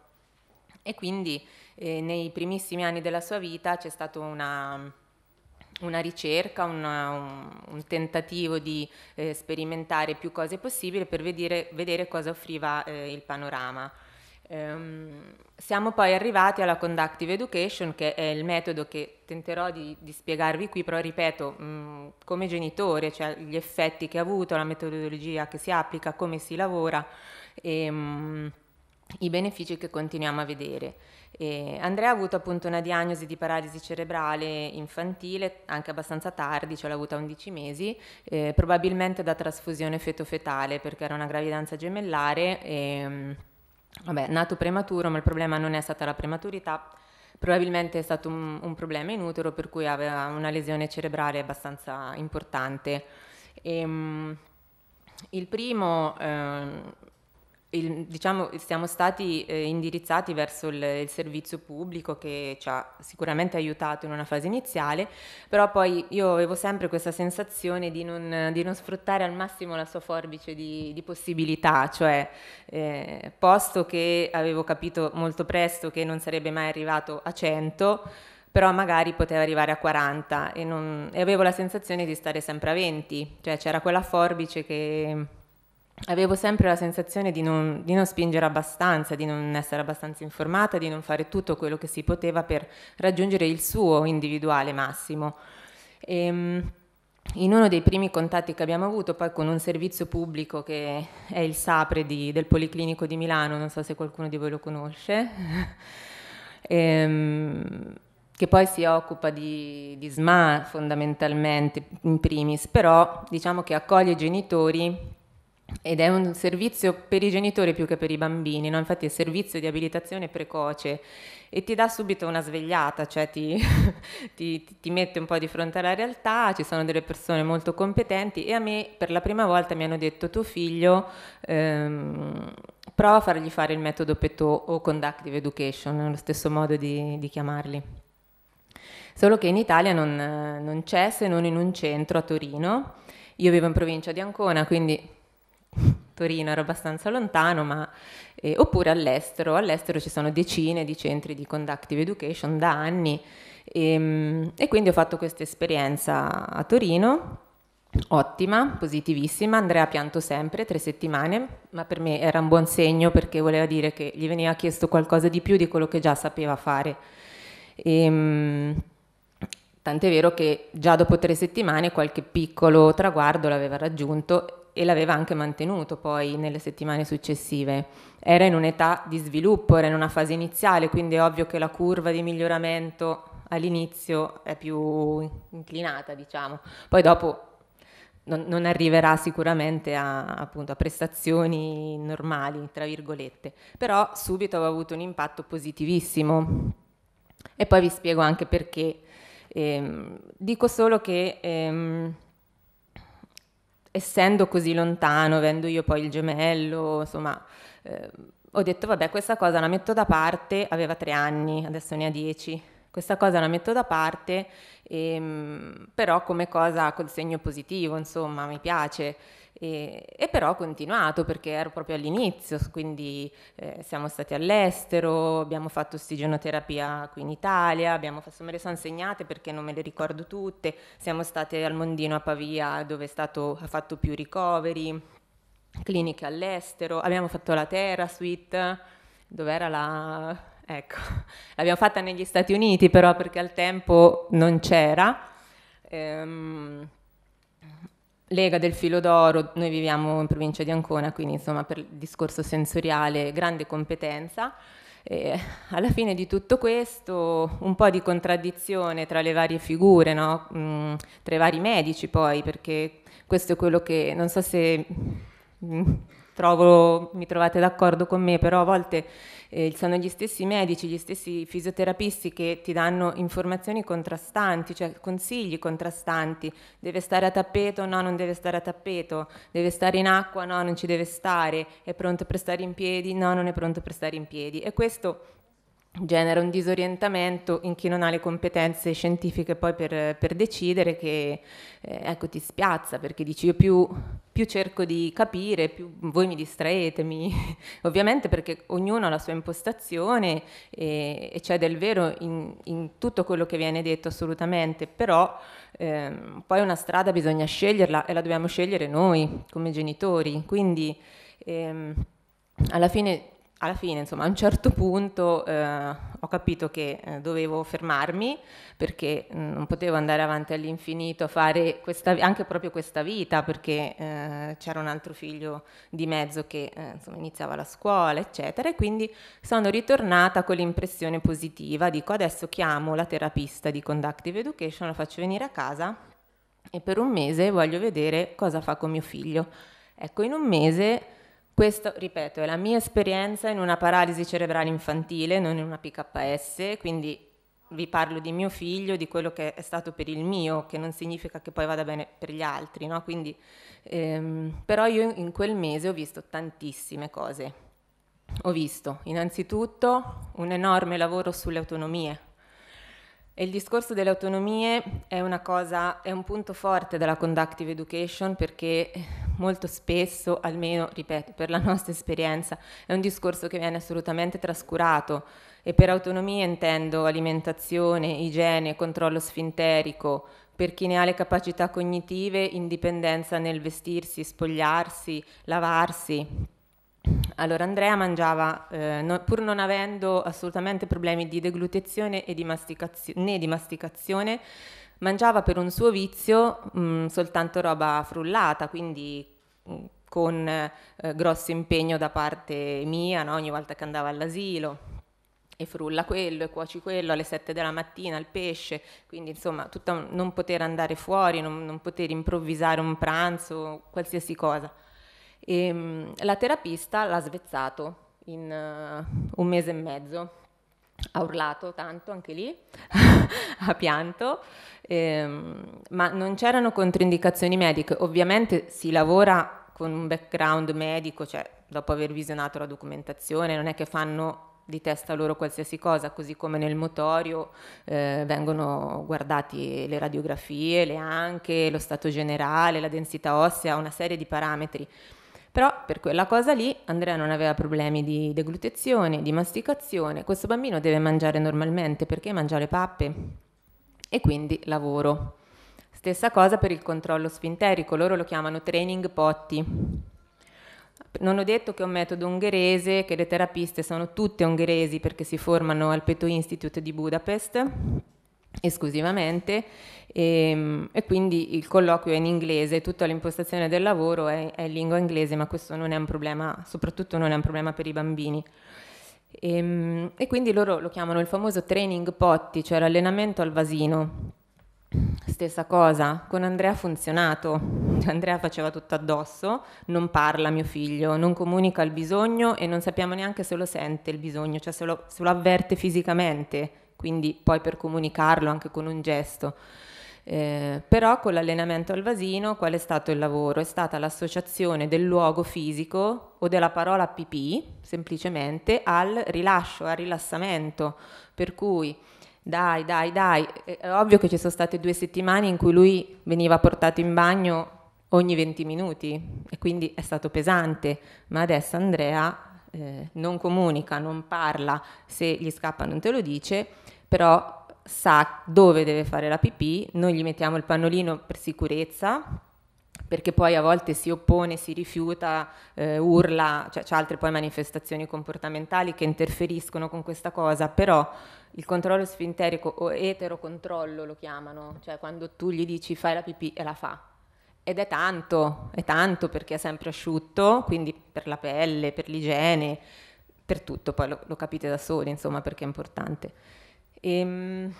I: E quindi eh, nei primissimi anni della sua vita c'è stato una, una ricerca, una, un, un, tentativo di eh, sperimentare più cose possibile per vedere, vedere cosa offriva eh, il panorama. Ehm, siamo poi arrivati alla Conductive Education, che è il metodo che tenterò di, di spiegarvi qui, però ripeto, mh, mm, come genitore, cioè gli effetti che ha avuto, la metodologia che si applica, come si lavora. E, ehm, mh, i benefici che continuiamo a vedere. E Andrea ha avuto appunto una diagnosi di paralisi cerebrale infantile anche abbastanza tardi, cioè l'ha avuta a 11 mesi, eh, probabilmente da trasfusione feto-fetale perché era una gravidanza gemellare, e, ehm, vabbè, nato prematuro ma il problema non è stata la prematurità, probabilmente è stato un, un problema in utero per cui aveva una lesione cerebrale abbastanza importante. E, ehm, il primo... Eh, il, diciamo, siamo stati eh, indirizzati verso il, il, servizio pubblico che ci ha sicuramente aiutato in una fase iniziale, però poi io avevo sempre questa sensazione di non, di non sfruttare al massimo la sua forbice di, di possibilità, cioè eh, posto che avevo capito molto presto che non sarebbe mai arrivato a 100, però magari poteva arrivare a 40 e, non, e avevo la sensazione di stare sempre a 20, cioè c'era quella forbice che avevo sempre la sensazione di non, di non, spingere abbastanza, di non essere abbastanza informata, di non fare tutto quello che si poteva per raggiungere il suo individuale massimo. E, ehm, in uno dei primi contatti che abbiamo avuto, poi con un servizio pubblico che è il SAPRE di, del Policlinico di Milano, non so se qualcuno di voi lo conosce, ehm, che poi si occupa di, di SMA fondamentalmente in primis, però diciamo che accoglie genitori ed è un servizio per i genitori più che per i bambini, no? infatti è il servizio di abilitazione precoce e ti dà subito una svegliata, cioè ti, ti, ti, mette un po' di fronte alla realtà, ci sono delle persone molto competenti e a me per la prima volta mi hanno detto tuo figlio ehm, prova a fargli fare il metodo PETO o Conductive Education, lo stesso modo di, di chiamarli. Solo che in Italia non, non c'è se non in un centro a Torino, io vivo in provincia di Ancona, quindi Torino era abbastanza lontano, ma, eh, oppure all'estero. All'estero ci sono decine di centri di conductive education da anni e, ehm, e quindi ho fatto questa esperienza a Torino, ottima, positivissima. Andrea ha pianto sempre tre settimane, ma per me era un buon segno perché voleva dire che gli veniva chiesto qualcosa di più di quello che già sapeva fare. E, ehm, Tant'è vero che già dopo tre settimane qualche piccolo traguardo l'aveva raggiunto e l'aveva anche mantenuto poi nelle settimane successive. Era in un'età di sviluppo, era in una fase iniziale, quindi è ovvio che la curva di miglioramento all'inizio è più inclinata, diciamo. Poi dopo non, non arriverà sicuramente a, appunto, a prestazioni normali, tra virgolette, però subito aveva avuto un impatto positivissimo. E poi vi spiego anche perché. Ehm, dico solo che... Ehm, essendo così lontano, avendo io poi il gemello, insomma, eh, ho detto vabbè questa cosa la metto da parte, aveva tre anni, adesso ne ha dieci, questa cosa la metto da parte, ehm, però come cosa col segno positivo, insomma, mi piace. E, e però ho continuato perché ero proprio all'inizio, quindi eh, siamo stati all'estero, abbiamo fatto stigionoterapia qui in Italia, abbiamo, fatto, me le sono segnate perché non me le ricordo tutte, siamo state al Mondino a Pavia dove stato, ha fatto più ricoveri cliniche all'estero, abbiamo fatto la Terra Suite, dove era la... ecco, l'abbiamo fatta negli Stati Uniti però perché al tempo non c'era. Ehm, Lega del filo d'oro, noi viviamo in provincia di Ancona, quindi insomma per il discorso sensoriale grande competenza. E alla fine di tutto questo un po' di contraddizione tra le varie figure, no? mm, tra i vari medici poi, perché questo è quello che non so se... Mm, trovo, mi trovate d'accordo con me, però a volte eh, sono gli stessi medici, gli stessi fisioterapisti che ti danno informazioni contrastanti, cioè consigli contrastanti, deve stare a tappeto, no, non deve stare a tappeto, deve stare in acqua, no, non ci deve stare, è pronto per stare in piedi, no, non è pronto per stare in piedi. E questo genera un disorientamento in chi non ha le competenze scientifiche poi per, per decidere che eh, ecco, ti spiazza perché dici io più, più cerco di capire, più voi mi distraete, mi... ovviamente perché ognuno ha la sua impostazione e, e c'è del vero in, in, tutto quello che viene detto assolutamente, però ehm, poi una strada bisogna sceglierla e la dobbiamo scegliere noi come genitori, quindi ehm, alla fine alla fine, insomma, a un certo punto eh, ho capito che eh, dovevo fermarmi perché mh, mm, non potevo andare avanti all'infinito, a fare questa, anche proprio questa vita, perché eh, c'era un altro figlio di mezzo che eh, insomma, iniziava la scuola, eccetera. E quindi sono ritornata con l'impressione positiva, dico adesso chiamo la terapista di Conductive Education, la faccio venire a casa e per un mese voglio vedere cosa fa con mio figlio. Ecco, in un mese questo, ripeto, è la mia esperienza in una paralisi cerebrale infantile, non in una PKS, quindi vi parlo di mio figlio, di quello che è stato per il mio, che non significa che poi vada bene per gli altri, no? Quindi, ehm, però io in quel mese ho visto tantissime cose. Ho visto innanzitutto un enorme lavoro sulle autonomie, e il discorso delle autonomie è, cosa, è un punto forte della conductive education perché molto spesso, almeno ripeto, per la nostra esperienza, è un discorso che viene assolutamente trascurato e per autonomia intendo alimentazione, igiene, controllo sfinterico, per chi ne ha le capacità cognitive, indipendenza nel vestirsi, spogliarsi, lavarsi allora Andrea mangiava, eh, no, pur non avendo assolutamente problemi di deglutizione di masticazio- né di masticazione, mangiava per un suo vizio mh, mm, soltanto roba frullata, quindi mh, mm, con eh, grosso impegno da parte mia, no? ogni volta che andava all'asilo. E frulla quello e cuoci quello alle 7 della mattina, il pesce, quindi insomma un, non poter andare fuori, non, non poter improvvisare un pranzo, qualsiasi cosa. E, ehm, la terapista l'ha svezzato in uh, un mese e mezzo. Ha urlato tanto anche lì, ha pianto, ehm, ma non c'erano controindicazioni mediche. Ovviamente si lavora con un background medico, cioè dopo aver visionato la documentazione, non è che fanno di testa loro qualsiasi cosa, così come nel motorio eh, vengono guardati le radiografie, le anche, lo stato generale, la densità ossea, una serie di parametri però per quella cosa lì Andrea non aveva problemi di deglutezione, di masticazione. Questo bambino deve mangiare normalmente perché mangiare pappe e quindi lavoro. Stessa cosa per il controllo sfinterico, loro lo chiamano training potti. Non ho detto che è un metodo ungherese, che le terapiste sono tutte ungheresi perché si formano al Peto Institute di Budapest esclusivamente e, ehm, e, quindi il colloquio è in inglese, tutta l'impostazione del lavoro è, è, in lingua inglese, ma questo non è un problema, soprattutto non è un problema per i bambini. E, ehm, e quindi loro lo chiamano il famoso training potti, cioè l'allenamento al vasino. Stessa cosa, con Andrea ha funzionato, Andrea faceva tutto addosso, non parla mio figlio, non comunica il bisogno e non sappiamo neanche se lo sente il bisogno, cioè se lo, se lo avverte fisicamente, quindi poi per comunicarlo anche con un gesto. Eh, però con l'allenamento al vasino qual è stato il lavoro? È stata l'associazione del luogo fisico o della parola pipì, semplicemente, al rilascio, al rilassamento. Per cui dai, dai, dai, eh, è ovvio che ci sono state due settimane in cui lui veniva portato in bagno ogni 20 minuti e quindi è stato pesante, ma adesso Andrea eh, non comunica, non parla, se gli scappa non te lo dice, però sa dove deve fare la pipì, noi gli mettiamo il pannolino per sicurezza, perché poi a volte si oppone, si rifiuta, eh, urla, cioè c'è altre poi manifestazioni comportamentali che interferiscono con questa cosa, però il controllo sfinterico o eterocontrollo lo chiamano, cioè quando tu gli dici fai la pipì e la fa. Ed è tanto, è tanto perché è sempre asciutto, quindi per la pelle, per l'igiene, per tutto, poi lo, lo capite da soli, insomma, perché è importante. E, ehm,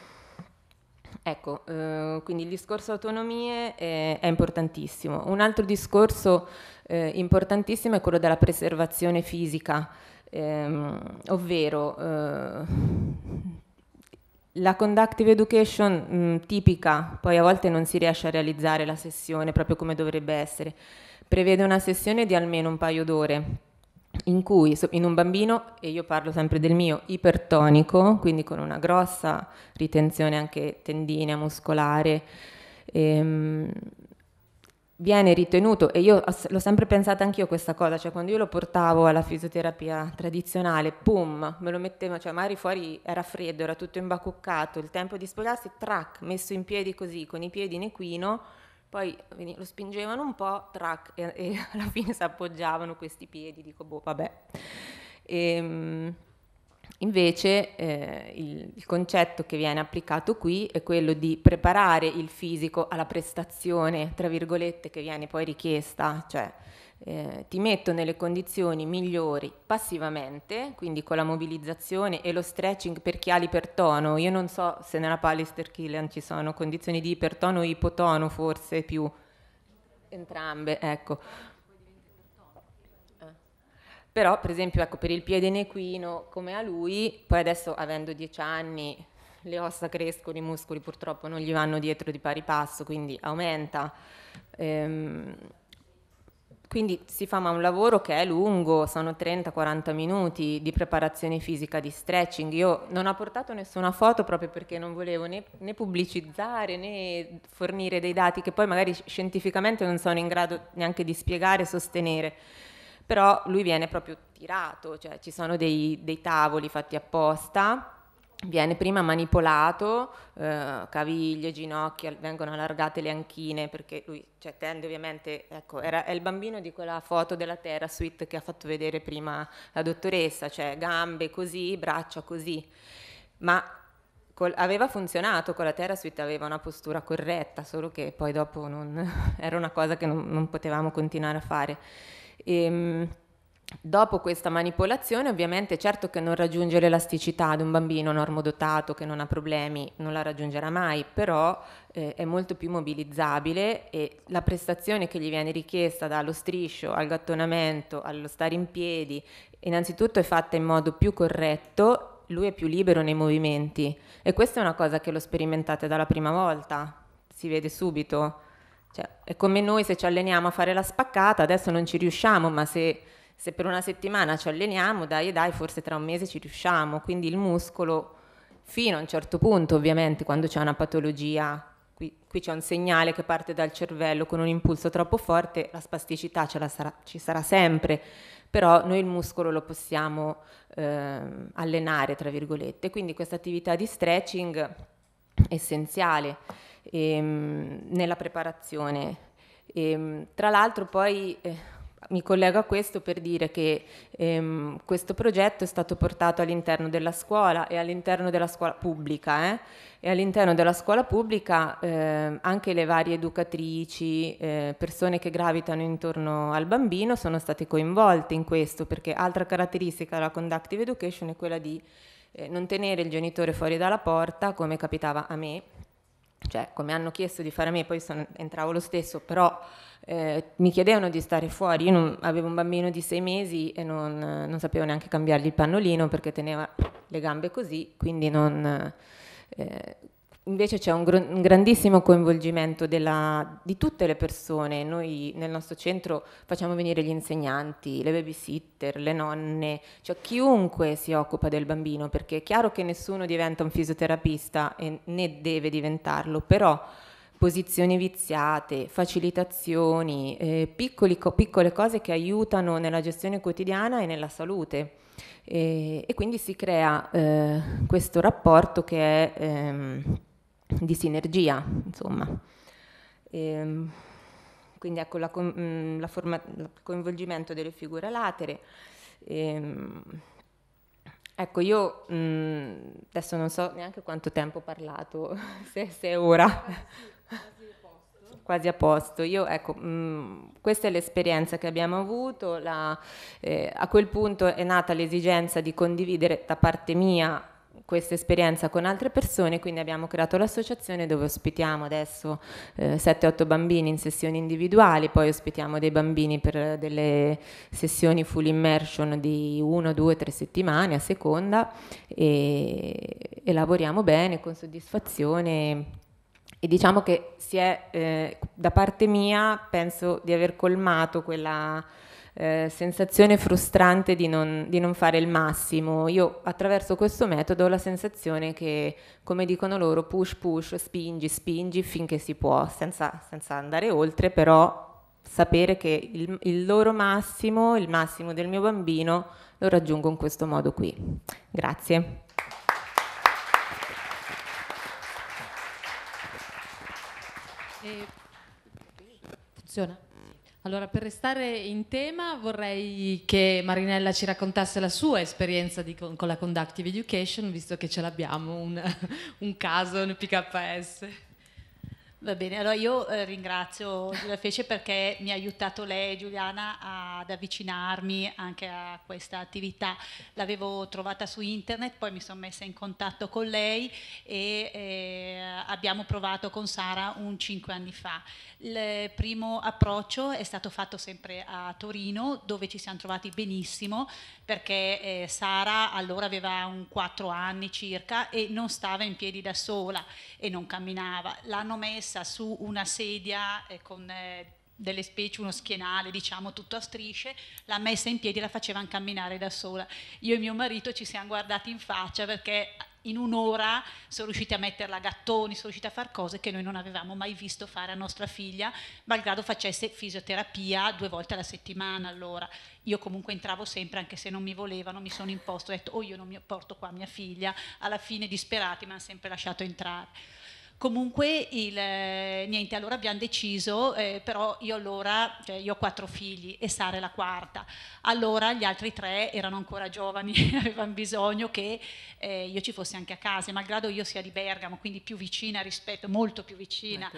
I: ecco, eh, quindi il discorso autonomie è, è importantissimo. Un altro discorso eh, importantissimo è quello della preservazione fisica, ehm, ovvero eh, la conductive education mh, mm, tipica, poi a volte non si riesce a realizzare la sessione proprio come dovrebbe essere, prevede una sessione di almeno un paio d'ore in cui in un bambino, e io parlo sempre del mio, ipertonico, quindi con una grossa ritenzione anche tendinea muscolare, ehm, viene ritenuto, e io l'ho sempre pensata anch'io questa cosa, cioè quando io lo portavo alla fisioterapia tradizionale, pum, me lo mettevo, cioè magari fuori era freddo, era tutto imbacuccato, il tempo di spogliarsi, track, messo in piedi così, con i piedi in equino, poi lo spingevano un po', track, e, e alla fine si appoggiavano questi piedi, dico boh, vabbè. E, ehm, invece eh, il, il, concetto che viene applicato qui è quello di preparare il fisico alla prestazione, tra virgolette, che viene poi richiesta, cioè eh, ti metto nelle condizioni migliori passivamente, quindi con la mobilizzazione e lo stretching per chi ha l'ipertono. Io non so se nella Pallister Killian ci sono condizioni di ipertono o ipotono, forse più entrambe, ecco. Eh. Però, per esempio, ecco, per il piede nequino come a lui, poi adesso avendo 10 anni le ossa crescono, i muscoli purtroppo non gli vanno dietro di pari passo, quindi aumenta. Ehm, quindi si fa ma un lavoro che è lungo, sono 30-40 minuti di preparazione fisica, di stretching. Io non ho portato nessuna foto proprio perché non volevo né, né pubblicizzare né fornire dei dati che poi magari scientificamente non sono in grado neanche di spiegare e sostenere però lui viene proprio tirato, cioè ci sono dei, dei, tavoli fatti apposta viene prima manipolato, eh, caviglie, ginocchia, vengono allargate le anchine perché lui cioè, tende ovviamente, ecco, era, è il bambino di quella foto della Terra Suite che ha fatto vedere prima la dottoressa, cioè gambe così, braccia così, ma col, aveva funzionato con la Terra Suite, aveva una postura corretta, solo che poi dopo non, era una cosa che non, non potevamo continuare a fare. E, ehm, Dopo questa manipolazione, ovviamente, certo che non raggiunge l'elasticità di un bambino normodotato che non ha problemi, non la raggiungerà mai, però eh, è molto più mobilizzabile e la prestazione che gli viene richiesta dallo striscio, al gattonamento, allo stare in piedi, innanzitutto è fatta in modo più corretto, lui è più libero nei movimenti e questa è una cosa che lo sperimentate dalla prima volta, si vede subito. Cioè, è come noi se ci alleniamo a fare la spaccata, adesso non ci riusciamo, ma se se per una settimana ci alleniamo, dai e dai, forse tra un mese ci riusciamo. Quindi il muscolo, fino a un certo punto, ovviamente, quando c'è una patologia, qui, qui c'è un segnale che parte dal cervello con un impulso troppo forte, la spasticità la sarà, ci sarà sempre, però noi il muscolo lo possiamo eh, allenare, tra virgolette. Quindi questa attività di stretching è essenziale ehm, nella preparazione. E, ehm, tra l'altro poi... Eh, mi collego a questo per dire che ehm, questo progetto è stato portato all'interno della scuola e all'interno della scuola pubblica eh? e all'interno della scuola pubblica eh, anche le varie educatrici, eh, persone che gravitano intorno al bambino sono state coinvolte in questo perché altra caratteristica della conductive education è quella di eh, non tenere il genitore fuori dalla porta come capitava a me cioè come hanno chiesto di fare a me, poi sono, entravo lo stesso, però eh, mi chiedevano di stare fuori, io non, avevo un bambino di sei mesi e non, non, sapevo neanche cambiargli il pannolino perché teneva le gambe così, quindi non, eh, Invece c'è un, un, grandissimo coinvolgimento della, di tutte le persone. Noi nel nostro centro facciamo venire gli insegnanti, le babysitter, le nonne, cioè chiunque si occupa del bambino, perché è chiaro che nessuno diventa un fisioterapista e, né deve diventarlo, però posizioni viziate, facilitazioni, eh, piccoli, co piccole cose che aiutano nella gestione quotidiana e nella salute. E, e quindi si crea eh, questo rapporto che è... Ehm, di sinergia, insomma. E, ehm, quindi ecco la, mm, la forma, il coinvolgimento delle figure latere. E, ehm, ecco, io mh, mm, adesso non so neanche quanto tempo ho parlato, se, se è ora. Quasi, a a posto. Io, ecco, mh, mm, questa è l'esperienza che abbiamo avuto. La, eh, a quel punto è nata l'esigenza di condividere da parte mia questa esperienza con altre persone, quindi abbiamo creato l'associazione dove ospitiamo adesso eh, 7-8 bambini in sessioni individuali, poi ospitiamo dei bambini per delle sessioni full immersion di 1, 2, 3 settimane a seconda e, e lavoriamo bene con soddisfazione e diciamo che si è, eh, da parte mia penso di aver colmato quella eh, sensazione frustrante di non, di non, fare il massimo. Io attraverso questo metodo ho la sensazione che, come dicono loro, push, push, spingi, spingi finché si può, senza, senza andare oltre, però sapere che il, il, loro massimo, il massimo del mio bambino, lo raggiungo in questo modo qui. Grazie.
E: Eh, funziona? Allora, per restare in tema, vorrei che Marinella ci raccontasse la sua esperienza di, con, con, la Conductive Education, visto che ce l'abbiamo
G: un, un caso nel PKS. Va bene, allora io eh, ringrazio Giulia Fece perché mi ha aiutato lei, Giuliana, ad avvicinarmi anche a questa attività. L'avevo trovata su internet, poi mi sono messa in contatto con lei e eh, abbiamo provato con Sara un cinque anni fa. Il primo approccio è stato fatto sempre a Torino, dove ci siamo trovati benissimo perché eh, Sara allora aveva un 4 anni circa e non stava in piedi da sola e non camminava. L'hanno messa messa su una sedia eh, con eh, delle specie, uno schienale, diciamo, tutto a strisce, l'ha messa in piedi e la faceva camminare da sola. Io e mio marito ci siamo guardati in faccia perché in un'ora sono riusciti a metterla a gattoni, sono riusciti a fare cose che noi non avevamo mai visto fare a nostra figlia, malgrado facesse fisioterapia due volte alla settimana allora. Io comunque entravo sempre, anche se non mi volevano, mi sono imposto, ho detto, oh io non mi porto qua mia figlia, alla fine disperati mi hanno sempre lasciato entrare. Comunque, il, eh, niente, allora abbiamo deciso, eh, però io allora, cioè io ho quattro figli e Sara è la quarta, allora gli altri tre erano ancora giovani, avevano bisogno che eh, io ci fossi anche a casa, e malgrado io sia di Bergamo, quindi più vicina rispetto, molto più vicina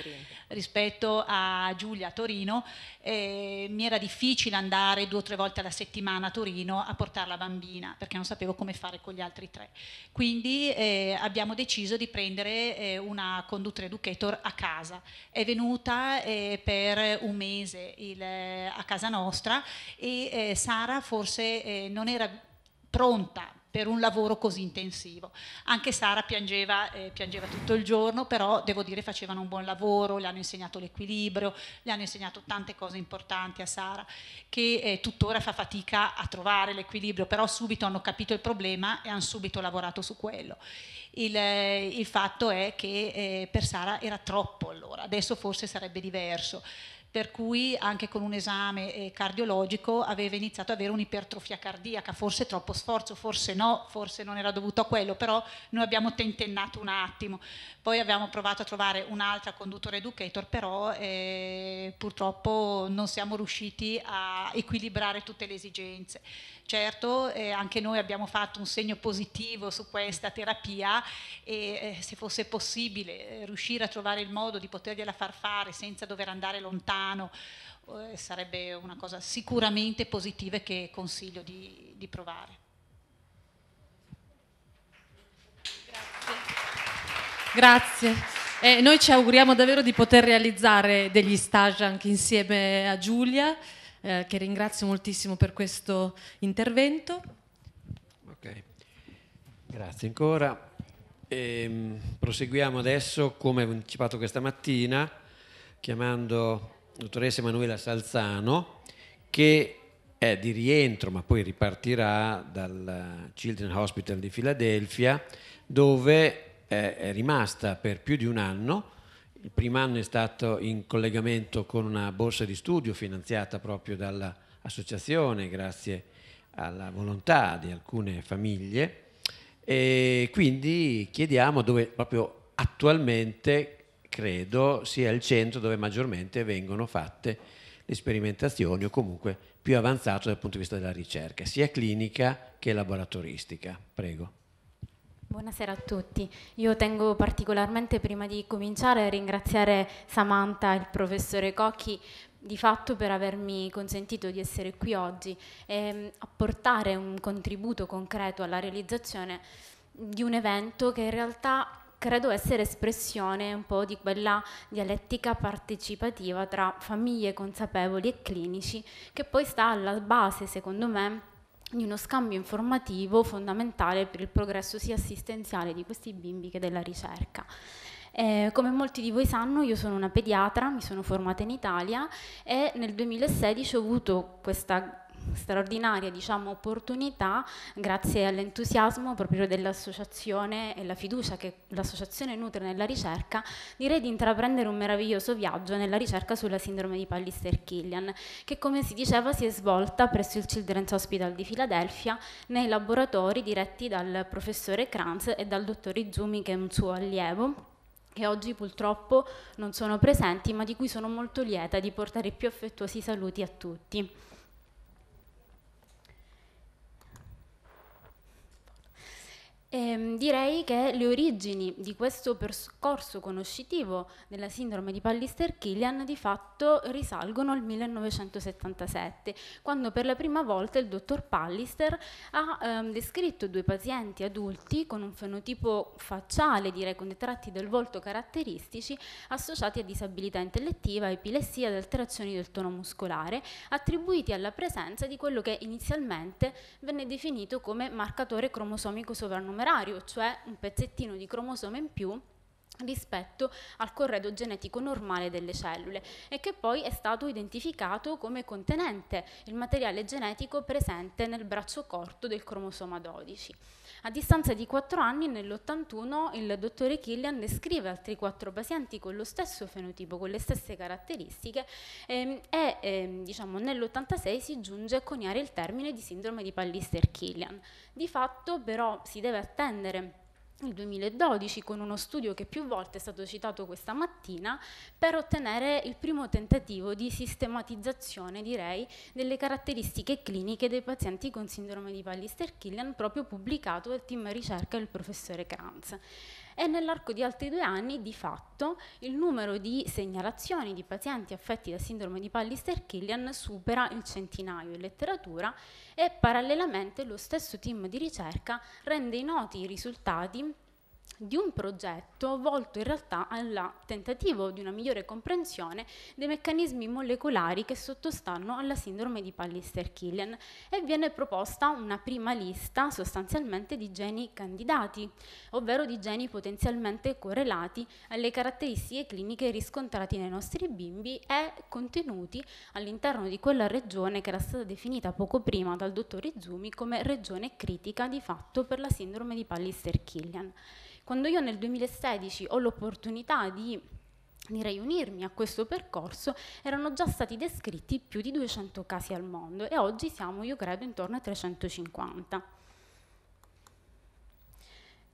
G: rispetto a Giulia a Torino, eh, mi era difficile andare due o tre volte alla settimana a Torino a portare la bambina, perché non sapevo come fare con gli altri tre. Quindi eh, abbiamo deciso di prendere eh, una Conductor Educator a casa. È venuta eh, per un mese il, eh, a casa nostra e eh, Sara forse eh, non era pronta per un lavoro così intensivo. Anche Sara piangeva, eh, piangeva tutto il giorno, però devo dire facevano un buon lavoro, le hanno insegnato l'equilibrio, le hanno insegnato tante cose importanti a Sara, che eh, tuttora fa fatica a trovare l'equilibrio, però subito hanno capito il problema e hanno subito lavorato su quello. Il, eh, il fatto è che eh, per Sara era troppo allora, adesso forse sarebbe diverso per cui anche con un esame eh, cardiologico aveva iniziato ad avere un'ipertrofia cardiaca, forse troppo sforzo, forse no, forse non era dovuto a quello, però noi abbiamo tentennato un attimo. Poi abbiamo provato a trovare un'altra conduttore educator, però eh, purtroppo non siamo riusciti a equilibrare tutte le esigenze. Certo, eh, anche noi abbiamo fatto un segno positivo su questa terapia e eh, se fosse possibile eh, riuscire a trovare il modo di potergliela far fare senza dover andare lontano eh, sarebbe una cosa sicuramente positiva e che consiglio di, di provare.
E: Grazie. Grazie. Eh, noi ci auguriamo davvero di poter realizzare degli stage anche insieme a Giulia eh, che ringrazio moltissimo per questo intervento.
B: Okay. Grazie ancora. E, ehm, proseguiamo adesso, come anticipato questa mattina, chiamando la dottoressa Emanuela Salzano, che è di rientro, ma poi ripartirà dal Children's Hospital di Filadelfia, dove è rimasta per più di un anno il primo anno è stato in collegamento con una borsa di studio finanziata proprio dall'associazione grazie alla volontà di alcune famiglie e quindi chiediamo dove proprio attualmente credo sia il centro dove maggiormente vengono fatte le sperimentazioni o comunque più avanzato dal punto di vista della ricerca, sia clinica che laboratoristica. Prego.
J: Buonasera a tutti. Io tengo particolarmente, prima di cominciare, a ringraziare Samantha e il professore Cocchi di fatto per avermi consentito di essere qui oggi e mm, apportare un contributo concreto alla realizzazione di un evento che in realtà credo essere espressione un po' di quella dialettica partecipativa tra famiglie consapevoli e clinici che poi sta alla base, secondo me, di uno scambio informativo fondamentale per il progresso sia assistenziale di questi bimbi che della ricerca. Eh, come molti di voi sanno, io sono una pediatra, mi sono formata in Italia e nel 2016 ho avuto questa straordinaria diciamo, opportunità grazie all'entusiasmo proprio dell'associazione e alla fiducia che l'associazione nutre nella ricerca, direi di intraprendere un meraviglioso viaggio nella ricerca sulla sindrome di Pallister-Killian, che come si diceva si è svolta presso il Children's Hospital di Filadelfia nei laboratori diretti dal professore Kranz e dal dottor Izumi che è un suo allievo che oggi purtroppo non sono presenti, ma di cui sono molto lieta di portare i più affettuosi saluti a tutti. E ehm, direi che le origini di questo percorso conoscitivo della sindrome di Pallister-Killian di fatto risalgono al 1977, quando per la prima volta il dottor Pallister ha ehm, descritto due pazienti adulti con un fenotipo facciale, direi con dei tratti del volto caratteristici, associati a disabilità intellettiva, epilessia ed alterazioni del tono muscolare, attribuiti alla presenza di quello che inizialmente venne definito come marcatore cromosomico sovrannumerato numerario, cioè un pezzettino di cromosoma in più rispetto al corredo genetico normale delle cellule e che poi è stato identificato come contenente il materiale genetico presente nel braccio corto del cromosoma 12. A distanza di 4 anni, nell'81, il dottore Killian descrive altri 4 pazienti con lo stesso fenotipo, con le stesse caratteristiche ehm, e ehm, diciamo, nell'86 si giunge a coniare il termine di sindrome di Pallister-Killian. Di fatto però si deve attendere il 2012 con uno studio che più volte è stato citato questa mattina per ottenere il primo tentativo di sistematizzazione, direi, delle caratteristiche cliniche dei pazienti con sindrome di Pallister-Killian proprio pubblicato dal team ricerca del professore Kranz e nell'arco di altri due anni di fatto il numero di segnalazioni di pazienti affetti da sindrome di Pallister-Killian supera il centinaio in letteratura e parallelamente lo stesso team di ricerca rende noti i risultati di un progetto volto in realtà al tentativo di una migliore comprensione dei meccanismi molecolari che sottostanno alla sindrome di Pallister-Killian e viene proposta una prima lista sostanzialmente di geni candidati, ovvero di geni potenzialmente correlati alle caratteristiche cliniche riscontrate nei nostri bimbi e contenuti all'interno di quella regione che era stata definita poco prima dal dottor Izumi come regione critica di fatto per la sindrome di Pallister-Killian. Quando io nel 2016 ho l'opportunità di di riunirmi a questo percorso erano già stati descritti più di 200 casi al mondo e oggi siamo io credo intorno a 350.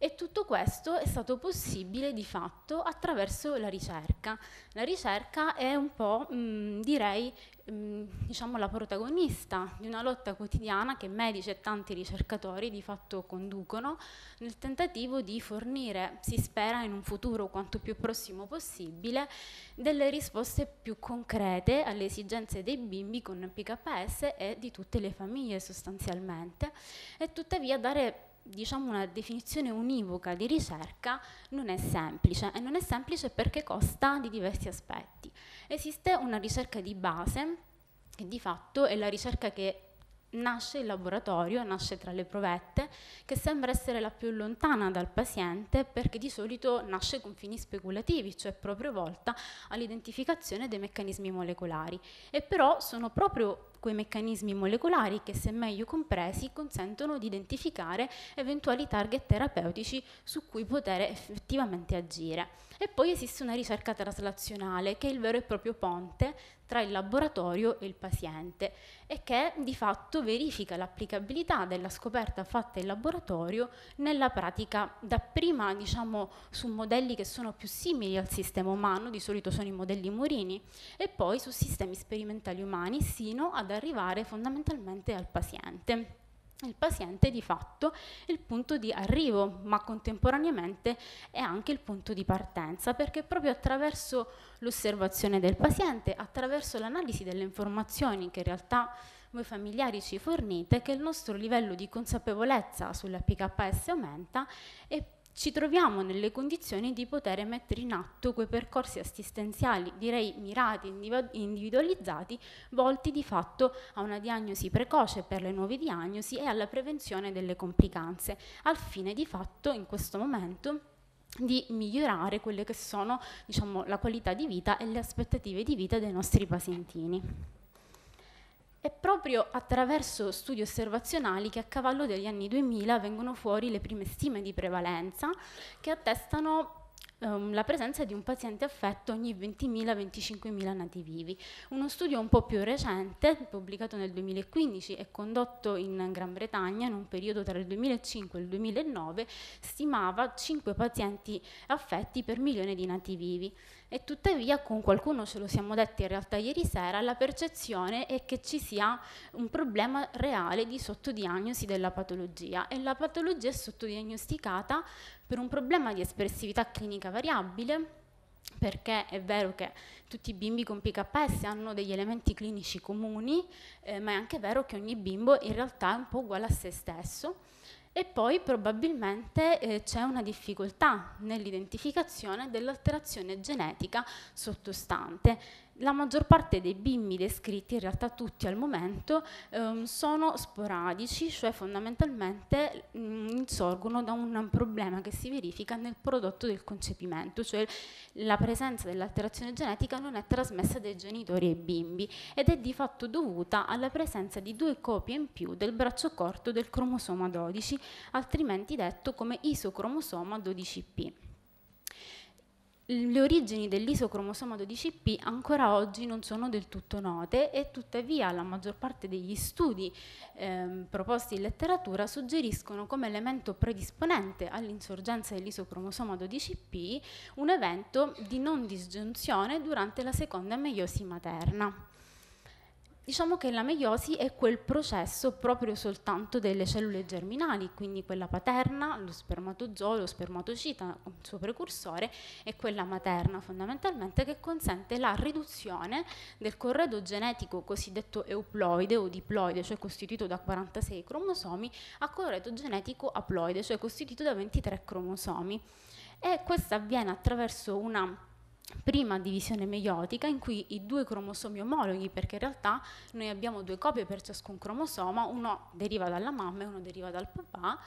J: E tutto questo è stato possibile di fatto attraverso la ricerca. La ricerca è un po', mh, mm, direi, mh, mm, diciamo la protagonista di una lotta quotidiana che medici e tanti ricercatori di fatto conducono nel tentativo di fornire, si spera in un futuro quanto più prossimo possibile, delle risposte più concrete alle esigenze dei bimbi con PKS e di tutte le famiglie sostanzialmente e tuttavia dare diciamo, una definizione univoca di ricerca non è semplice e non è semplice perché costa di diversi aspetti. Esiste una ricerca di base che di fatto è la ricerca che nasce in laboratorio, nasce tra le provette, che sembra essere la più lontana dal paziente perché di solito nasce con fini speculativi, cioè proprio volta all'identificazione dei meccanismi molecolari. E però sono proprio quei meccanismi molecolari che se meglio compresi consentono di identificare eventuali target terapeutici su cui poter effettivamente agire. E poi esiste una ricerca traslazionale che è il vero e proprio ponte tra il laboratorio e il paziente e che di fatto verifica l'applicabilità della scoperta fatta in laboratorio nella pratica dapprima diciamo su modelli che sono più simili al sistema umano, di solito sono i modelli Morini, e poi su sistemi sperimentali umani sino ad ad arrivare fondamentalmente al paziente. Il paziente è di fatto è il punto di arrivo, ma contemporaneamente è anche il punto di partenza, perché proprio attraverso l'osservazione del paziente, attraverso l'analisi delle informazioni che in realtà voi familiari ci fornite, che il nostro livello di consapevolezza sulla PKS aumenta e ci troviamo nelle condizioni di poter mettere in atto quei percorsi assistenziali, direi mirati, individualizzati, volti di fatto a una diagnosi precoce per le nuove diagnosi e alla prevenzione delle complicanze, al fine di fatto in questo momento di migliorare quelle che sono diciamo, la qualità di vita e le aspettative di vita dei nostri pazientini. È proprio attraverso studi osservazionali che a cavallo degli anni 2000 vengono fuori le prime stime di prevalenza che attestano ehm, la presenza di un paziente affetto ogni 20.000-25.000 nati vivi. Uno studio un po' più recente, pubblicato nel 2015 e condotto in Gran Bretagna in un periodo tra il 2005 e il 2009, stimava 5 pazienti affetti per milione di nati vivi e tuttavia con qualcuno ce lo siamo detti in realtà ieri sera, la percezione è che ci sia un problema reale di sottodiagnosi della patologia e la patologia è sottodiagnosticata per un problema di espressività clinica variabile, perché è vero che tutti i bimbi con PKS hanno degli elementi clinici comuni, eh, ma è anche vero che ogni bimbo in realtà è un po' uguale a se stesso e poi probabilmente eh, c'è una difficoltà nell'identificazione dell'alterazione genetica sottostante la maggior parte dei bimbi descritti, in realtà tutti al momento, ehm, sono sporadici, cioè fondamentalmente mh, mm, sorgono da un, un problema che si verifica nel prodotto del concepimento, cioè la presenza dell'alterazione genetica non è trasmessa dai genitori ai bimbi ed è di fatto dovuta alla presenza di due copie in più del braccio corto del cromosoma 12, altrimenti detto come isocromosoma 12P le origini dell'isocromosoma 12P ancora oggi non sono del tutto note e tuttavia la maggior parte degli studi ehm, proposti in letteratura suggeriscono come elemento predisponente all'insorgenza dell'isocromosoma 12P un evento di non disgiunzione durante la seconda meiosi materna. Diciamo che la meiosi è quel processo proprio soltanto delle cellule germinali, quindi quella paterna, lo spermatozoo, lo spermatocita, il suo precursore, e quella materna fondamentalmente che consente la riduzione del corredo genetico cosiddetto euploide o diploide, cioè costituito da 46 cromosomi, a corredo genetico aploide, cioè costituito da 23 cromosomi. E questo avviene attraverso una prima divisione meiotica in cui i due cromosomi omologhi, perché in realtà noi abbiamo due copie per ciascun cromosoma, uno deriva dalla mamma e uno deriva dal papà,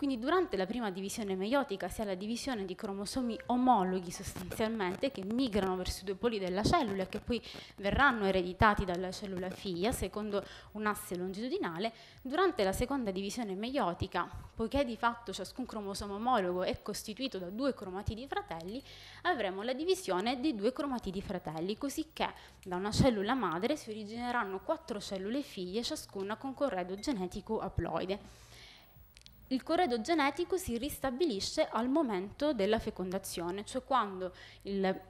J: quindi durante la prima divisione meiotica si ha la divisione di cromosomi omologhi sostanzialmente che migrano verso i due poli della cellula e che poi verranno ereditati dalla cellula figlia secondo un asse longitudinale. Durante la seconda divisione meiotica, poiché di fatto ciascun cromosomo omologo è costituito da due cromatidi fratelli, avremo la divisione dei due cromatidi fratelli, cosicché da una cellula madre si origineranno quattro cellule figlie, ciascuna con corredo genetico aploide il corredo genetico si ristabilisce al momento della fecondazione, cioè quando il,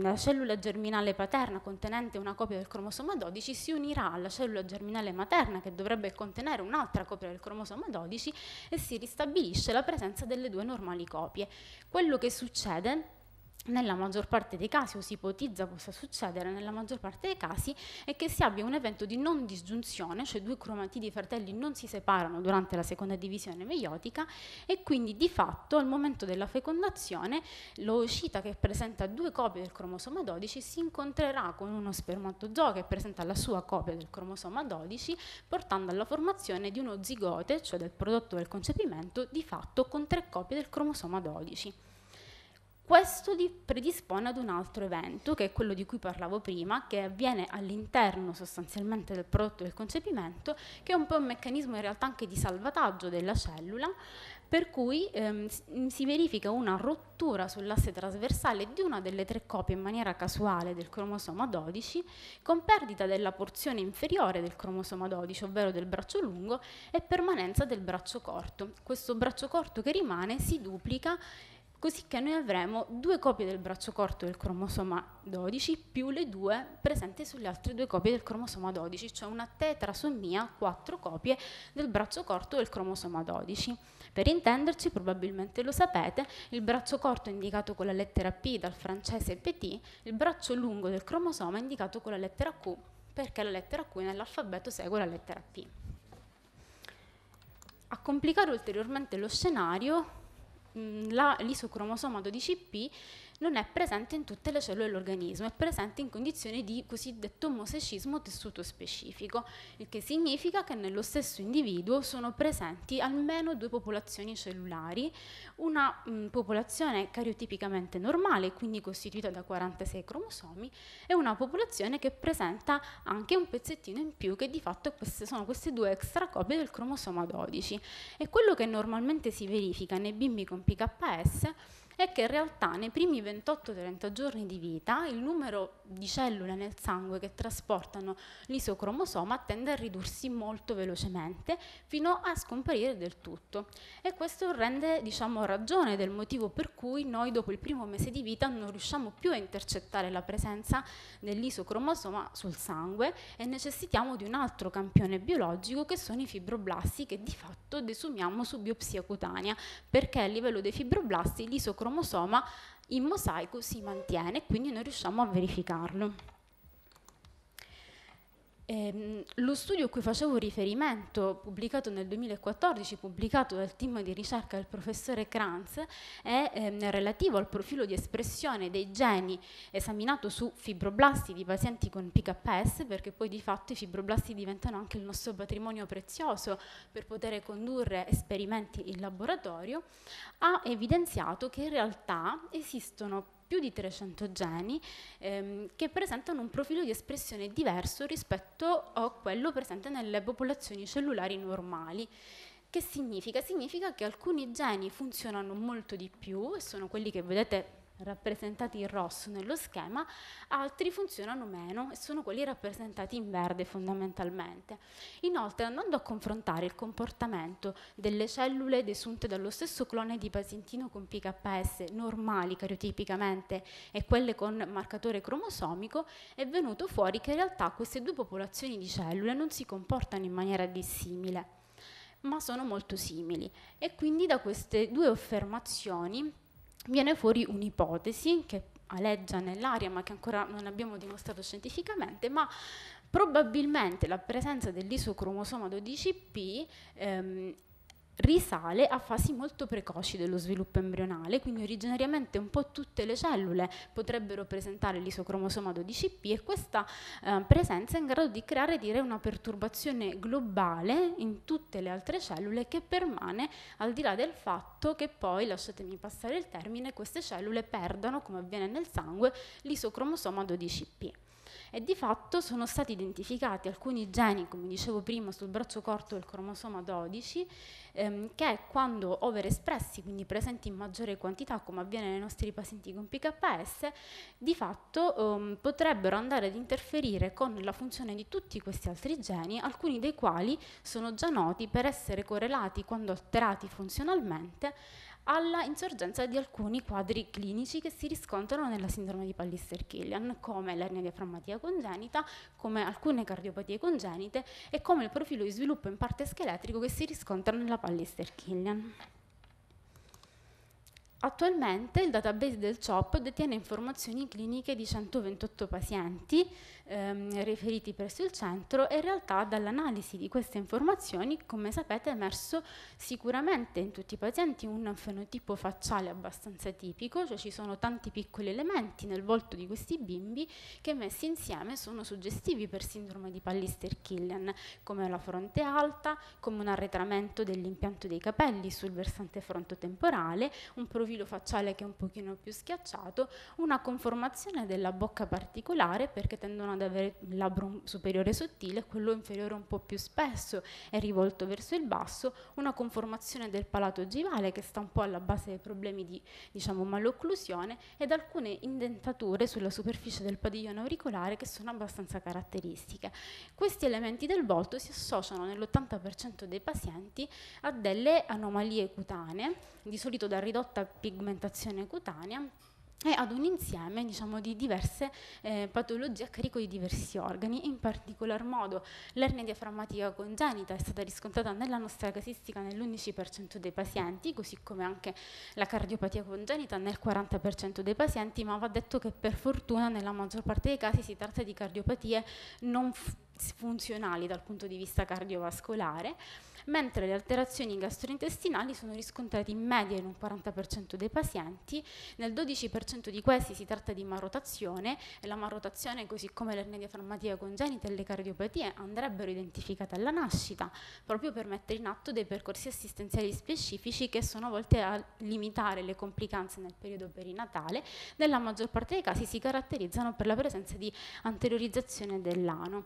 J: la cellula germinale paterna contenente una copia del cromosoma 12 si unirà alla cellula germinale materna che dovrebbe contenere un'altra copia del cromosoma 12 e si ristabilisce la presenza delle due normali copie. Quello che succede nella maggior parte dei casi, o si ipotizza possa succedere nella maggior parte dei casi, è che si abbia un evento di non disgiunzione, cioè due cromatidi fratelli non si separano durante la seconda divisione meiotica e quindi di fatto al momento della fecondazione l'oocita che presenta due copie del cromosoma 12 si incontrerà con uno spermatozoo che presenta la sua copia del cromosoma 12 portando alla formazione di uno zigote, cioè del prodotto del concepimento, di fatto con tre copie del cromosoma 12 questo li predispone ad un altro evento, che è quello di cui parlavo prima, che avviene all'interno sostanzialmente del prodotto del concepimento, che è un po' un meccanismo in realtà anche di salvataggio della cellula, per cui ehm, si verifica una rottura sull'asse trasversale di una delle tre copie in maniera casuale del cromosoma 12, con perdita della porzione inferiore del cromosoma 12, ovvero del braccio lungo, e permanenza del braccio corto. Questo braccio corto che rimane si duplica così che noi avremo due copie del braccio corto del cromosoma 12 più le due presenti sulle altre due copie del cromosoma 12, cioè una tetrasomia, quattro copie del braccio corto del cromosoma 12. Per intenderci, probabilmente lo sapete, il braccio corto è indicato con la lettera P dal francese petit, il braccio lungo del cromosoma è indicato con la lettera Q perché la lettera Q nell'alfabeto segue la lettera P. A complicare ulteriormente lo scenario, Mm, l'isocromosoma 12P non è presente in tutte le cellule dell'organismo, è presente in condizioni di cosiddetto mosaicismo tessuto specifico, il che significa che nello stesso individuo sono presenti almeno due popolazioni cellulari, una mh, popolazione cariotipicamente normale, quindi costituita da 46 cromosomi, e una popolazione che presenta anche un pezzettino in più che di fatto queste, sono queste due extracopie del cromosoma 12. E quello che normalmente si verifica nei bimbi con PKS è che in realtà nei primi 28-30 giorni di vita il numero di cellule nel sangue che trasportano l'isocromosoma tende a ridursi molto velocemente fino a scomparire del tutto e questo rende diciamo, ragione del motivo per cui noi dopo il primo mese di vita non riusciamo più a intercettare la presenza dell'isocromosoma sul sangue e necessitiamo di un altro campione biologico che sono i fibroblasti che di fatto desumiamo su biopsia cutanea perché a livello dei fibroblasti l'isocromosoma cromosoma in mosaico si mantiene e quindi noi riusciamo a verificarlo. Eh, lo studio a cui facevo riferimento, pubblicato nel 2014, pubblicato dal team di ricerca del professore Kranz, è ehm, relativo al profilo di espressione dei geni esaminato su fibroblasti di pazienti con PKS, perché poi di fatto i fibroblasti diventano anche il nostro patrimonio prezioso per poter condurre esperimenti in laboratorio, ha evidenziato che in realtà esistono più di 300 geni ehm, che presentano un profilo di espressione diverso rispetto a quello presente nelle popolazioni cellulari normali. Che significa? Significa che alcuni geni funzionano molto di più sono quelli che vedete rappresentati in rosso nello schema, altri funzionano meno e sono quelli rappresentati in verde fondamentalmente. Inoltre, andando a confrontare il comportamento delle cellule desunte dallo stesso clone di pazientino con PKS normali cariotipicamente e quelle con marcatore cromosomico, è venuto fuori che in realtà queste due popolazioni di cellule non si comportano in maniera dissimile ma sono molto simili e quindi da queste due affermazioni viene fuori un'ipotesi che aleggia nell'aria ma che ancora non abbiamo dimostrato scientificamente, ma probabilmente la presenza dell'isocromosoma 12P ehm, risale a fasi molto precoci dello sviluppo embrionale, quindi originariamente un po' tutte le cellule potrebbero presentare l'isocromosoma 12P e questa eh, presenza è in grado di creare dire, una perturbazione globale in tutte le altre cellule che permane al di là del fatto che poi, lasciatemi passare il termine, queste cellule perdano, come avviene nel sangue, l'isocromosoma 12P e di fatto sono stati identificati alcuni geni, come dicevo prima, sul braccio corto del cromosoma 12, ehm, che quando overespressi, quindi presenti in maggiore quantità, come avviene nei nostri pazienti con PKS, di fatto ehm, potrebbero andare ad interferire con la funzione di tutti questi altri geni, alcuni dei quali sono già noti per essere correlati quando alterati funzionalmente alla insorgenza di alcuni quadri clinici che si riscontrano nella sindrome di Pallister-Killian, come l'ernia diaframmatica congenita, come alcune cardiopatie congenite e come il profilo di sviluppo in parte scheletrico che si riscontra nella Pallister-Killian. Attualmente il database del CHOP detiene informazioni cliniche di 128 pazienti, ehm, riferiti presso il centro e in realtà dall'analisi di queste informazioni, come sapete, è emerso sicuramente in tutti i pazienti un fenotipo facciale abbastanza tipico, cioè ci sono tanti piccoli elementi nel volto di questi bimbi che messi insieme sono suggestivi per sindrome di Pallister-Killian, come la fronte alta, come un arretramento dell'impianto dei capelli sul versante frontotemporale, un profilo facciale che è un pochino più schiacciato, una conformazione della bocca particolare perché tendono a ad avere il labbro superiore sottile, quello inferiore un po' più spesso e rivolto verso il basso, una conformazione del palato ogivale che sta un po' alla base dei problemi di diciamo, malocclusione ed alcune indentature sulla superficie del padiglione auricolare che sono abbastanza caratteristiche. Questi elementi del volto si associano nell'80% dei pazienti a delle anomalie cutanee, di solito da ridotta pigmentazione cutanea e ad un insieme diciamo, di diverse eh, patologie a carico di diversi organi, in particolar modo l'ernia diaframmatica congenita è stata riscontrata nella nostra casistica nell'11% dei pazienti, così come anche la cardiopatia congenita nel 40% dei pazienti, ma va detto che per fortuna nella maggior parte dei casi si tratta di cardiopatie non funzionali dal punto di vista cardiovascolare, mentre le alterazioni gastrointestinali sono riscontrate in media in un 40% dei pazienti, nel 12% di questi si tratta di marotazione e la marotazione, così come l'ernia diaframmatica congenita e le cardiopatie, andrebbero identificate alla nascita, proprio per mettere in atto dei percorsi assistenziali specifici che sono volte a limitare le complicanze nel periodo perinatale, nella maggior parte dei casi si caratterizzano per la presenza di anteriorizzazione dell'ano.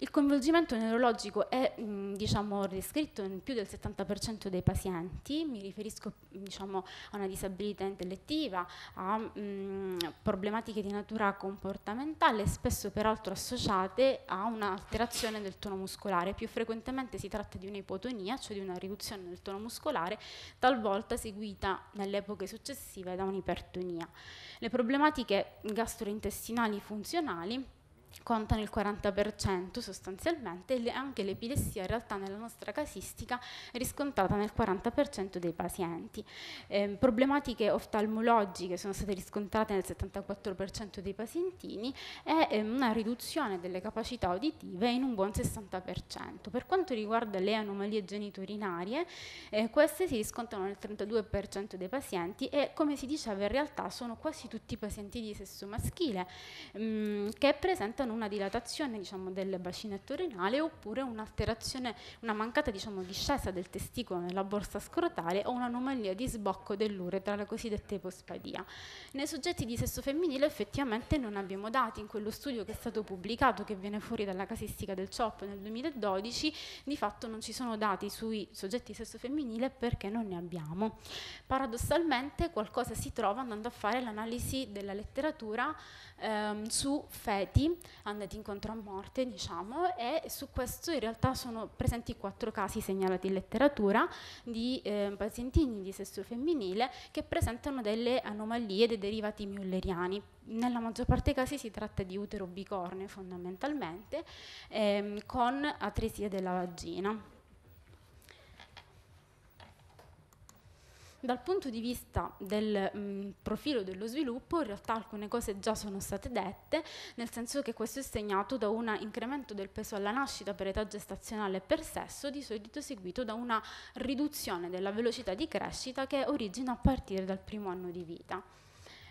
J: Il coinvolgimento neurologico è mm, diciamo, descritto in più del 70% dei pazienti, mi riferisco diciamo, a una disabilità intellettiva, a mh, mm, problematiche di natura comportamentale, spesso peraltro associate a un'alterazione del tono muscolare. Più frequentemente si tratta di un'ipotonia, cioè di una riduzione del tono muscolare, talvolta seguita nelle epoche successive da un'ipertonia. Le problematiche gastrointestinali funzionali contano il 40% sostanzialmente e anche l'epilessia in realtà nella nostra casistica è riscontrata nel 40% dei pazienti. Eh, problematiche oftalmologiche sono state riscontrate nel 74% dei pazientini e eh, una riduzione delle capacità uditive in un buon 60%. Per quanto riguarda le anomalie genitorinarie, eh, queste si riscontrano nel 32% dei pazienti e come si diceva in realtà sono quasi tutti pazienti di sesso maschile mh, mm, che presentano denotano una dilatazione diciamo, del bacinetto renale oppure un'alterazione, una mancata diciamo, discesa del testicolo nella borsa scrotale o un'anomalia di sbocco dell'uretra, la cosiddetta ipospadia. Nei soggetti di sesso femminile effettivamente non abbiamo dati, in quello studio che è stato pubblicato, che viene fuori dalla casistica del CHOP nel 2012, di fatto non ci sono dati sui soggetti di sesso femminile perché non ne abbiamo. Paradossalmente qualcosa si trova andando a fare l'analisi della letteratura ehm, su feti andati incontro a morte, diciamo, e su questo in realtà sono presenti quattro casi segnalati in letteratura di eh, pazientini di sesso femminile che presentano delle anomalie dei derivati mülleriani. Nella maggior parte dei casi si tratta di utero bicorne fondamentalmente, ehm, con atresia della vagina. Dal punto di vista del mh, mm, profilo dello sviluppo, in realtà alcune cose già sono state dette, nel senso che questo è segnato da un incremento del peso alla nascita per età gestazionale e per sesso, di solito seguito da una riduzione della velocità di crescita che origina a partire dal primo anno di vita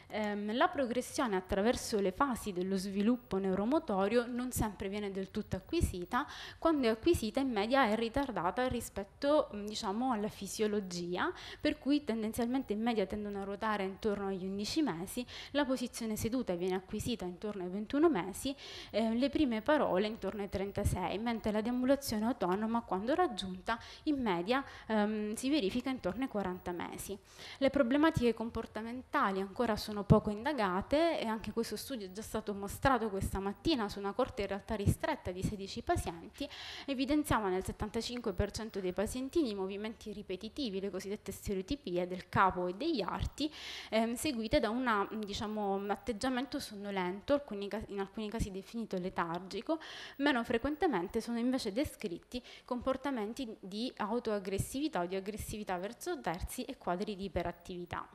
J: ehm, la progressione attraverso le fasi dello sviluppo neuromotorio non sempre viene del tutto acquisita, quando è acquisita in media è ritardata rispetto mm, diciamo, alla fisiologia, per cui tendenzialmente in media tendono a ruotare intorno agli 11 mesi, la posizione seduta viene acquisita intorno ai 21 mesi, eh, le prime parole intorno ai 36, mentre la deambulazione autonoma quando raggiunta in media ehm, si verifica intorno ai 40 mesi. Le problematiche comportamentali ancora sono sono poco indagate e anche questo studio è già stato mostrato questa mattina su una corte in realtà ristretta di 16 pazienti, evidenziava nel 75% dei pazientini movimenti ripetitivi, le cosiddette stereotipie del capo e degli arti, ehm, seguite da una, diciamo, un atteggiamento sonnolento, alcuni in alcuni casi definito letargico, meno frequentemente sono invece descritti comportamenti di autoaggressività o di aggressività verso terzi e quadri di iperattività.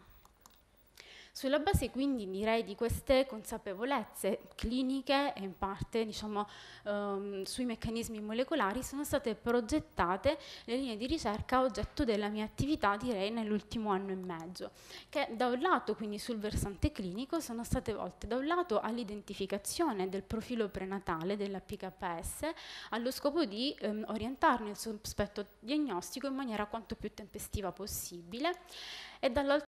J: Sulla base quindi direi di queste consapevolezze cliniche e in parte diciamo, ehm, sui meccanismi molecolari sono state progettate le linee di ricerca oggetto della mia attività direi nell'ultimo anno e mezzo, che da un lato quindi sul versante clinico sono state volte da un lato all'identificazione del profilo prenatale della PKS allo scopo di ehm, orientarne il suo aspetto diagnostico in maniera quanto più tempestiva possibile e dall'altro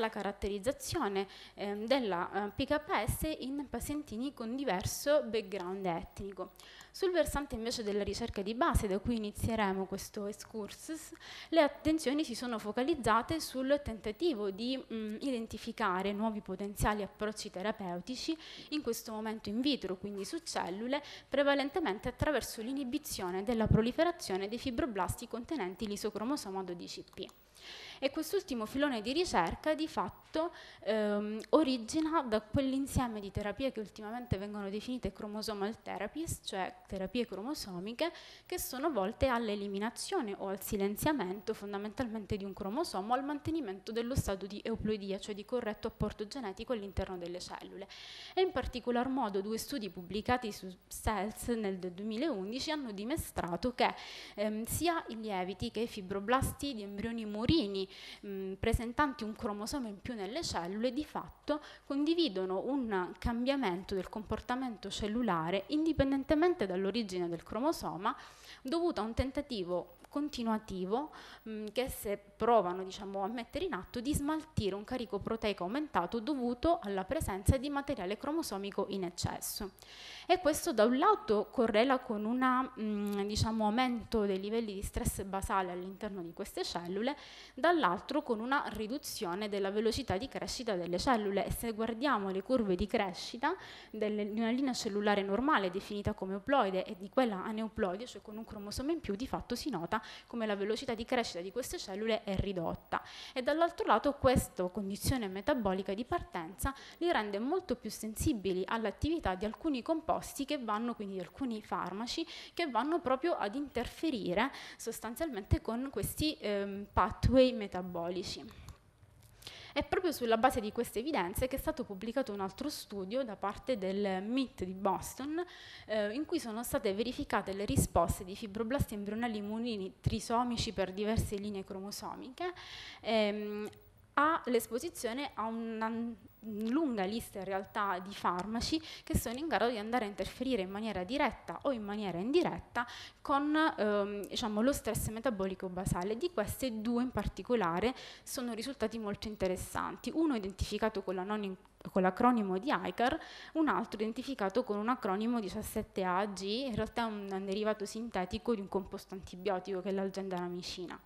J: la caratterizzazione eh, della eh, PKS in pazientini con diverso background etnico. Sul versante invece della ricerca di base, da cui inizieremo questo excursus, le attenzioni si sono focalizzate sul tentativo di mh, mm, identificare nuovi potenziali approcci terapeutici, in questo momento in vitro, quindi su cellule, prevalentemente attraverso l'inibizione della proliferazione dei fibroblasti contenenti l'isocromosoma 12P e quest'ultimo filone di ricerca di fatto ehm, origina da quell'insieme di terapie che ultimamente vengono definite chromosomal therapies, cioè terapie cromosomiche, che sono volte all'eliminazione o al silenziamento fondamentalmente di un cromosomo, al mantenimento dello stato di euploidia, cioè di corretto apporto genetico all'interno delle cellule. E in particolar modo due studi pubblicati su Cells nel 2011 hanno dimostrato che ehm, sia i lieviti che i fibroblasti di embrioni murini mh, presentanti un cromosoma in più nelle cellule, di fatto condividono un cambiamento del comportamento cellulare indipendentemente dall'origine del cromosoma, dovuto a un tentativo continuativo mh, mm, che se provano diciamo, a mettere in atto di smaltire un carico proteico aumentato dovuto alla presenza di materiale cromosomico in eccesso. E questo da un lato correla con un mm, diciamo, aumento dei livelli di stress basale all'interno di queste cellule, dall'altro con una riduzione della velocità di crescita delle cellule. E se guardiamo le curve di crescita di una linea cellulare normale definita come oploide e di quella aneuploide, cioè con un cromosoma in più, di fatto si nota come la velocità di crescita di queste cellule è ridotta. E dall'altro lato questa condizione metabolica di partenza li rende molto più sensibili all'attività di alcuni composti che vanno, quindi di alcuni farmaci, che vanno proprio ad interferire sostanzialmente con questi ehm, pathway metabolici. È proprio sulla base di queste evidenze che è stato pubblicato un altro studio da parte del MIT di Boston, eh, in cui sono state verificate le risposte di fibroblasti embrionali immunini trisomici per diverse linee cromosomiche. Ehm, ha l'esposizione a una lunga lista in realtà di farmaci che sono in grado di andare a interferire in maniera diretta o in maniera indiretta con ehm, diciamo, lo stress metabolico basale. Di queste due in particolare sono risultati molto interessanti, uno identificato con, con l'acronimo di ICAR, un altro identificato con un acronimo 17AG, in realtà è un derivato sintetico di un composto antibiotico che è l'algendaramicina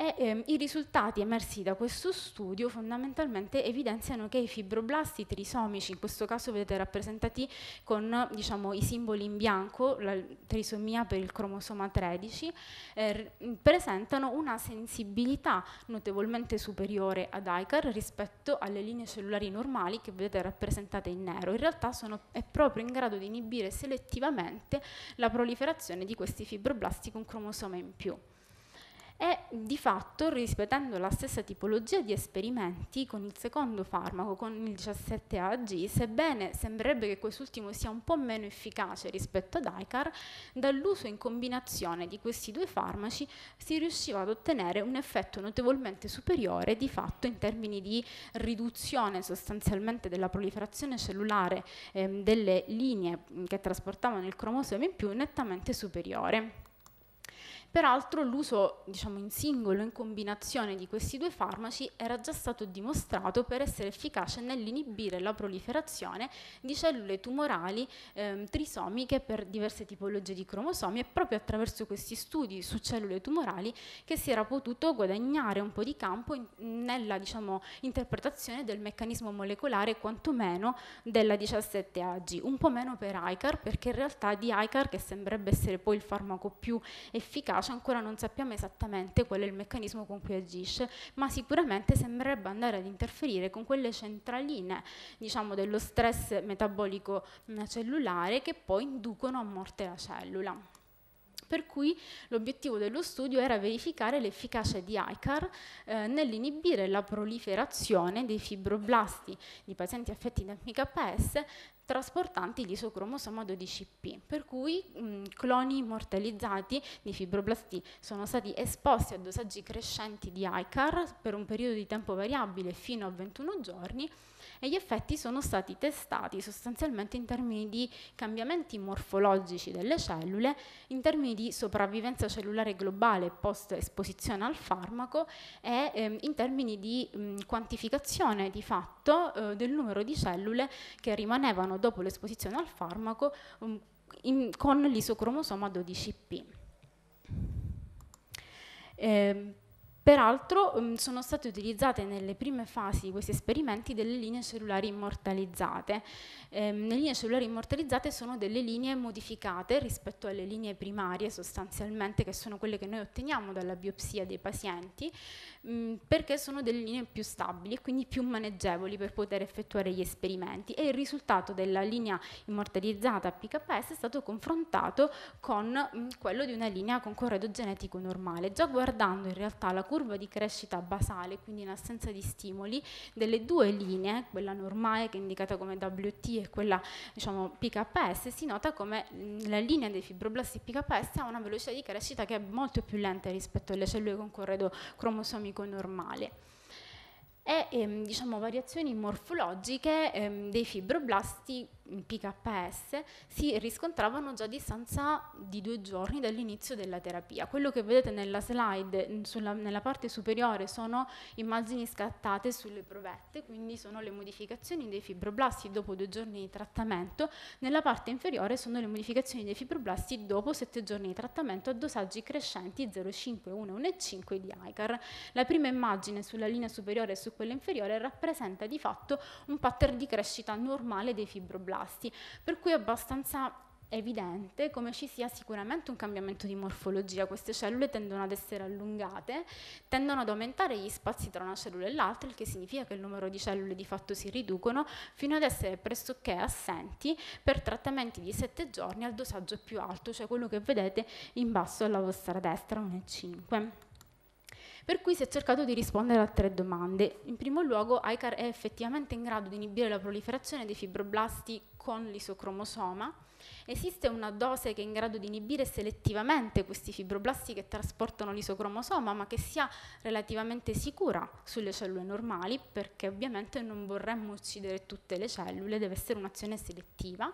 J: e ehm, i risultati emersi da questo studio fondamentalmente evidenziano che i fibroblasti trisomici, in questo caso vedete rappresentati con diciamo, i simboli in bianco, la trisomia per il cromosoma 13, eh, presentano una sensibilità notevolmente superiore ad ICAR rispetto alle linee cellulari normali che vedete rappresentate in nero. In realtà sono, è proprio in grado di inibire selettivamente la proliferazione di questi fibroblasti con cromosoma in più e di fatto rispettando la stessa tipologia di esperimenti con il secondo farmaco, con il 17AG, sebbene sembrerebbe che quest'ultimo sia un po' meno efficace rispetto ad ICAR, dall'uso in combinazione di questi due farmaci si riusciva ad ottenere un effetto notevolmente superiore di fatto in termini di riduzione sostanzialmente della proliferazione cellulare ehm, delle linee mm, che trasportavano il cromosoma in più nettamente superiore. Peraltro l'uso diciamo, in singolo, in combinazione di questi due farmaci era già stato dimostrato per essere efficace nell'inibire la proliferazione di cellule tumorali ehm, trisomiche per diverse tipologie di cromosomi e proprio attraverso questi studi su cellule tumorali che si era potuto guadagnare un po' di campo in, nella diciamo, interpretazione del meccanismo molecolare quantomeno della 17AG, un po' meno per ICAR perché in realtà di ICAR che sembrerebbe essere poi il farmaco più efficace efficace, ancora non sappiamo esattamente qual è il meccanismo con cui agisce, ma sicuramente sembrerebbe andare ad interferire con quelle centraline diciamo, dello stress metabolico mm, cellulare che poi inducono a morte la cellula per cui l'obiettivo dello studio era verificare l'efficacia di ICAR eh, nell'inibire la proliferazione dei fibroblasti di pazienti affetti da MKS trasportanti l'isocromosoma 12P, per cui mh, mm, cloni immortalizzati di fibroblasti sono stati esposti a dosaggi crescenti di ICAR per un periodo di tempo variabile fino a 21 giorni e gli effetti sono stati testati sostanzialmente in termini di cambiamenti morfologici delle cellule, in termini di sopravvivenza cellulare globale post esposizione al farmaco e ehm, in termini di mh, quantificazione di fatto eh, del numero di cellule che rimanevano dopo l'esposizione al farmaco mh, in, con l'isocromosoma 12P. Eh, Peraltro ehm, sono state utilizzate nelle prime fasi di questi esperimenti delle linee cellulari immortalizzate. Eh, le linee cellulari immortalizzate sono delle linee modificate rispetto alle linee primarie sostanzialmente che sono quelle che noi otteniamo dalla biopsia dei pazienti mh, mm, perché sono delle linee più stabili e quindi più maneggevoli per poter effettuare gli esperimenti e il risultato della linea immortalizzata a PKS è stato confrontato con mh, mm, quello di una linea con corredo genetico normale, già guardando in realtà la curva di crescita basale, quindi in assenza di stimoli, delle due linee, quella normale che è indicata come WT e quella diciamo, PKS, si nota come la linea dei fibroblasti PKS ha una velocità di crescita che è molto più lenta rispetto alle cellule con corredo cromosomico normale e ehm, diciamo, variazioni morfologiche ehm, dei fibroblasti in PKS si riscontravano già a distanza di due giorni dall'inizio della terapia. Quello che vedete nella slide, sulla, nella parte superiore, sono immagini scattate sulle provette, quindi sono le modificazioni dei fibroblasti dopo due giorni di trattamento, nella parte inferiore sono le modificazioni dei fibroblasti dopo sette giorni di trattamento a dosaggi crescenti 0,5, 1, 1,5 di ICAR. La prima immagine sulla linea superiore e su quella inferiore rappresenta di fatto un pattern di crescita normale dei fibroblasti contrasti, per cui è abbastanza evidente come ci sia sicuramente un cambiamento di morfologia, queste cellule tendono ad essere allungate, tendono ad aumentare gli spazi tra una cellula e l'altra, il che significa che il numero di cellule di fatto si riducono fino ad essere pressoché assenti per trattamenti di 7 giorni al dosaggio più alto, cioè quello che vedete in basso alla vostra destra, 1,5. Per cui si è cercato di rispondere a tre domande. In primo luogo, ICAR è effettivamente in grado di inibire la proliferazione dei fibroblasti con l'isocromosoma, Esiste una dose che è in grado di inibire selettivamente questi fibroblasti che trasportano l'isocromosoma, ma che sia relativamente sicura sulle cellule normali, perché ovviamente non vorremmo uccidere tutte le cellule, deve essere un'azione selettiva.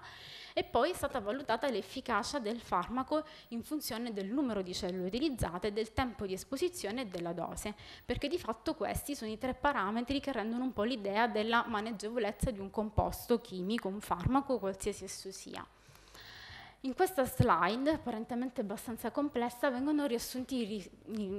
J: E poi è stata valutata l'efficacia del farmaco in funzione del numero di cellule utilizzate, del tempo di esposizione e della dose, perché di fatto questi sono i tre parametri che rendono un po' l'idea della maneggevolezza di un composto chimico, un farmaco, qualsiasi esso sia. In questa slide, apparentemente abbastanza complessa, vengono riassunti i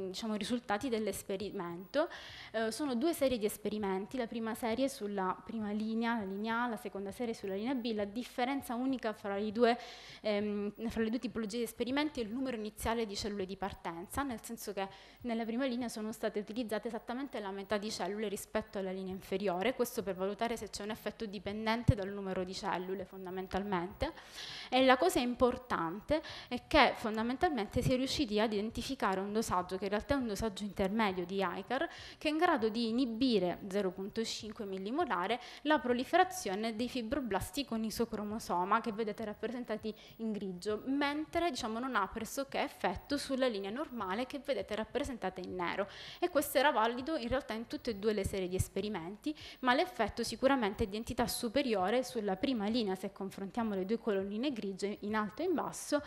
J: diciamo, risultati dell'esperimento. Eh, sono due serie di esperimenti, la prima serie sulla prima linea, la linea A, la seconda serie sulla linea B. La differenza unica fra, due, ehm, fra le due tipologie di esperimenti è il numero iniziale di cellule di partenza, nel senso che nella prima linea sono state utilizzate esattamente la metà di cellule rispetto alla linea inferiore, questo per valutare se c'è un effetto dipendente dal numero di cellule fondamentalmente. E la cosa importante è che fondamentalmente si è riusciti ad identificare un dosaggio che in realtà è un dosaggio intermedio di ICAR che è in grado di inibire 0,5 millimolare la proliferazione dei fibroblasti con isocromosoma che vedete rappresentati in grigio, mentre diciamo, non ha pressoché effetto sulla linea normale che vedete rappresentata in nero. E questo era valido in realtà in tutte e due le serie di esperimenti, ma l'effetto sicuramente è di entità superiore sulla prima linea se confrontiamo le due colonnine grigie in alto alto e in basso,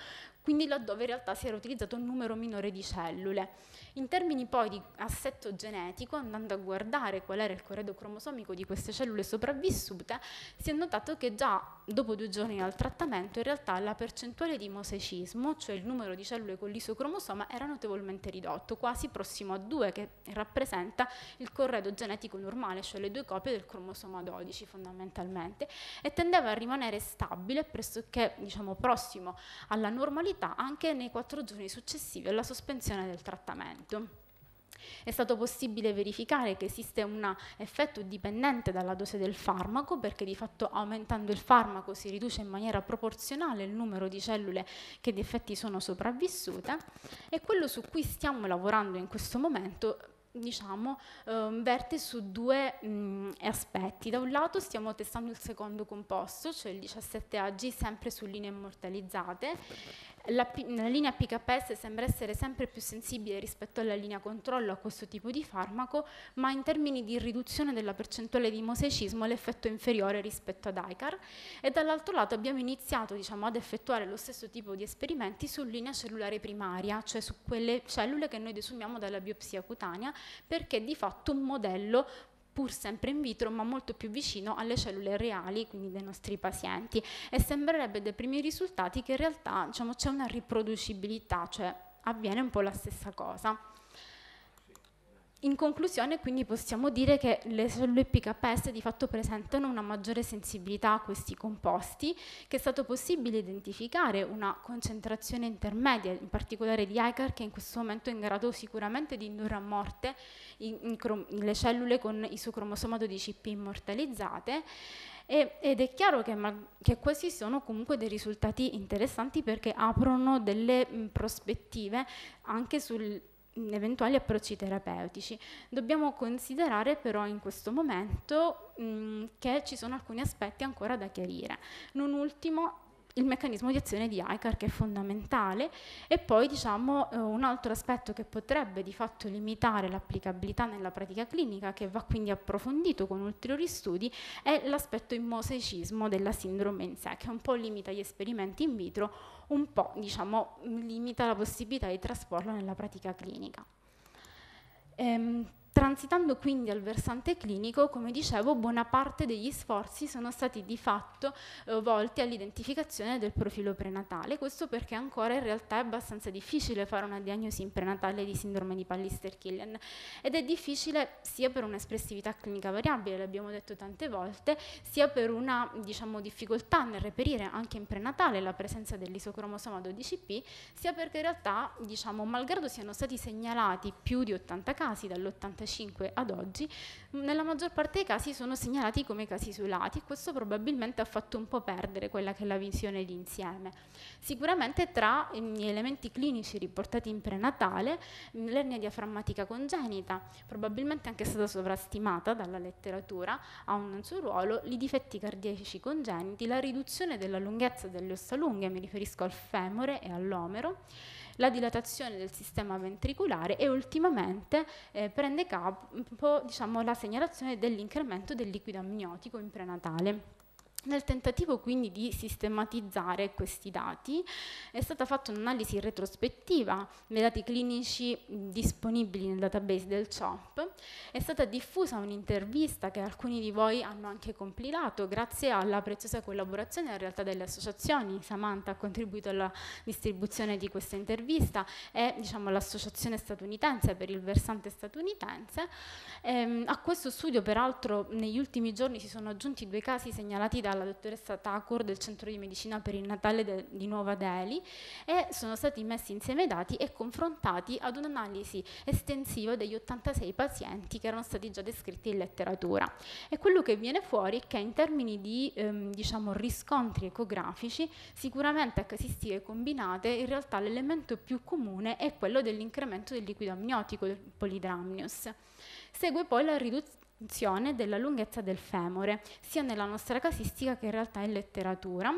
J: quindi laddove in realtà si era utilizzato un numero minore di cellule. In termini poi di assetto genetico, andando a guardare qual era il corredo cromosomico di queste cellule sopravvissute, si è notato che già dopo due giorni dal trattamento in realtà la percentuale di mosaicismo, cioè il numero di cellule con l'isocromosoma, era notevolmente ridotto, quasi prossimo a 2, che rappresenta il corredo genetico normale, cioè le due copie del cromosoma 12 fondamentalmente, e tendeva a rimanere stabile pressoché diciamo, prossimo alla normalità realtà anche nei quattro giorni successivi alla sospensione del trattamento. È stato possibile verificare che esiste un effetto dipendente dalla dose del farmaco perché di fatto aumentando il farmaco si riduce in maniera proporzionale il numero di cellule che di effetti sono sopravvissute e quello su cui stiamo lavorando in questo momento diciamo, ehm, verte su due mh, aspetti. Da un lato stiamo testando il secondo composto, cioè il 17AG, sempre su linee immortalizzate, la, la, linea PKS sembra essere sempre più sensibile rispetto alla linea controllo a questo tipo di farmaco, ma in termini di riduzione della percentuale di mosaicismo l'effetto è inferiore rispetto ad ICAR e dall'altro lato abbiamo iniziato diciamo, ad effettuare lo stesso tipo di esperimenti su linea cellulare primaria, cioè su quelle cellule che noi desumiamo dalla biopsia cutanea, perché di fatto un modello pur sempre in vitro, ma molto più vicino alle cellule reali, quindi dei nostri pazienti. E sembrerebbe dai primi risultati che in realtà diciamo, c'è una riproducibilità, cioè avviene un po' la stessa cosa. In conclusione quindi possiamo dire che le cellule PKS di fatto presentano una maggiore sensibilità a questi composti che è stato possibile identificare una concentrazione intermedia, in particolare di ICAR che in questo momento è in grado sicuramente di indurre a morte in, in le cellule con isocromosoma 12P immortalizzate ed è chiaro che, che, questi sono comunque dei risultati interessanti perché aprono delle prospettive anche sul eventuali approcci terapeutici. Dobbiamo considerare però in questo momento mh, che ci sono alcuni aspetti ancora da chiarire. Non ultimo il meccanismo di azione di ICAR che è fondamentale e poi diciamo eh, un altro aspetto che potrebbe di fatto limitare l'applicabilità nella pratica clinica che va quindi approfondito con ulteriori studi è l'aspetto immosaicismo della sindrome in sé che un po' limita gli esperimenti in vitro un po' diciamo, limita la possibilità di trasporlo nella pratica clinica. Ehm, Transitando quindi al versante clinico, come dicevo, buona parte degli sforzi sono stati di fatto eh, volti all'identificazione del profilo prenatale, questo perché ancora in realtà è abbastanza difficile fare una diagnosi in prenatale di sindrome di Pallister-Killian ed è difficile sia per un'espressività clinica variabile, l'abbiamo detto tante volte, sia per una diciamo, difficoltà nel reperire anche in prenatale la presenza dell'isocromosoma 12P, sia perché in realtà, diciamo, malgrado siano stati segnalati più di 80 casi dall'85 1995 ad oggi, nella maggior parte dei casi sono segnalati come casi isolati e questo probabilmente ha fatto un po' perdere quella che è la visione di insieme. Sicuramente tra gli elementi clinici riportati in prenatale, mm, l'ernia diaframmatica congenita, probabilmente anche stata sovrastimata dalla letteratura, ha un suo ruolo, i difetti cardiaci congeniti, la riduzione della lunghezza delle ossa lunghe, mi riferisco al femore e all'omero, la dilatazione del sistema ventricolare e ultimamente eh, prende capo diciamo, la segnalazione dell'incremento del liquido amniotico in prenatale. Nel tentativo quindi di sistematizzare questi dati è stata fatta un'analisi retrospettiva dei dati clinici disponibili nel database del CHOP, è stata diffusa un'intervista che alcuni di voi hanno anche compilato grazie alla preziosa collaborazione in realtà delle associazioni, Samantha ha contribuito alla distribuzione di questa intervista e diciamo, l'associazione statunitense per il versante statunitense. Ehm, a questo studio peraltro negli ultimi giorni si sono aggiunti due casi segnalati da dalla dottoressa Thakur del Centro di Medicina per il Natale de, di Nuova Delhi e sono stati messi insieme i dati e confrontati ad un'analisi estensiva degli 86 pazienti che erano stati già descritti in letteratura. E quello che viene fuori è che in termini di ehm, diciamo, riscontri ecografici, sicuramente a casistiche combinate, in realtà l'elemento più comune è quello dell'incremento del liquido amniotico, del polidramnius. Segue poi la riduzione funzione della lunghezza del femore, sia nella nostra casistica che in realtà in letteratura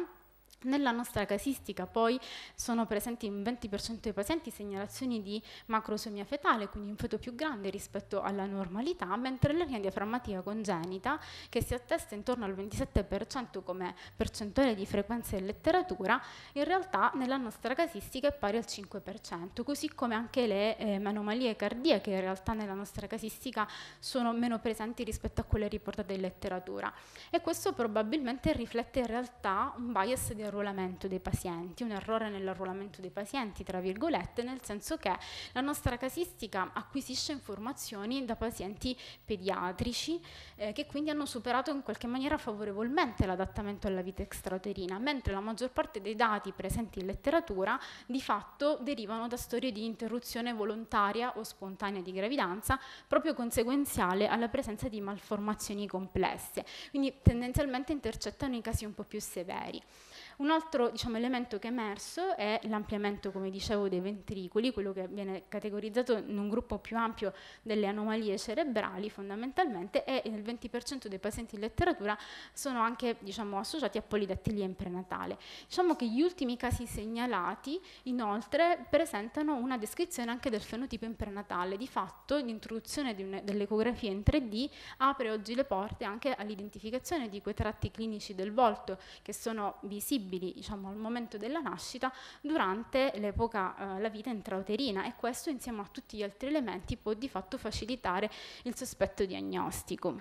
J: nella nostra casistica poi sono presenti in 20% dei pazienti segnalazioni di macrosomia fetale, quindi un feto più grande rispetto alla normalità, mentre l'ernia diaframmatica congenita, che si attesta intorno al 27% come percentuale di frequenza in letteratura, in realtà nella nostra casistica è pari al 5%, così come anche le eh, anomalie cardiache in realtà nella nostra casistica sono meno presenti rispetto a quelle riportate in letteratura. E questo probabilmente riflette in realtà un bias di nell'arruolamento dei pazienti, un errore nell'arruolamento dei pazienti, tra virgolette, nel senso che la nostra casistica acquisisce informazioni da pazienti pediatrici eh, che quindi hanno superato in qualche maniera favorevolmente l'adattamento alla vita extrauterina, mentre la maggior parte dei dati presenti in letteratura di fatto derivano da storie di interruzione volontaria o spontanea di gravidanza, proprio conseguenziale alla presenza di malformazioni complesse. Quindi tendenzialmente intercettano i casi un po' più severi. Un altro diciamo, elemento che è emerso è l'ampliamento, come dicevo, dei ventricoli, quello che viene categorizzato in un gruppo più ampio delle anomalie cerebrali fondamentalmente e nel 20% dei pazienti in letteratura sono anche diciamo, associati a polidattilia in prenatale. Diciamo che gli ultimi casi segnalati inoltre presentano una descrizione anche del fenotipo in prenatale. Di fatto l'introduzione dell'ecografia in 3D apre oggi le porte anche all'identificazione di quei tratti clinici del volto che sono visibili disponibili diciamo, al momento della nascita durante l'epoca, eh, la vita intrauterina e questo insieme a tutti gli altri elementi può di fatto facilitare il sospetto diagnostico.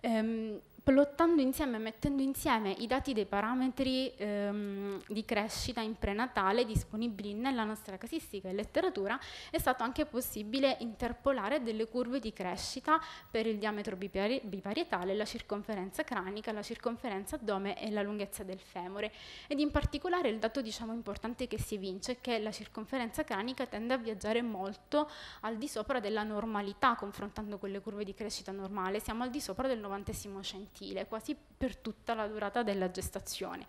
J: Ehm, plottando insieme, mettendo insieme i dati dei parametri ehm, di crescita in prenatale disponibili nella nostra casistica e letteratura, è stato anche possibile interpolare delle curve di crescita per il diametro bipari biparietale, la circonferenza cranica, la circonferenza addome e la lunghezza del femore. Ed in particolare il dato diciamo, importante che si evince è che la circonferenza cranica tende a viaggiare molto al di sopra della normalità confrontando con le curve di crescita normale, siamo al di sopra del novantesimo centesimo infantile, quasi per tutta la durata della gestazione,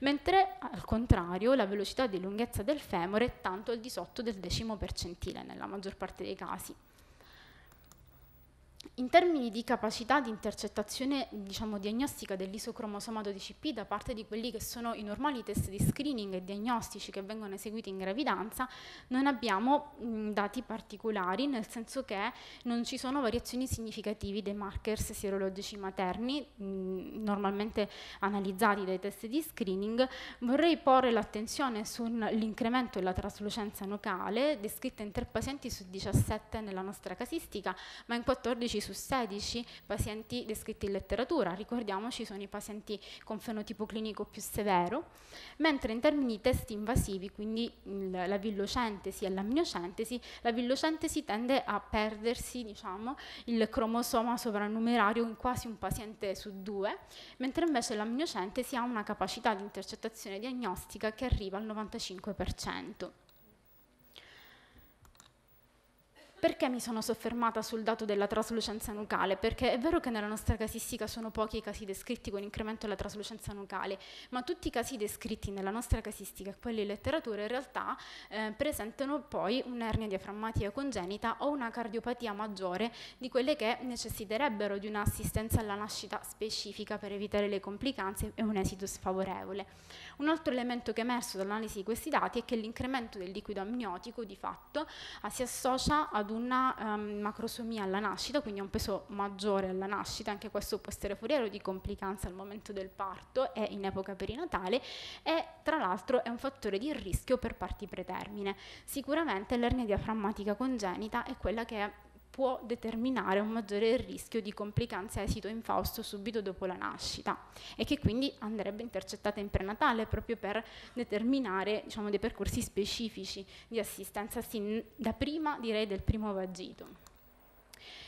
J: mentre al contrario la velocità di lunghezza del femore è tanto al di sotto del decimo percentile nella maggior parte dei casi. In termini di capacità di intercettazione diciamo, diagnostica dell'isocromosoma 12P da parte di quelli che sono i normali test di screening e diagnostici che vengono eseguiti in gravidanza, non abbiamo mh, mm, dati particolari, nel senso che non ci sono variazioni significative dei markers sierologici materni, mh, mm, normalmente analizzati dai test di screening. Vorrei porre l'attenzione sull'incremento della traslucenza nocale, descritta in 3 pazienti su 17 nella nostra casistica, ma in 14 15 su 16 pazienti descritti in letteratura, ricordiamoci sono i pazienti con fenotipo clinico più severo, mentre in termini di test invasivi, quindi la villocentesi e l'amniocentesi, la villocentesi tende a perdersi diciamo, il cromosoma sovrannumerario in quasi un paziente su due, mentre invece l'amniocentesi ha una capacità di intercettazione diagnostica che arriva al 95%. Perché mi sono soffermata sul dato della traslucenza nucale? Perché è vero che nella nostra casistica sono pochi i casi descritti con incremento della traslucenza nucale, ma tutti i casi descritti nella nostra casistica e quelli in letteratura in realtà eh, presentano poi un'ernia diaframmatica congenita o una cardiopatia maggiore di quelle che necessiterebbero di un'assistenza alla nascita specifica per evitare le complicanze e un esito sfavorevole. Un altro elemento che è emerso dall'analisi di questi dati è che l'incremento del liquido amniotico di fatto eh, si associa ad un una um, macrosomia alla nascita, quindi un peso maggiore alla nascita, anche questo può essere foriero di complicanze al momento del parto e in epoca perinatale e tra l'altro è un fattore di rischio per parti pretermine. Sicuramente l'ernia diaframmatica congenita è quella che può determinare un maggiore rischio di complicanze a esito infausto subito dopo la nascita e che quindi andrebbe intercettata in prenatale proprio per determinare diciamo, dei percorsi specifici di assistenza sin da prima direi del primo vagito.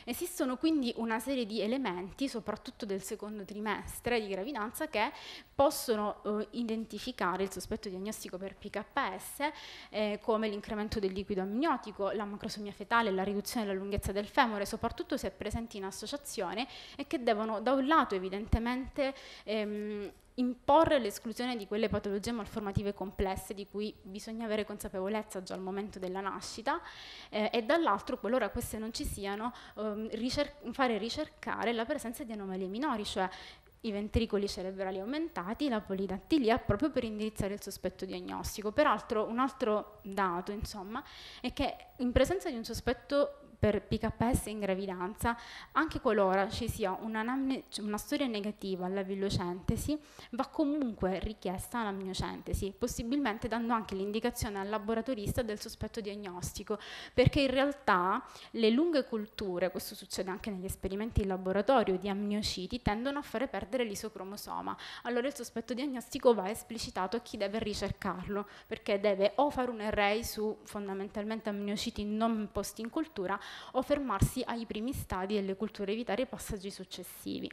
J: Esistono quindi una serie di elementi, soprattutto del secondo trimestre di gravidanza, che possono eh, identificare il sospetto diagnostico per PKS eh, come l'incremento del liquido amniotico, la macrosomia fetale, la riduzione della lunghezza del femore, soprattutto se presenti in associazione e che devono da un lato evidentemente ehm, imporre l'esclusione di quelle patologie malformative complesse di cui bisogna avere consapevolezza già al momento della nascita eh, e dall'altro, qualora queste non ci siano, ehm, ricer- fare ricercare la presenza di anomalie minori, cioè i ventricoli cerebrali aumentati, la polidattilia, proprio per indirizzare il sospetto diagnostico. Peraltro un altro dato, insomma, è che in presenza di un sospetto per PKS in gravidanza, anche qualora ci sia cioè una, storia negativa alla villocentesi, va comunque richiesta l'amniocentesi, possibilmente dando anche l'indicazione al laboratorista del sospetto diagnostico, perché in realtà le lunghe culture, questo succede anche negli esperimenti in laboratorio di amniociti, tendono a fare perdere l'isocromosoma. Allora il sospetto diagnostico va esplicitato a chi deve ricercarlo, perché deve o fare un array su fondamentalmente amniociti non posti in cultura, o fermarsi ai primi stadi delle culture, evitare i passaggi successivi.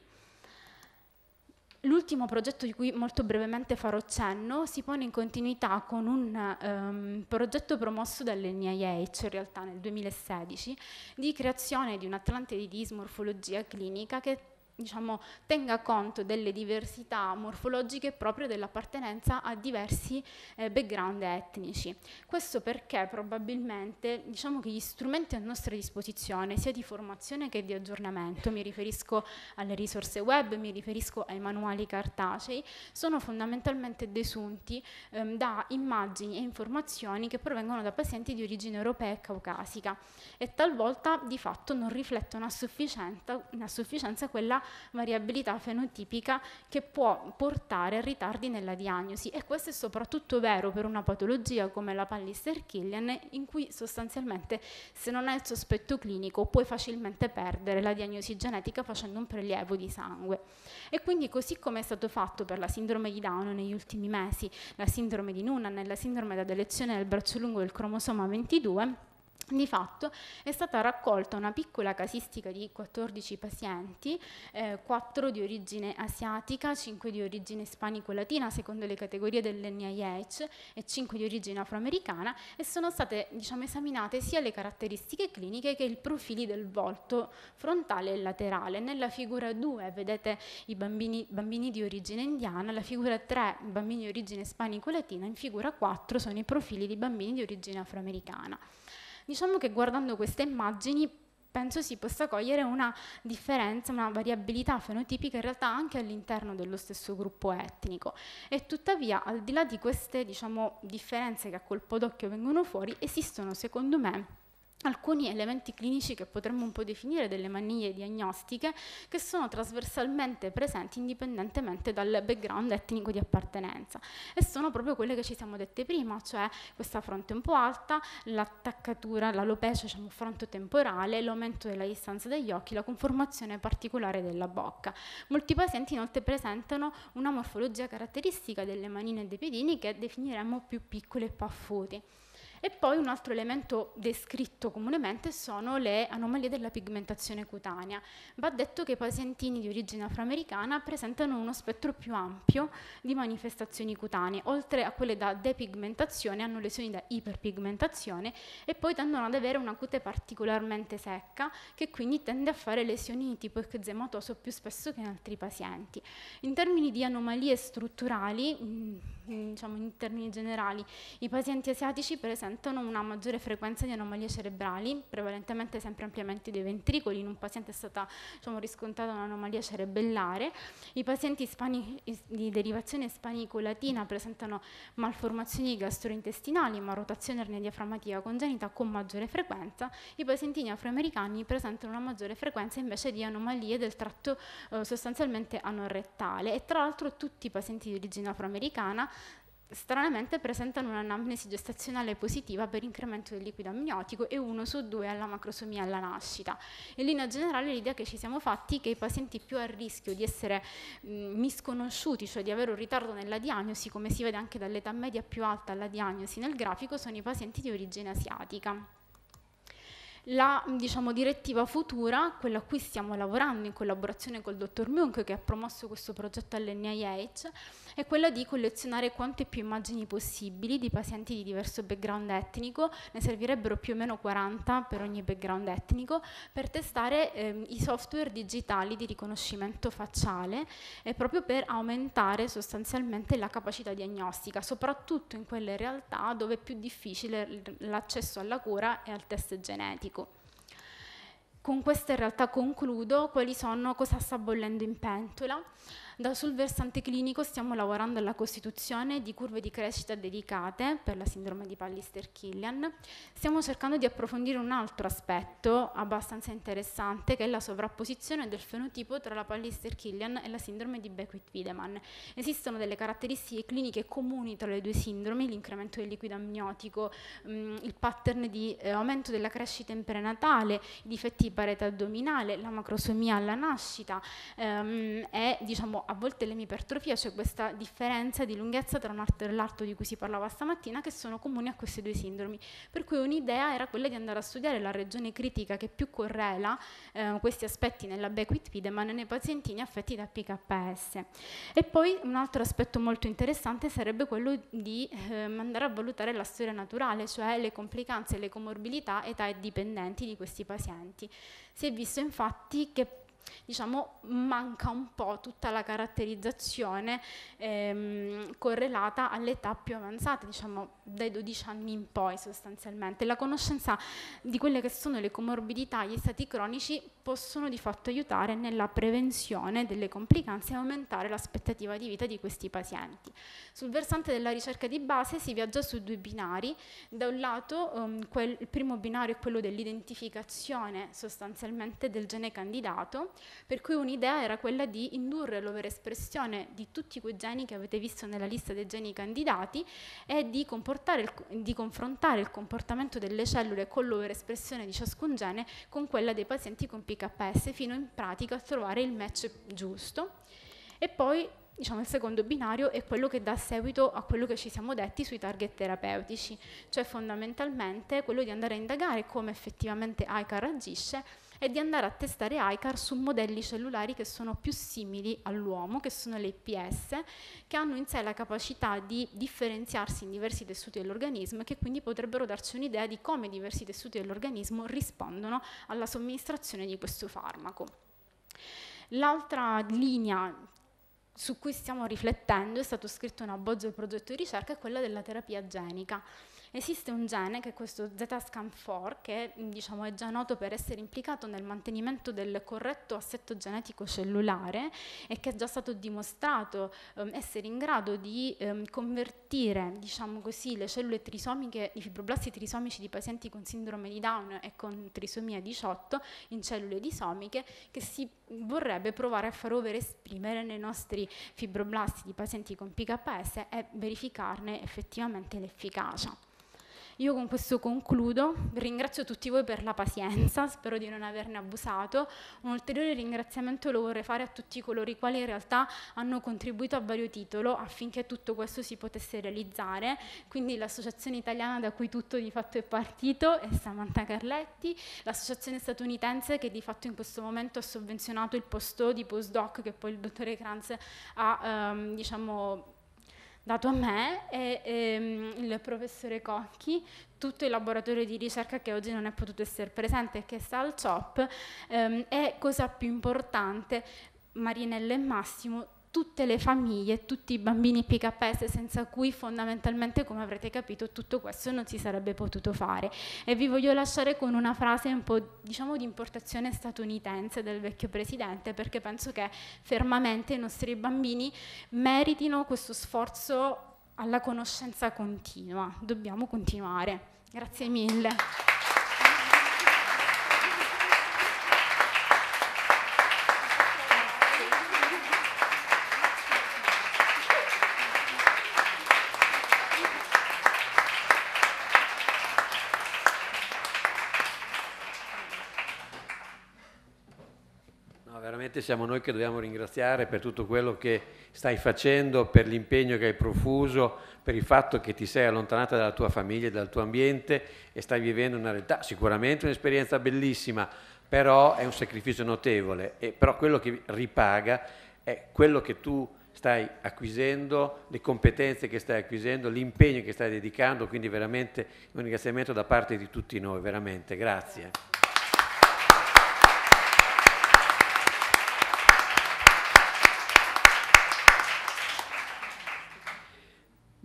J: L'ultimo progetto di cui molto brevemente farò cenno si pone in continuità con un um, progetto promosso dall'NIH in realtà nel 2016 di creazione di un Atlante di dismorfologia clinica che diciamo, tenga conto delle diversità morfologiche proprio dell'appartenenza a diversi eh, background etnici. Questo perché probabilmente diciamo che gli strumenti a nostra disposizione, sia di formazione che di aggiornamento, mi riferisco alle risorse web, mi riferisco ai manuali cartacei, sono fondamentalmente desunti ehm, da immagini e informazioni che provengono da pazienti di origine europea e caucasica e talvolta di fatto non riflettono a sufficienza, a sufficienza quella variabilità fenotipica che può portare a ritardi nella diagnosi e questo è soprattutto vero per una patologia come la Pallister-Killian in cui sostanzialmente se non hai il sospetto clinico puoi facilmente perdere la diagnosi genetica facendo un prelievo di sangue. E quindi così come è stato fatto per la sindrome di Down negli ultimi mesi, la sindrome di Noonan e la sindrome da delezione del braccio lungo del cromosoma 22, di fatto è stata raccolta una piccola casistica di 14 pazienti, eh, 4 di origine asiatica, 5 di origine ispanico-latina secondo le categorie dell'NIH e 5 di origine afroamericana e sono state diciamo, esaminate sia le caratteristiche cliniche che i profili del volto frontale e laterale. Nella figura 2 vedete i bambini, bambini di origine indiana, la figura 3 i bambini di origine ispanico-latina, in figura 4 sono i profili di bambini di origine afroamericana. Diciamo che guardando queste immagini penso si possa cogliere una differenza, una variabilità fenotipica in realtà anche all'interno dello stesso gruppo etnico e tuttavia al di là di queste diciamo, differenze che a colpo d'occhio vengono fuori esistono secondo me alcuni elementi clinici che potremmo un po' definire delle manie diagnostiche che sono trasversalmente presenti indipendentemente dal background etnico di appartenenza e sono proprio quelle che ci siamo dette prima, cioè questa fronte un po' alta, l'attaccatura, l'alopecia, un diciamo, fronte temporale, l'aumento della distanza degli occhi, la conformazione particolare della bocca. Molti pazienti inoltre presentano una morfologia caratteristica delle manine e dei piedini che definiremmo più piccole e paffuti. E poi un altro elemento descritto comunemente sono le anomalie della pigmentazione cutanea. Va detto che i pazientini di origine afroamericana presentano uno spettro più ampio di manifestazioni cutanee, oltre a quelle da depigmentazione hanno lesioni da iperpigmentazione e poi tendono ad avere una cute particolarmente secca che quindi tende a fare lesioni tipo eczematoso più spesso che in altri pazienti. In termini di anomalie strutturali, mm, diciamo in termini generali, i pazienti asiatici presentano presentano una maggiore frequenza di anomalie cerebrali, prevalentemente sempre ampliamenti dei ventricoli, in un paziente è stata diciamo, riscontrata un'anomalia cerebellare, i pazienti ispani, di derivazione ispanico-latina presentano malformazioni gastrointestinali, ma rotazione ernia diaframmatica congenita con maggiore frequenza, i pazienti afroamericani presentano una maggiore frequenza invece di anomalie del tratto eh, sostanzialmente anorettale e tra l'altro tutti i pazienti di origine afroamericana stranamente presentano un'anamnesi gestazionale positiva per incremento del liquido amniotico e uno su due alla macrosomia alla nascita. In linea generale l'idea che ci siamo fatti è che i pazienti più a rischio di essere mh, misconosciuti, cioè di avere un ritardo nella diagnosi, come si vede anche dall'età media più alta alla diagnosi nel grafico, sono i pazienti di origine asiatica la diciamo, direttiva futura, quella a cui stiamo lavorando in collaborazione col dottor Munk che ha promosso questo progetto all'NIH, è quella di collezionare quante più immagini possibili di pazienti di diverso background etnico, ne servirebbero più o meno 40 per ogni background etnico, per testare ehm, i software digitali di riconoscimento facciale eh, proprio per aumentare sostanzialmente la capacità diagnostica, soprattutto in quelle realtà dove è più difficile l'accesso alla cura e al test genetico con questo in realtà concludo quali sono cosa sta bollendo in pentola. Da sul versante clinico stiamo lavorando alla costituzione di curve di crescita dedicate per la sindrome di Pallister-Killian. Stiamo cercando di approfondire un altro aspetto abbastanza interessante che è la sovrapposizione del fenotipo tra la Pallister-Killian e la sindrome di Beckwith-Wiedemann. Esistono delle caratteristiche cliniche comuni tra le due sindromi, l'incremento del liquido amniotico, mh, mm, il pattern di eh, aumento della crescita in prenatale, i difetti di parete addominale, la macrosomia alla nascita ehm, e diciamo a volte l'emipertrofia, cioè questa differenza di lunghezza tra un arto e l'altro di cui si parlava stamattina, che sono comuni a queste due sindromi. Per cui un'idea era quella di andare a studiare la regione critica che più correla eh, questi aspetti nella Beckwith Wiedemann nei pazientini affetti da PKS. E poi un altro aspetto molto interessante sarebbe quello di eh, andare a valutare la storia naturale, cioè le complicanze, le comorbilità, età e dipendenti di questi pazienti. Si è visto infatti che diciamo, manca un po' tutta la caratterizzazione ehm, correlata all'età più avanzata, diciamo dai 12 anni in poi sostanzialmente. La conoscenza di quelle che sono le comorbidità, gli stati cronici possono di fatto aiutare nella prevenzione delle complicanze e aumentare l'aspettativa di vita di questi pazienti. Sul versante della ricerca di base si viaggia su due binari, da un lato ehm, quel, il primo binario è quello dell'identificazione sostanzialmente del gene candidato, per cui un'idea era quella di indurre l'overespressione di tutti quei geni che avete visto nella lista dei geni candidati e di, il, di confrontare il comportamento delle cellule con l'overespressione di ciascun gene con quella dei pazienti con PKS fino in pratica a trovare il match giusto. E poi diciamo, il secondo binario è quello che dà seguito a quello che ci siamo detti sui target terapeutici, cioè fondamentalmente quello di andare a indagare come effettivamente ICAR agisce è di andare a testare ICAR su modelli cellulari che sono più simili all'uomo, che sono le IPS, che hanno in sé la capacità di differenziarsi in diversi tessuti dell'organismo e che quindi potrebbero darci un'idea di come diversi tessuti dell'organismo rispondono alla somministrazione di questo farmaco. L'altra linea su cui stiamo riflettendo, è stato scritto un abbozzo del progetto di ricerca, è quella della terapia genica. Esiste un gene che è questo ZSCAM4 che diciamo, è già noto per essere implicato nel mantenimento del corretto assetto genetico cellulare e che è già stato dimostrato ehm, essere in grado di ehm, convertire diciamo così, le cellule trisomiche, i fibroblasti trisomici di pazienti con sindrome di Down e con trisomia 18 in cellule disomiche che si vorrebbe provare a far over esprimere nei nostri fibroblasti di pazienti con PKS e verificarne effettivamente l'efficacia. Io con questo concludo, ringrazio tutti voi per la pazienza, spero di non averne abusato, un ulteriore ringraziamento lo vorrei fare a tutti coloro i quali in realtà hanno contribuito a vario titolo affinché tutto questo si potesse realizzare, quindi l'Associazione Italiana da cui tutto di fatto è partito è Samantha Carletti, l'Associazione Statunitense che di fatto in questo momento ha sovvenzionato il posto di postdoc che poi il dottore Kranz ha ehm, diciamo dato a me e ehm, il professore Cocchi, tutto il laboratorio di ricerca che oggi non è potuto essere presente e che sta al CHOP, ehm, e cosa più importante, Marinella e Massimo tutte le famiglie, tutti i bambini PKS senza cui fondamentalmente come avrete capito tutto questo non si sarebbe potuto fare e vi voglio lasciare con una frase un po' diciamo di importazione statunitense del vecchio presidente perché penso che fermamente i nostri bambini meritino questo sforzo alla conoscenza continua, dobbiamo continuare. Grazie mille.
B: veramente siamo noi che dobbiamo ringraziare per tutto quello che stai facendo, per l'impegno che hai profuso, per il fatto che ti sei allontanata dalla tua famiglia, dal tuo ambiente e stai vivendo una realtà, sicuramente un'esperienza bellissima, però è un sacrificio notevole, e però quello che ripaga è quello che tu stai acquisendo, le competenze che stai acquisendo, l'impegno che stai dedicando, quindi veramente un ringraziamento da parte di tutti noi, veramente, grazie.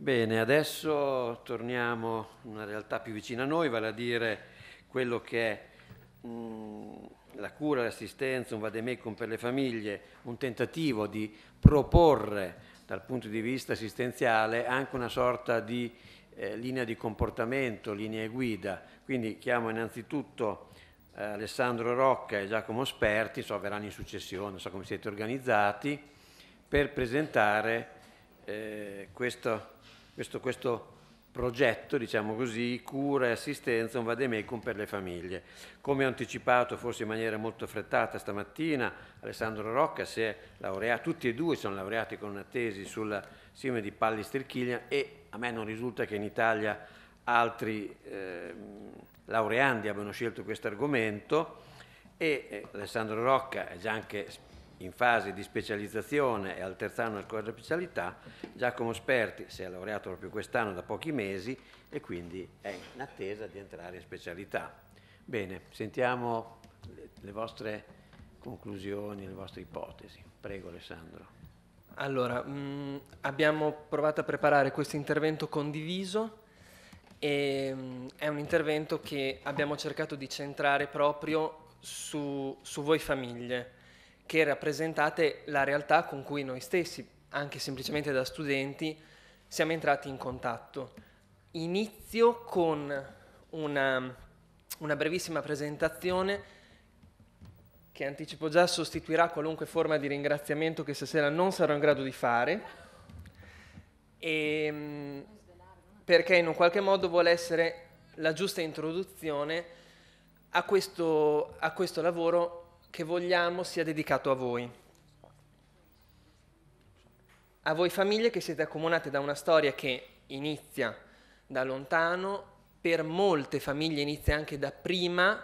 B: Bene, adesso torniamo a una realtà più vicina a noi, vale a dire quello che è mm, la cura, l'assistenza, un vademecum per le famiglie, un tentativo di proporre dal punto di vista assistenziale anche una sorta di eh, linea di comportamento, linea guida. Quindi chiamo innanzitutto eh, Alessandro Rocca e Giacomo Sperti, so verranno in successione, so come siete organizzati, per presentare eh, questo questo, questo progetto, diciamo così, cura e assistenza, un vademecum per le famiglie. Come ho anticipato, forse in maniera molto frettata stamattina, Alessandro Rocca si è laureato, tutti e due sono laureati con una tesi sulla sindrome di Pallister-Killian e a me non risulta che in Italia altri eh, laureandi abbiano scelto questo argomento e eh, Alessandro Rocca è già anche in fase di specializzazione e al terzo anno del corso di specialità, Giacomo Sperti si è laureato proprio quest'anno da pochi mesi e quindi è in attesa di entrare in specialità. Bene, sentiamo le vostre conclusioni, le vostre ipotesi. Prego Alessandro.
K: Allora, mh, mm, abbiamo provato a preparare questo intervento condiviso e mh, mm, è un intervento che abbiamo cercato di centrare proprio su, su voi famiglie che rappresentate la realtà con cui noi stessi, anche semplicemente da studenti, siamo entrati in contatto. Inizio con una, una brevissima presentazione che anticipo già sostituirà qualunque forma di ringraziamento che stasera non sarò in grado di fare, e, ehm, perché in un qualche modo vuole essere la giusta introduzione a questo, a questo lavoro che vogliamo sia dedicato a voi. A voi famiglie che siete accomunate da una storia che inizia da lontano, per molte famiglie inizia anche da prima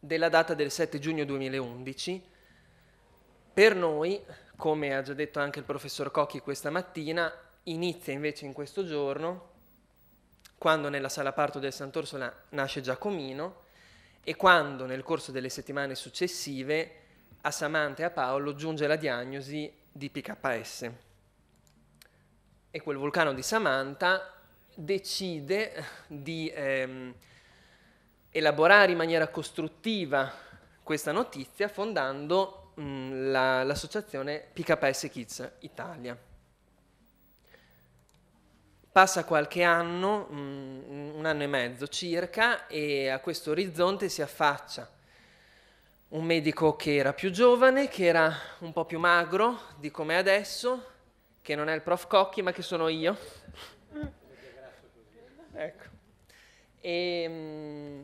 K: della data del 7 giugno 2011. Per noi, come ha già detto anche il professor Cocchi questa mattina, inizia invece in questo giorno, quando nella sala parto del Sant'Orsola nasce Giacomino, e quando nel corso delle settimane successive a Samantha e a Paolo giunge la diagnosi di PKS. E quel vulcano di Samantha decide di ehm, elaborare in maniera costruttiva questa notizia fondando mh, la, l'associazione PKS Kids Italia. Passa qualche anno, mm, un anno e mezzo circa, e a questo orizzonte si affaccia un medico che era più giovane, che era un po' più magro di come adesso, che non è il prof Cocchi, ma che sono io. ecco. E mm,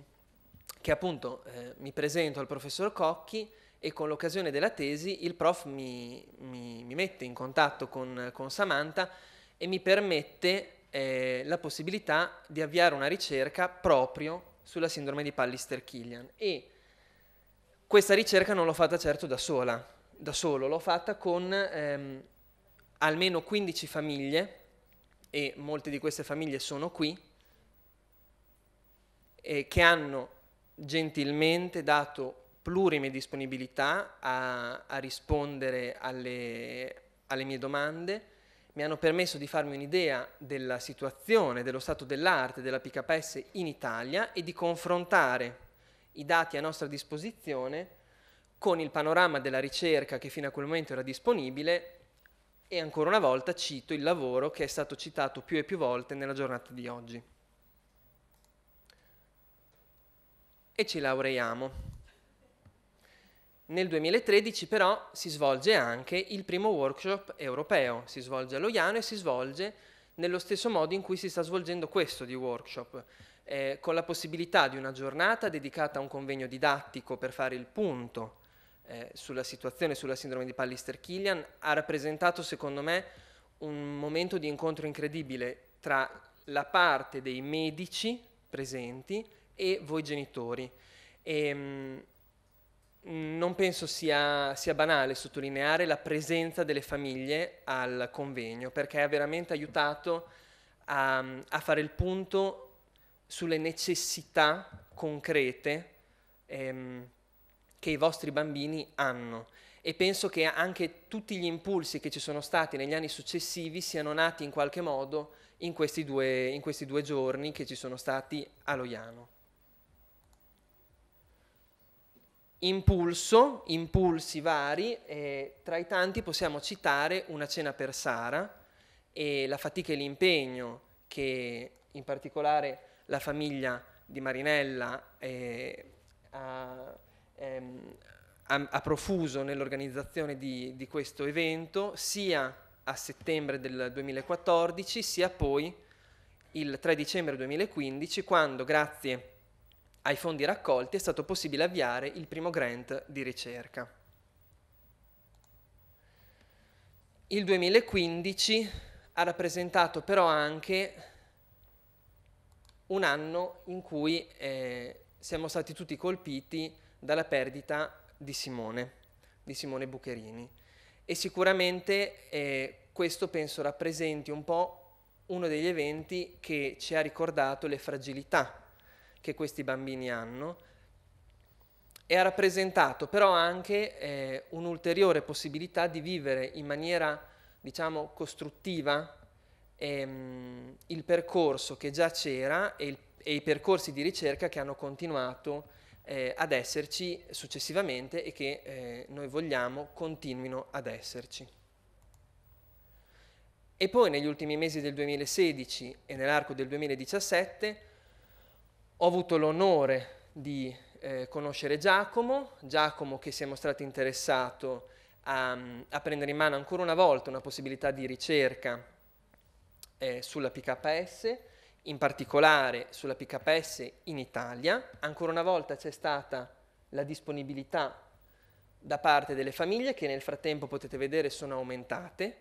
K: che appunto eh, mi presento al professor Cocchi e con l'occasione della tesi il prof mi, mi, mi mette in contatto con, con Samantha e mi permette eh, la possibilità di avviare una ricerca proprio sulla sindrome di Pallister-Killian e questa ricerca non l'ho fatta certo da sola, da solo, l'ho fatta con ehm, almeno 15 famiglie e molte di queste famiglie sono qui eh, che hanno gentilmente dato plurime disponibilità a, a rispondere alle, alle mie domande mi hanno permesso di farmi un'idea della situazione, dello stato dell'arte della PKS in Italia e di confrontare i dati a nostra disposizione con il panorama della ricerca che fino a quel momento era disponibile e ancora una volta cito il lavoro che è stato citato più e più volte nella giornata di oggi. E ci laureiamo. Nel 2013 però si svolge anche il primo workshop europeo, si svolge a Loiano e si svolge nello stesso modo in cui si sta svolgendo questo di workshop, eh, con la possibilità di una giornata dedicata a un convegno didattico per fare il punto eh, sulla situazione, sulla sindrome di Pallister-Killian, ha rappresentato secondo me un momento di incontro incredibile tra la parte dei medici presenti e voi genitori. E, ehm, Mm, non penso sia, sia, banale sottolineare la presenza delle famiglie al convegno, perché ha veramente aiutato a, a fare il punto sulle necessità concrete ehm, che i vostri bambini hanno. E penso che anche tutti gli impulsi che ci sono stati negli anni successivi siano nati in qualche modo in questi due, in questi due giorni che ci sono stati a Loiano. impulso, impulsi vari, eh, tra i tanti possiamo citare una cena per Sara e la fatica e l'impegno che in particolare la famiglia di Marinella eh, ha, ehm, ha, ha, profuso nell'organizzazione di, di, questo evento, sia a settembre del 2014, sia poi il 3 dicembre 2015, quando grazie a ai fondi raccolti è stato possibile avviare il primo grant di ricerca. Il 2015 ha rappresentato però anche un anno in cui eh, siamo stati tutti colpiti dalla perdita di Simone, di Simone Bucherini. E sicuramente eh, questo penso rappresenti un po' uno degli eventi che ci ha ricordato le fragilità che questi bambini hanno e ha rappresentato però anche eh, un'ulteriore possibilità di vivere in maniera, diciamo, costruttiva ehm, il percorso che già c'era e, il, e, i percorsi di ricerca che hanno continuato eh, ad esserci successivamente e che eh, noi vogliamo continuino ad esserci. E poi negli ultimi mesi del 2016 e nell'arco del 2017 ho avuto l'onore di eh, conoscere Giacomo, Giacomo che si è mostrato interessato a, a, prendere in mano ancora una volta una possibilità di ricerca eh, sulla PKS, in particolare sulla PKS in Italia. Ancora una volta c'è stata la disponibilità da parte delle famiglie che nel frattempo potete vedere sono aumentate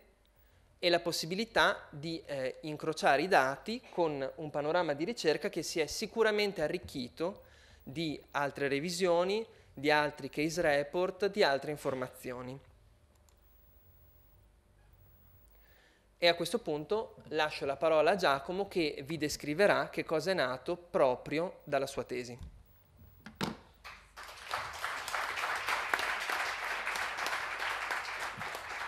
K: e la possibilità di eh, incrociare i dati con un panorama di ricerca che si è sicuramente arricchito di altre revisioni, di altri case report, di altre informazioni. E a questo punto lascio la parola a Giacomo che vi descriverà che cosa è nato proprio dalla sua tesi.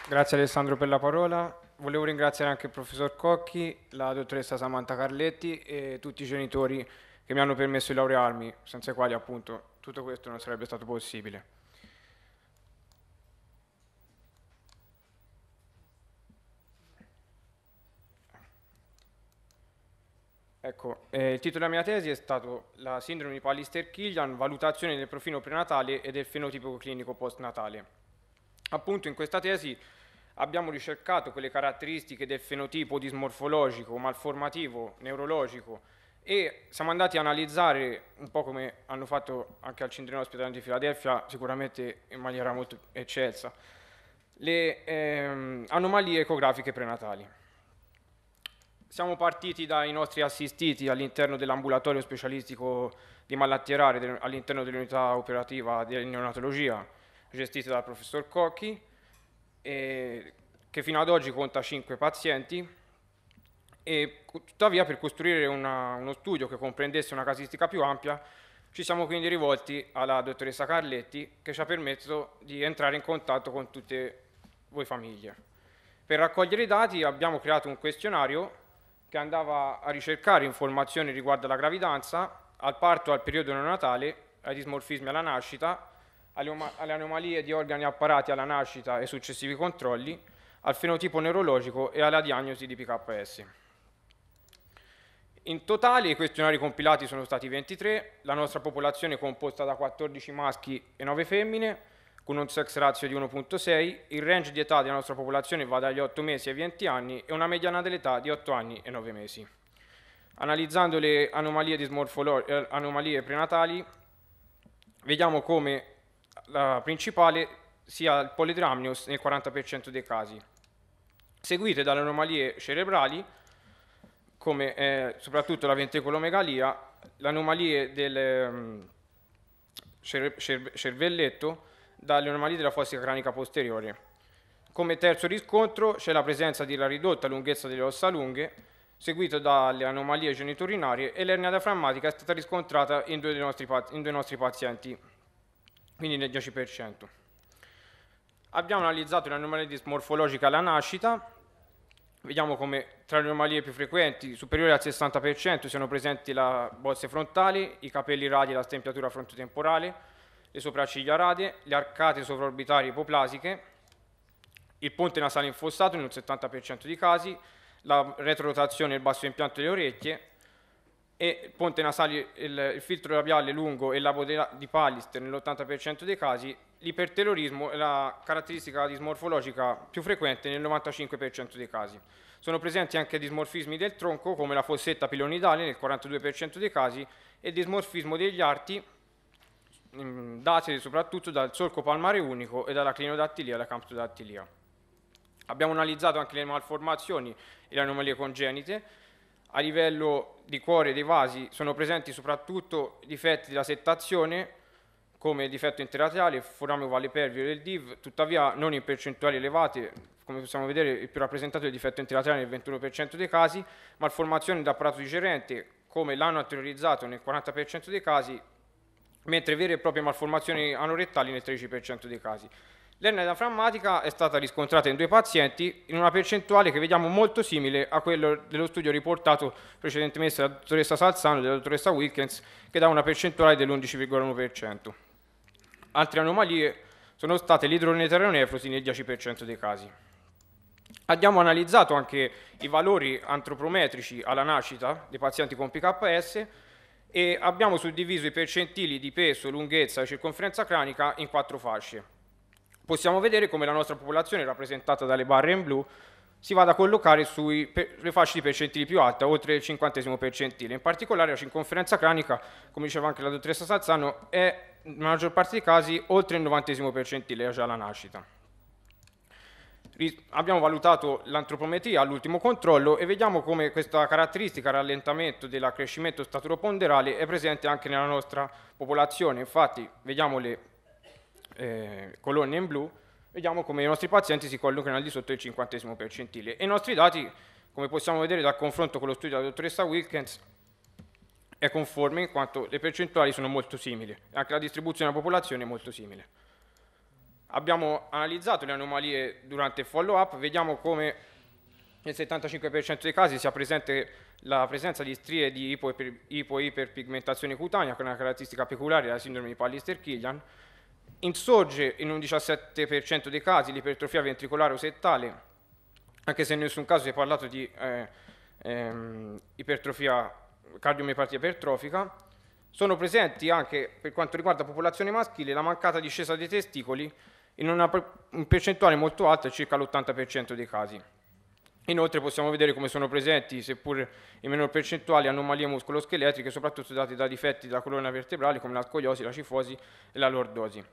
L: Grazie Alessandro per la parola volevo ringraziare anche il professor Cocchi, la dottoressa Samantha Carletti e tutti i genitori che mi hanno permesso di laurearmi, senza i quali appunto tutto questo non sarebbe stato possibile. Ecco, eh, il titolo della mia tesi è stato La sindrome di Pallister-Killian, valutazione del profilo prenatale e del fenotipo clinico postnatale. Appunto in questa tesi abbiamo ricercato quelle caratteristiche del fenotipo dismorfologico, malformativo, neurologico e siamo andati a analizzare, un po' come hanno fatto anche al Centrino Ospedale di Filadelfia, sicuramente in maniera molto eccelsa, le ehm, anomalie ecografiche prenatali. Siamo partiti dai nostri assistiti all'interno dell'ambulatorio specialistico di malattie rare, all'interno dell'unità operativa di neonatologia, gestita dal professor Cocchi, eh, che fino ad oggi conta 5 pazienti, e tuttavia per costruire una, uno studio che comprendesse una casistica più ampia ci siamo quindi rivolti alla dottoressa Carletti che ci ha permesso di entrare in contatto con tutte voi famiglie. Per raccogliere i dati abbiamo creato un questionario che andava a ricercare informazioni riguardo alla gravidanza, al parto al periodo neonatale, ai dismorfismi alla nascita, alle anomalie di organi apparati alla nascita e successivi controlli, al fenotipo neurologico e alla diagnosi di PKS. In totale i questionari compilati sono stati 23, la nostra popolazione è composta da 14 maschi e 9 femmine, con un sex ratio di 1.6, il range di età della nostra popolazione va dagli 8 mesi ai 20 anni e una mediana dell'età di 8 anni e 9 mesi. Analizzando le anomalie, eh, anomalie prenatali, vediamo come la principale sia il polidramnius nel 40% dei casi, seguite dalle anomalie cerebrali come eh, soprattutto la ventricolomegalia, le anomalie del um, mm, cer cer cervelletto, dalle anomalie della fossa cranica posteriore. Come terzo riscontro c'è la presenza della ridotta lunghezza delle ossa lunghe, seguito dalle anomalie geniturinarie e l'ernia diaframmatica è stata riscontrata in due, nostri, in due nostri pazienti quindi nel 10%. Abbiamo analizzato l'anomalia dismorfologica alla nascita, vediamo come tra le anomalie più frequenti, superiori al 60%, siano presenti le bozze frontali, i capelli radi e la stempiatura frontotemporale, le sopracciglia rade, le arcate sovraorbitali ipoplasiche, il ponte nasale infossato in un 70% dei casi, la retrorotazione e il basso impianto delle orecchie, e Ponte nasale, il, il filtro labiale lungo e il labo di Pallister nell'80% dei casi, l'iperterrorismo è la caratteristica dismorfologica più frequente nel 95% dei casi. Sono presenti anche dismorfismi del tronco come la fossetta pilonidale nel 42% dei casi e dismorfismo degli arti date soprattutto dal solco palmare unico e dalla clinodattilia e alla camptodattilia. Abbiamo analizzato anche le malformazioni e le anomalie congenite a livello di cuore dei vasi sono presenti soprattutto difetti della settazione come difetto interlaterale, forame ovale pervio del DIV, tuttavia non in percentuali elevate, come possiamo vedere il più rappresentato è il difetto interlaterale nel 21% dei casi, malformazioni da apparato digerente come l'hanno anteriorizzato nel 40% dei casi, mentre vere e proprie malformazioni anorettali nel 13% dei casi. L'ernia frammatica è stata riscontrata in due pazienti in una percentuale che vediamo molto simile a quello dello studio riportato precedentemente dalla dottoressa Salzano e dalla dottoressa Wilkins, che dà una percentuale dell'11,1%. Altre anomalie sono state l'idroneteronefrosi nel 10% dei casi. Abbiamo analizzato anche i valori antropometrici alla nascita dei pazienti con PKS e abbiamo suddiviso i percentili di peso, lunghezza e circonferenza cranica in quattro fasce possiamo vedere come la nostra popolazione, rappresentata dalle barre in blu, si vada a collocare sulle fasce di percentili più alte, oltre il cinquantesimo percentile. In particolare la circonferenza cranica, come diceva anche la dottoressa Sazzano, è nella maggior parte dei casi oltre il novantesimo percentile già alla nascita. Abbiamo valutato l'antropometria all'ultimo controllo e vediamo come questa caratteristica rallentamento dell'accrescimento ponderale è presente anche nella nostra popolazione. Infatti, vediamo le eh, colonna in blu, vediamo come i nostri pazienti si collocano al di sotto del cinquantesimo percentile. E i nostri dati, come possiamo vedere dal confronto con lo studio della dottoressa Wilkins, è conforme in quanto le percentuali sono molto simili, e anche la distribuzione della popolazione è molto simile. Abbiamo analizzato le anomalie durante il follow-up, vediamo come nel 75% dei casi sia presente la presenza di strie di ipo-iperpigmentazione ipo cutanea, che è una caratteristica peculiare della sindrome di Pallister-Killian, Insorge in un 17% dei casi l'ipertrofia ventricolare o settale, anche se in nessun caso si è parlato di eh, ehm, ipertrofia cardiomiopatia ipertrofica. Sono presenti anche per quanto riguarda la popolazione maschile la mancata discesa dei testicoli in una percentuale molto alta, circa l'80% dei casi. Inoltre possiamo vedere come sono presenti, seppur in minor percentuale, anomalie muscoloscheletriche, soprattutto date da difetti della colonna vertebrale come la scoliosi, la cifosi e la lordosi.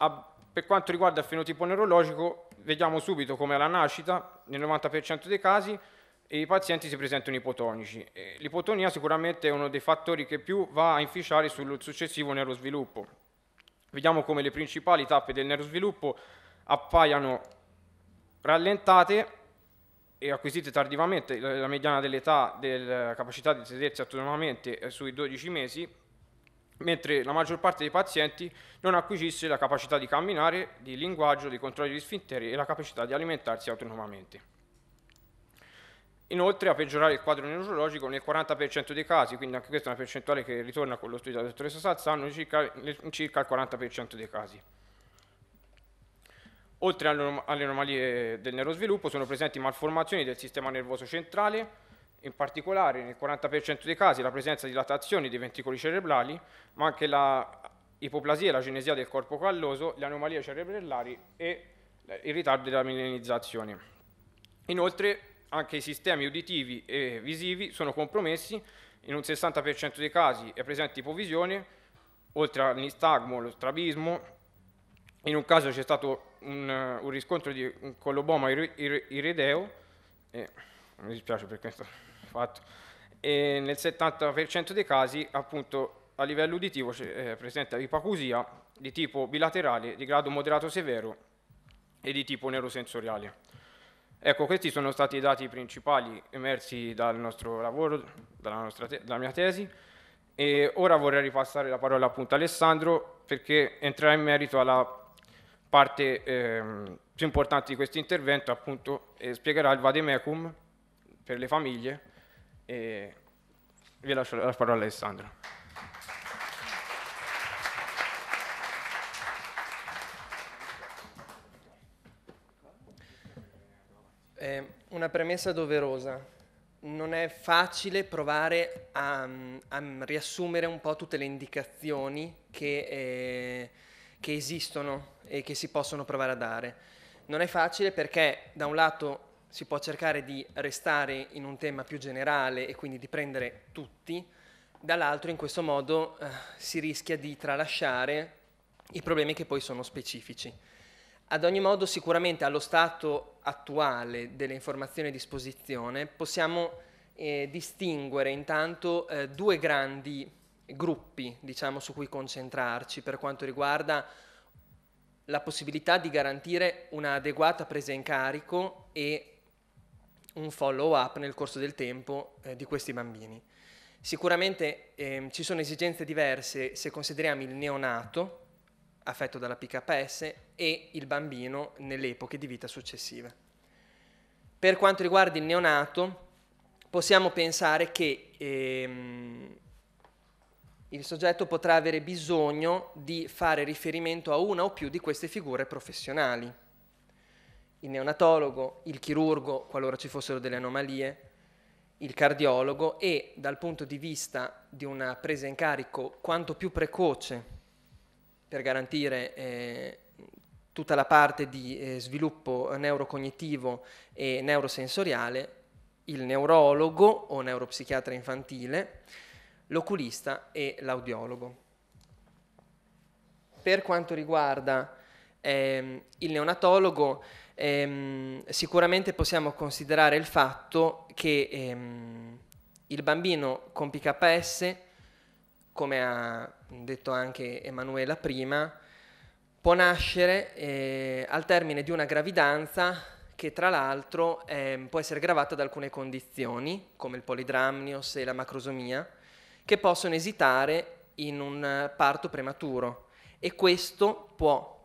L: A, per quanto riguarda il fenotipo neurologico, vediamo subito come alla nascita, nel 90% dei casi, i pazienti si presentano ipotonici. L'ipotonia sicuramente è uno dei fattori che più va a inficiare sul successivo neurosviluppo. Vediamo come le principali tappe del neurosviluppo appaiano rallentate e acquisite tardivamente, la mediana dell'età della capacità di sedersi autonomamente è eh, sui 12 mesi, mentre la maggior parte dei pazienti non acquisisse la capacità di camminare, di linguaggio, di controllo di sfinteri e la capacità di alimentarsi autonomamente. Inoltre, a peggiorare il quadro neurologico, nel 40% dei casi, quindi anche questa è una percentuale che ritorna con lo studio della dottoressa Salzano, in circa, in circa il 40% dei casi. Oltre alle anomalie del neurosviluppo, sono presenti malformazioni del sistema nervoso centrale, in particolare nel 40% dei casi la presenza di dilatazioni dei venticoli cerebrali, ma anche la ipoplasia e la genesia del corpo calloso, le anomalie cerebellari e il ritardo della milenizzazione. Inoltre anche i sistemi uditivi e visivi sono compromessi, in un 60% dei casi è presente ipovisione, oltre al nistagmo, lo strabismo, in un caso c'è stato un, un riscontro di un colloboma irideo, e, eh, mi dispiace perché fatto. E nel 70% dei casi appunto a livello uditivo eh, presenta ipacusia di tipo bilaterale, di grado moderato severo e di tipo neurosensoriale. Ecco, questi sono stati i dati principali emersi dal nostro lavoro, dalla, nostra te- dalla mia tesi, e ora vorrei ripassare la parola appunto a Alessandro perché entrerà in merito alla parte ehm, più importante di questo intervento, appunto, e spiegherà il vademecum per le famiglie, e vi lascio la parola a Alessandro.
K: Eh, una premessa doverosa. Non è facile provare a, a, riassumere un po' tutte le indicazioni che, eh, che esistono e che si possono provare a dare. Non è facile perché da un lato si può cercare di restare in un tema più generale e quindi di prendere tutti, dall'altro in questo modo eh, si rischia di tralasciare i problemi che poi sono specifici. Ad ogni modo sicuramente allo stato attuale delle informazioni a disposizione possiamo eh, distinguere intanto eh, due grandi gruppi diciamo, su cui concentrarci per quanto riguarda la possibilità di garantire un'adeguata presa in carico e un follow up nel corso del tempo eh, di questi bambini. Sicuramente ehm, ci sono esigenze diverse se consideriamo il neonato affetto dalla PKS e il bambino nelle epoche di vita successive. Per quanto riguarda il neonato, possiamo pensare che ehm, il soggetto potrà avere bisogno di fare riferimento a una o più di queste figure professionali il neonatologo, il chirurgo, qualora ci fossero delle anomalie, il cardiologo e dal punto di vista di una presa in carico quanto più precoce per garantire eh, tutta la parte di eh, sviluppo neurocognitivo e neurosensoriale, il neurologo o neuropsichiatra infantile, l'oculista e l'audiologo. Per quanto riguarda eh, il neonatologo, ehm, sicuramente possiamo considerare il fatto che ehm, il bambino con PKS, come ha detto anche Emanuela prima, può nascere eh, al termine di una gravidanza che tra l'altro eh, può essere gravata da alcune condizioni, come il polidramnios e la macrosomia, che possono esitare in un parto prematuro e questo può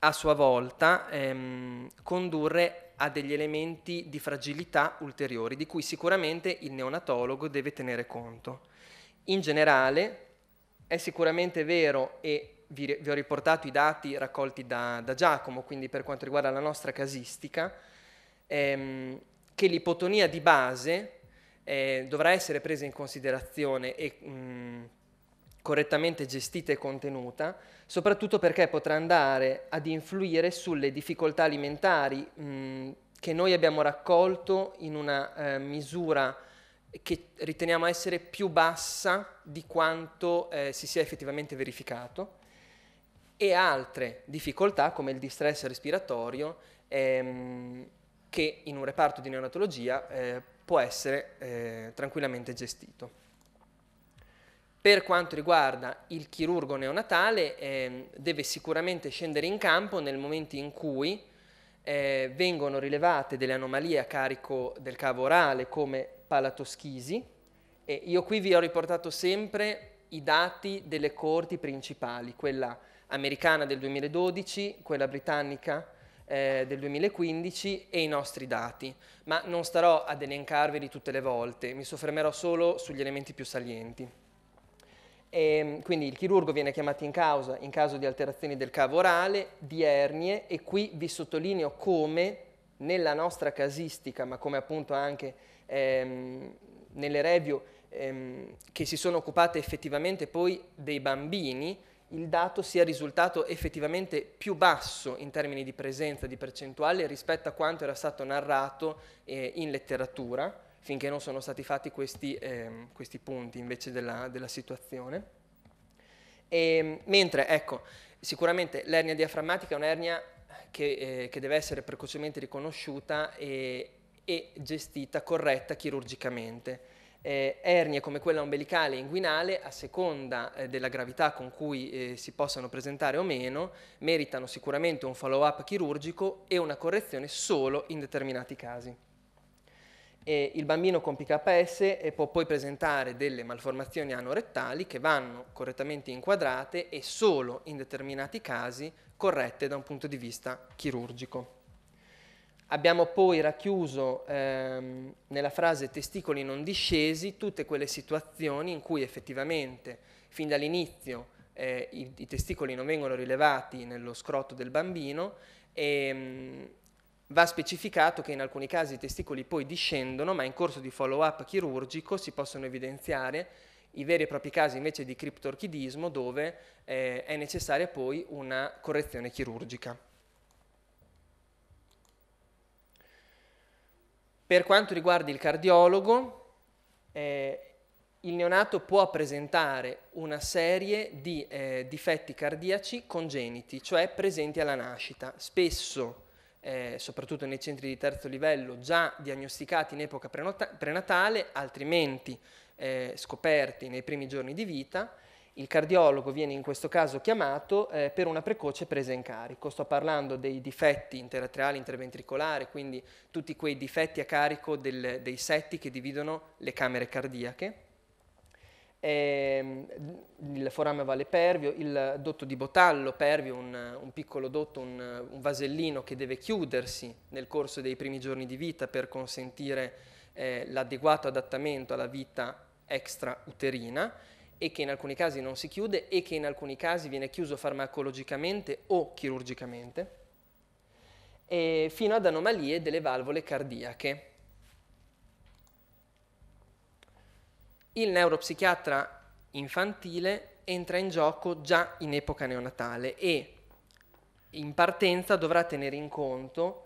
K: a sua volta ehm, condurre a degli elementi di fragilità ulteriori, di cui sicuramente il neonatologo deve tenere conto. In generale è sicuramente vero, e vi, vi ho riportato i dati raccolti da, da, Giacomo, quindi per quanto riguarda la nostra casistica, ehm, che l'ipotonia di base eh, dovrà essere presa in considerazione e mh, mm, correttamente gestita e contenuta, soprattutto perché potrà andare ad influire sulle difficoltà alimentari mh, mm, che noi abbiamo raccolto in una eh, misura che riteniamo essere più bassa di quanto eh, si sia effettivamente verificato e altre difficoltà come il distress respiratorio ehm, che in un reparto di neonatologia eh, può essere eh, tranquillamente gestito. Per quanto riguarda il chirurgo neonatale, eh, deve sicuramente scendere in campo nel momento in cui eh, vengono rilevate delle anomalie a carico del cavo orale come palatoschisi. E io qui vi ho riportato sempre i dati delle corti principali, quella americana del 2012, quella britannica eh, del 2015 e i nostri dati, ma non starò ad elencarveli tutte le volte, mi soffermerò solo sugli elementi più salienti. E, ehm, quindi il chirurgo viene chiamato in causa in caso di alterazioni del cavo orale, di ernie e qui vi sottolineo come nella nostra casistica, ma come appunto anche ehm, nelle review ehm, che si sono occupate effettivamente poi dei bambini, il dato sia risultato effettivamente più basso in termini di presenza di percentuale rispetto a quanto era stato narrato eh, in letteratura finché non sono stati fatti questi, eh, questi punti invece della, della situazione. E, ehm, mentre, ecco, sicuramente l'ernia diaframmatica è un'ernia che, eh, che deve essere precocemente riconosciuta e, e gestita, corretta chirurgicamente. Eh, ernie come quella ombelicale e inguinale, a seconda eh, della gravità con cui eh, si possano presentare o meno, meritano sicuramente un follow-up chirurgico e una correzione solo in determinati casi e il bambino con PKS può poi presentare delle malformazioni anorettali che vanno correttamente inquadrate e solo in determinati casi corrette da un punto di vista chirurgico. Abbiamo poi racchiuso ehm, nella frase testicoli non discesi tutte quelle situazioni in cui effettivamente fin dall'inizio eh, i, i, testicoli non vengono rilevati nello scrotto del bambino e, ehm, Va specificato che in alcuni casi i testicoli poi discendono, ma in corso di follow-up chirurgico si possono evidenziare i veri e propri casi invece di criptorchidismo dove eh, è necessaria poi una correzione chirurgica. Per quanto riguarda il cardiologo, eh, il neonato può presentare una serie di eh, difetti cardiaci congeniti, cioè presenti alla nascita. Spesso eh, soprattutto nei centri di terzo livello, già diagnosticati in epoca prenatale, altrimenti eh, scoperti nei primi giorni di vita. Il cardiologo viene in questo caso chiamato eh, per una precoce presa in carico. Sto parlando dei difetti interatriali, interventricolari, quindi tutti quei difetti a carico del, dei setti che dividono le camere cardiache eh, il forame Valle Pervio, il dotto di Botallo Pervio, un, un piccolo dotto, un, un, vasellino che deve chiudersi nel corso dei primi giorni di vita per consentire eh, l'adeguato adattamento alla vita extrauterina e che in alcuni casi non si chiude e che in alcuni casi viene chiuso farmacologicamente o chirurgicamente, fino ad anomalie delle valvole cardiache il neuropsichiatra infantile entra in gioco già in epoca neonatale e in partenza dovrà tenere in conto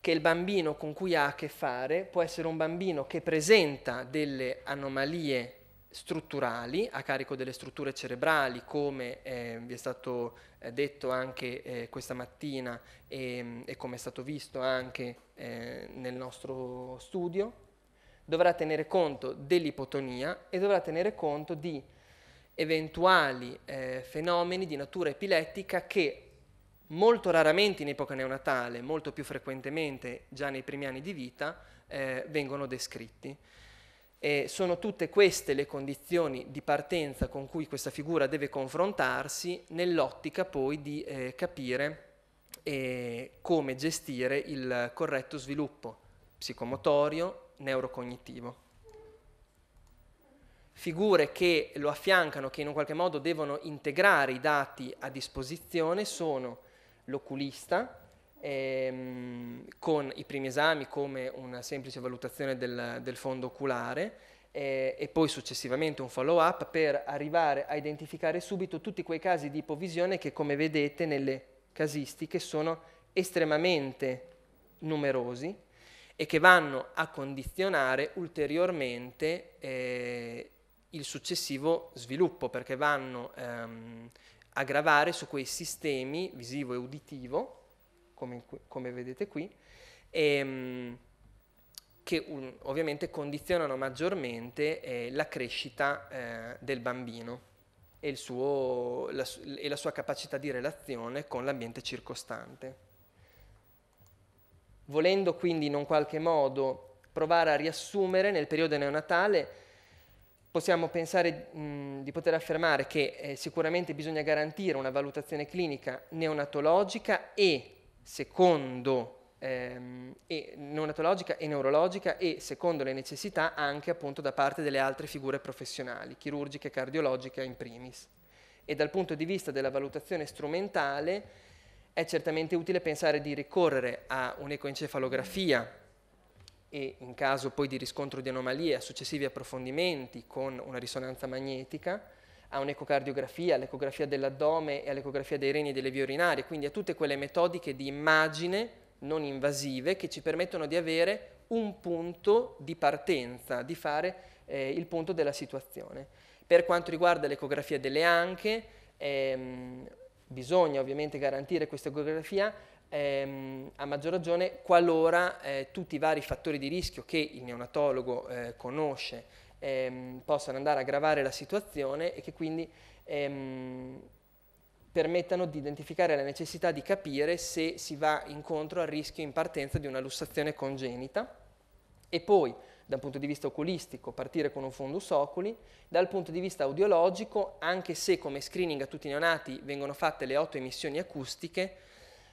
K: che il bambino con cui ha a che fare può essere un bambino che presenta delle anomalie strutturali a carico delle strutture cerebrali, come eh, vi è stato eh, detto anche eh, questa mattina e, mm, e, come è stato visto anche eh, nel nostro studio, dovrà tenere conto dell'ipotonia e dovrà tenere conto di eventuali eh, fenomeni di natura epilettica che molto raramente in epoca neonatale, molto più frequentemente già nei primi anni di vita, eh, vengono descritti. E sono tutte queste le condizioni di partenza con cui questa figura deve confrontarsi nell'ottica poi di eh, capire eh, come gestire il corretto sviluppo psicomotorio, neurocognitivo. Figure che lo affiancano, che in un qualche modo devono integrare i dati a disposizione, sono l'oculista, ehm, con i primi esami come una semplice valutazione del, del fondo oculare, eh, e poi successivamente un follow up per arrivare a identificare subito tutti quei casi di ipovisione che come vedete nelle casistiche sono estremamente numerosi e che vanno a condizionare ulteriormente eh, il successivo sviluppo, perché vanno ehm, a gravare su quei sistemi visivo e uditivo, come, come vedete qui, ehm, che un, ovviamente condizionano maggiormente eh, la crescita eh, del bambino e, suo, la, e la sua capacità di relazione con l'ambiente circostante volendo quindi in un qualche modo provare a riassumere nel periodo neonatale, possiamo pensare mh, di poter affermare che eh, sicuramente bisogna garantire una valutazione clinica neonatologica e secondo ehm, e neonatologica e neurologica e secondo le necessità anche appunto da parte delle altre figure professionali, chirurgiche, e cardiologica in primis. E dal punto di vista della valutazione strumentale è certamente utile pensare di ricorrere a un'ecoencefalografia e in caso poi di riscontro di anomalie a successivi approfondimenti con una risonanza magnetica, a un'ecocardiografia, all'ecografia dell'addome e all'ecografia dei reni e delle vie urinarie, quindi a tutte quelle metodiche di immagine non invasive che ci permettono di avere un punto di partenza, di fare eh, il punto della situazione. Per quanto riguarda l'ecografia delle anche, ehm, Bisogna ovviamente garantire questa ecografia ehm, a maggior ragione qualora eh, tutti i vari fattori di rischio che il neonatologo eh, conosce ehm, possano andare a gravare la situazione e che quindi ehm, permettano di identificare la necessità di capire se si va incontro al rischio in partenza di una lussazione congenita e poi da un punto di vista oculistico, partire con un fondus oculi, dal punto di vista audiologico, anche se come screening a tutti i neonati vengono fatte le otto emissioni acustiche,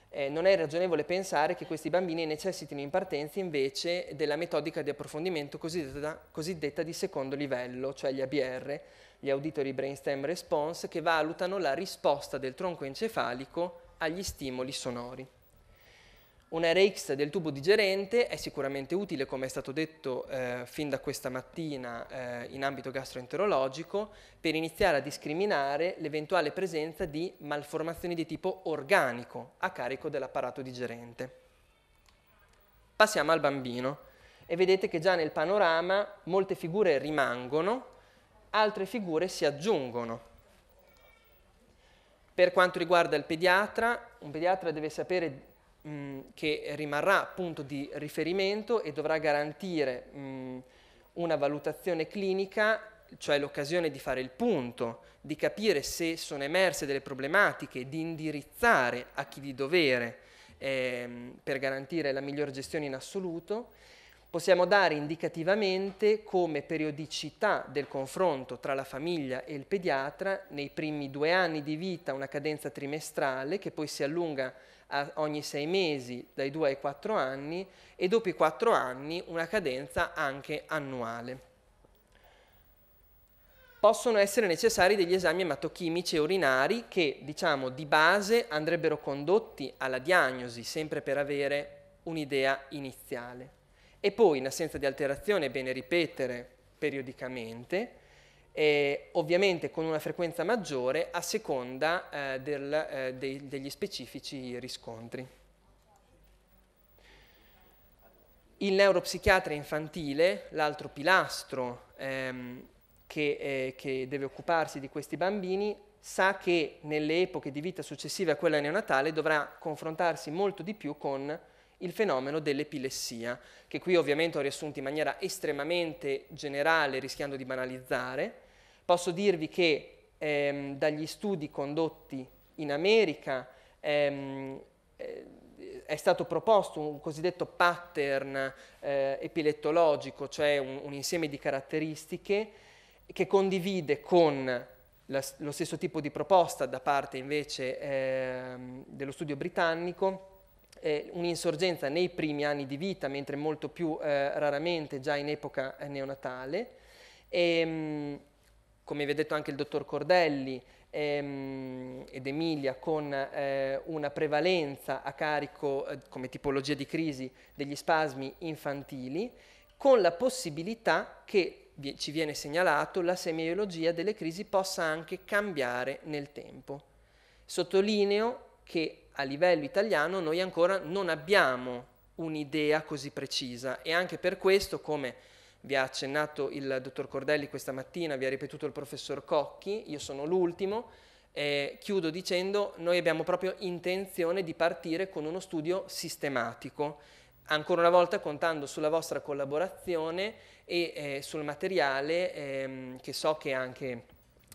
K: eh, non è ragionevole pensare che questi bambini necessitino in partenza invece della metodica di approfondimento cosiddetta, cosiddetta di secondo livello, cioè gli ABR, gli Auditory Brainstem Response, che valutano la risposta del tronco encefalico agli stimoli sonori. Un RX del tubo digerente è sicuramente utile, come è stato detto eh, fin da questa mattina eh, in ambito gastroenterologico, per iniziare a discriminare l'eventuale presenza di malformazioni di tipo organico a carico dell'apparato digerente. Passiamo al bambino e vedete che già nel panorama molte figure rimangono, altre figure si aggiungono. Per quanto riguarda il pediatra, un pediatra deve sapere mh, mm, che rimarrà punto di riferimento e dovrà garantire mh, mm, una valutazione clinica cioè l'occasione di fare il punto, di capire se sono emerse delle problematiche, di indirizzare a chi di dovere ehm, per garantire la miglior gestione in assoluto, possiamo dare indicativamente come periodicità del confronto tra la famiglia e il pediatra nei primi due anni di vita una cadenza trimestrale che poi si allunga ogni sei mesi, dai 2 ai 4 anni, e dopo i 4 anni una cadenza anche annuale. Possono essere necessari degli esami ematochimici e urinari che, diciamo, di base andrebbero condotti alla diagnosi, sempre per avere un'idea iniziale. E poi, in assenza di alterazione, è bene ripetere periodicamente, eh, ovviamente con una frequenza maggiore a seconda eh, del, eh, dei, degli specifici riscontri. Il neuropsichiatra infantile, l'altro pilastro ehm, che, eh, che deve occuparsi di questi bambini, sa che nelle epoche di vita successive a quella neonatale dovrà confrontarsi molto di più con il fenomeno dell'epilessia, che qui ovviamente ho riassunto in maniera estremamente generale rischiando di banalizzare, Posso dirvi che ehm, dagli studi condotti in America ehm, eh, è stato proposto un cosiddetto pattern eh, epilettologico, cioè un, un, insieme di caratteristiche che condivide con la, lo stesso tipo di proposta da parte invece eh, dello studio britannico eh, un'insorgenza nei primi anni di vita, mentre molto più eh, raramente già in epoca neonatale. E, ehm, come vi ha detto anche il dottor Cordelli ehm, ed Emilia, con eh, una prevalenza a carico eh, come tipologia di crisi degli spasmi infantili, con la possibilità che vi, ci viene segnalato la semiologia delle crisi possa anche cambiare nel tempo. Sottolineo che a livello italiano noi ancora non abbiamo un'idea così precisa e anche per questo come vi ha accennato il dottor Cordelli questa mattina, vi ha ripetuto il professor Cocchi, io sono l'ultimo, eh, chiudo dicendo noi abbiamo proprio intenzione di partire con uno studio sistematico, ancora una volta contando sulla vostra collaborazione e eh, sul materiale ehm, che so che anche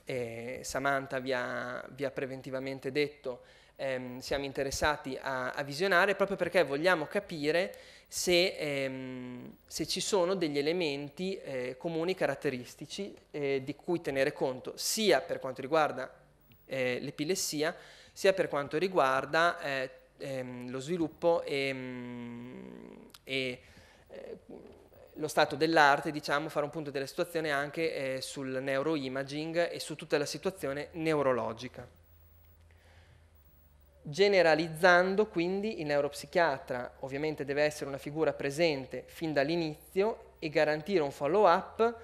K: eh, Samantha vi ha, vi ha, preventivamente detto ehm, siamo interessati a, a visionare proprio perché vogliamo capire se, ehm, se ci sono degli elementi eh, comuni caratteristici eh, di cui tenere conto, sia per quanto riguarda eh, l'epilessia, sia per quanto riguarda eh, ehm, lo sviluppo e, mm, e eh, lo stato dell'arte, diciamo, fare un punto della situazione anche eh, sul neuroimaging e su tutta la situazione neurologica generalizzando quindi il neuropsichiatra ovviamente deve essere una figura presente fin dall'inizio e garantire un follow up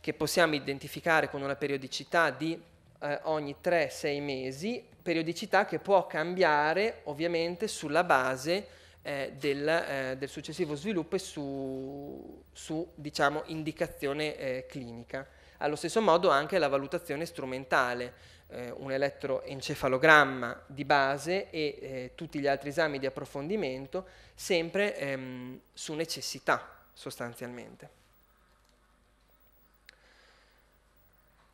K: che possiamo identificare con una periodicità di eh, ogni 3-6 mesi, periodicità che può cambiare ovviamente sulla base eh, del, eh, del, successivo sviluppo e su, su diciamo, indicazione eh, clinica. Allo stesso modo anche la valutazione strumentale, eh, un elettroencefalogramma di base e eh, tutti gli altri esami di approfondimento, sempre ehm, su necessità sostanzialmente.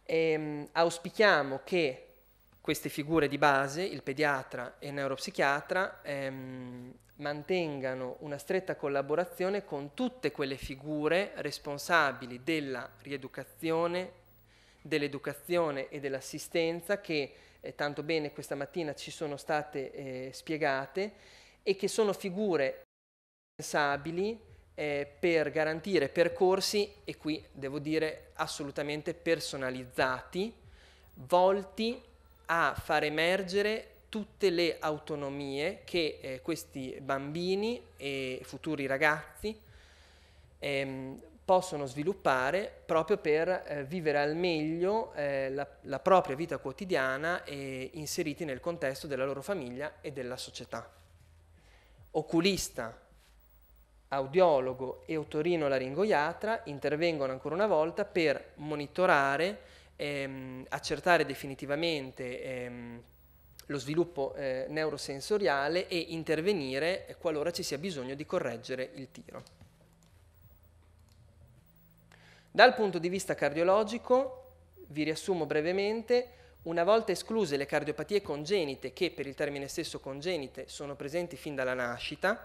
K: E, ehm, auspichiamo che queste figure di base, il pediatra e il neuropsichiatra, ehm, mantengano una stretta collaborazione con tutte quelle figure responsabili della rieducazione dell'educazione e dell'assistenza che eh, tanto bene questa mattina ci sono state eh, spiegate e che sono figure pensabili eh, per garantire percorsi, e qui devo dire assolutamente personalizzati, volti a far emergere tutte le autonomie che eh, questi bambini e futuri ragazzi ehm, possono sviluppare proprio per eh, vivere al meglio eh, la, la, propria vita quotidiana e inseriti nel contesto della loro famiglia e della società. Oculista, audiologo e otorino laringoiatra intervengono ancora una volta per monitorare, ehm, accertare definitivamente ehm, lo sviluppo eh, neurosensoriale e intervenire qualora ci sia bisogno di correggere il tiro. Dal punto di vista cardiologico, vi riassumo brevemente, una volta escluse le cardiopatie congenite, che per il termine stesso congenite sono presenti fin dalla nascita,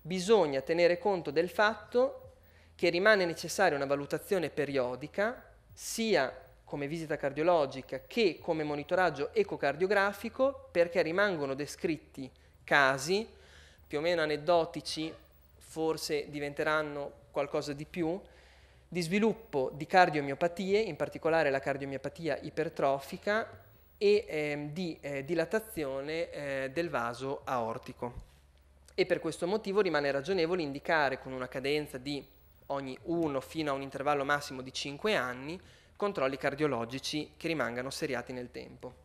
K: bisogna tenere conto del fatto che rimane necessaria una valutazione periodica, sia come visita cardiologica che come monitoraggio ecocardiografico, perché rimangono descritti casi più o meno aneddotici, forse diventeranno qualcosa di più, di sviluppo di cardiomiopatie, in particolare la cardiomiopatia ipertrofica e eh, di eh, dilatazione eh, del vaso aortico. E per questo motivo rimane ragionevole indicare con una cadenza di ogni 1 fino a un intervallo massimo di 5 anni controlli cardiologici che rimangano seriati nel tempo.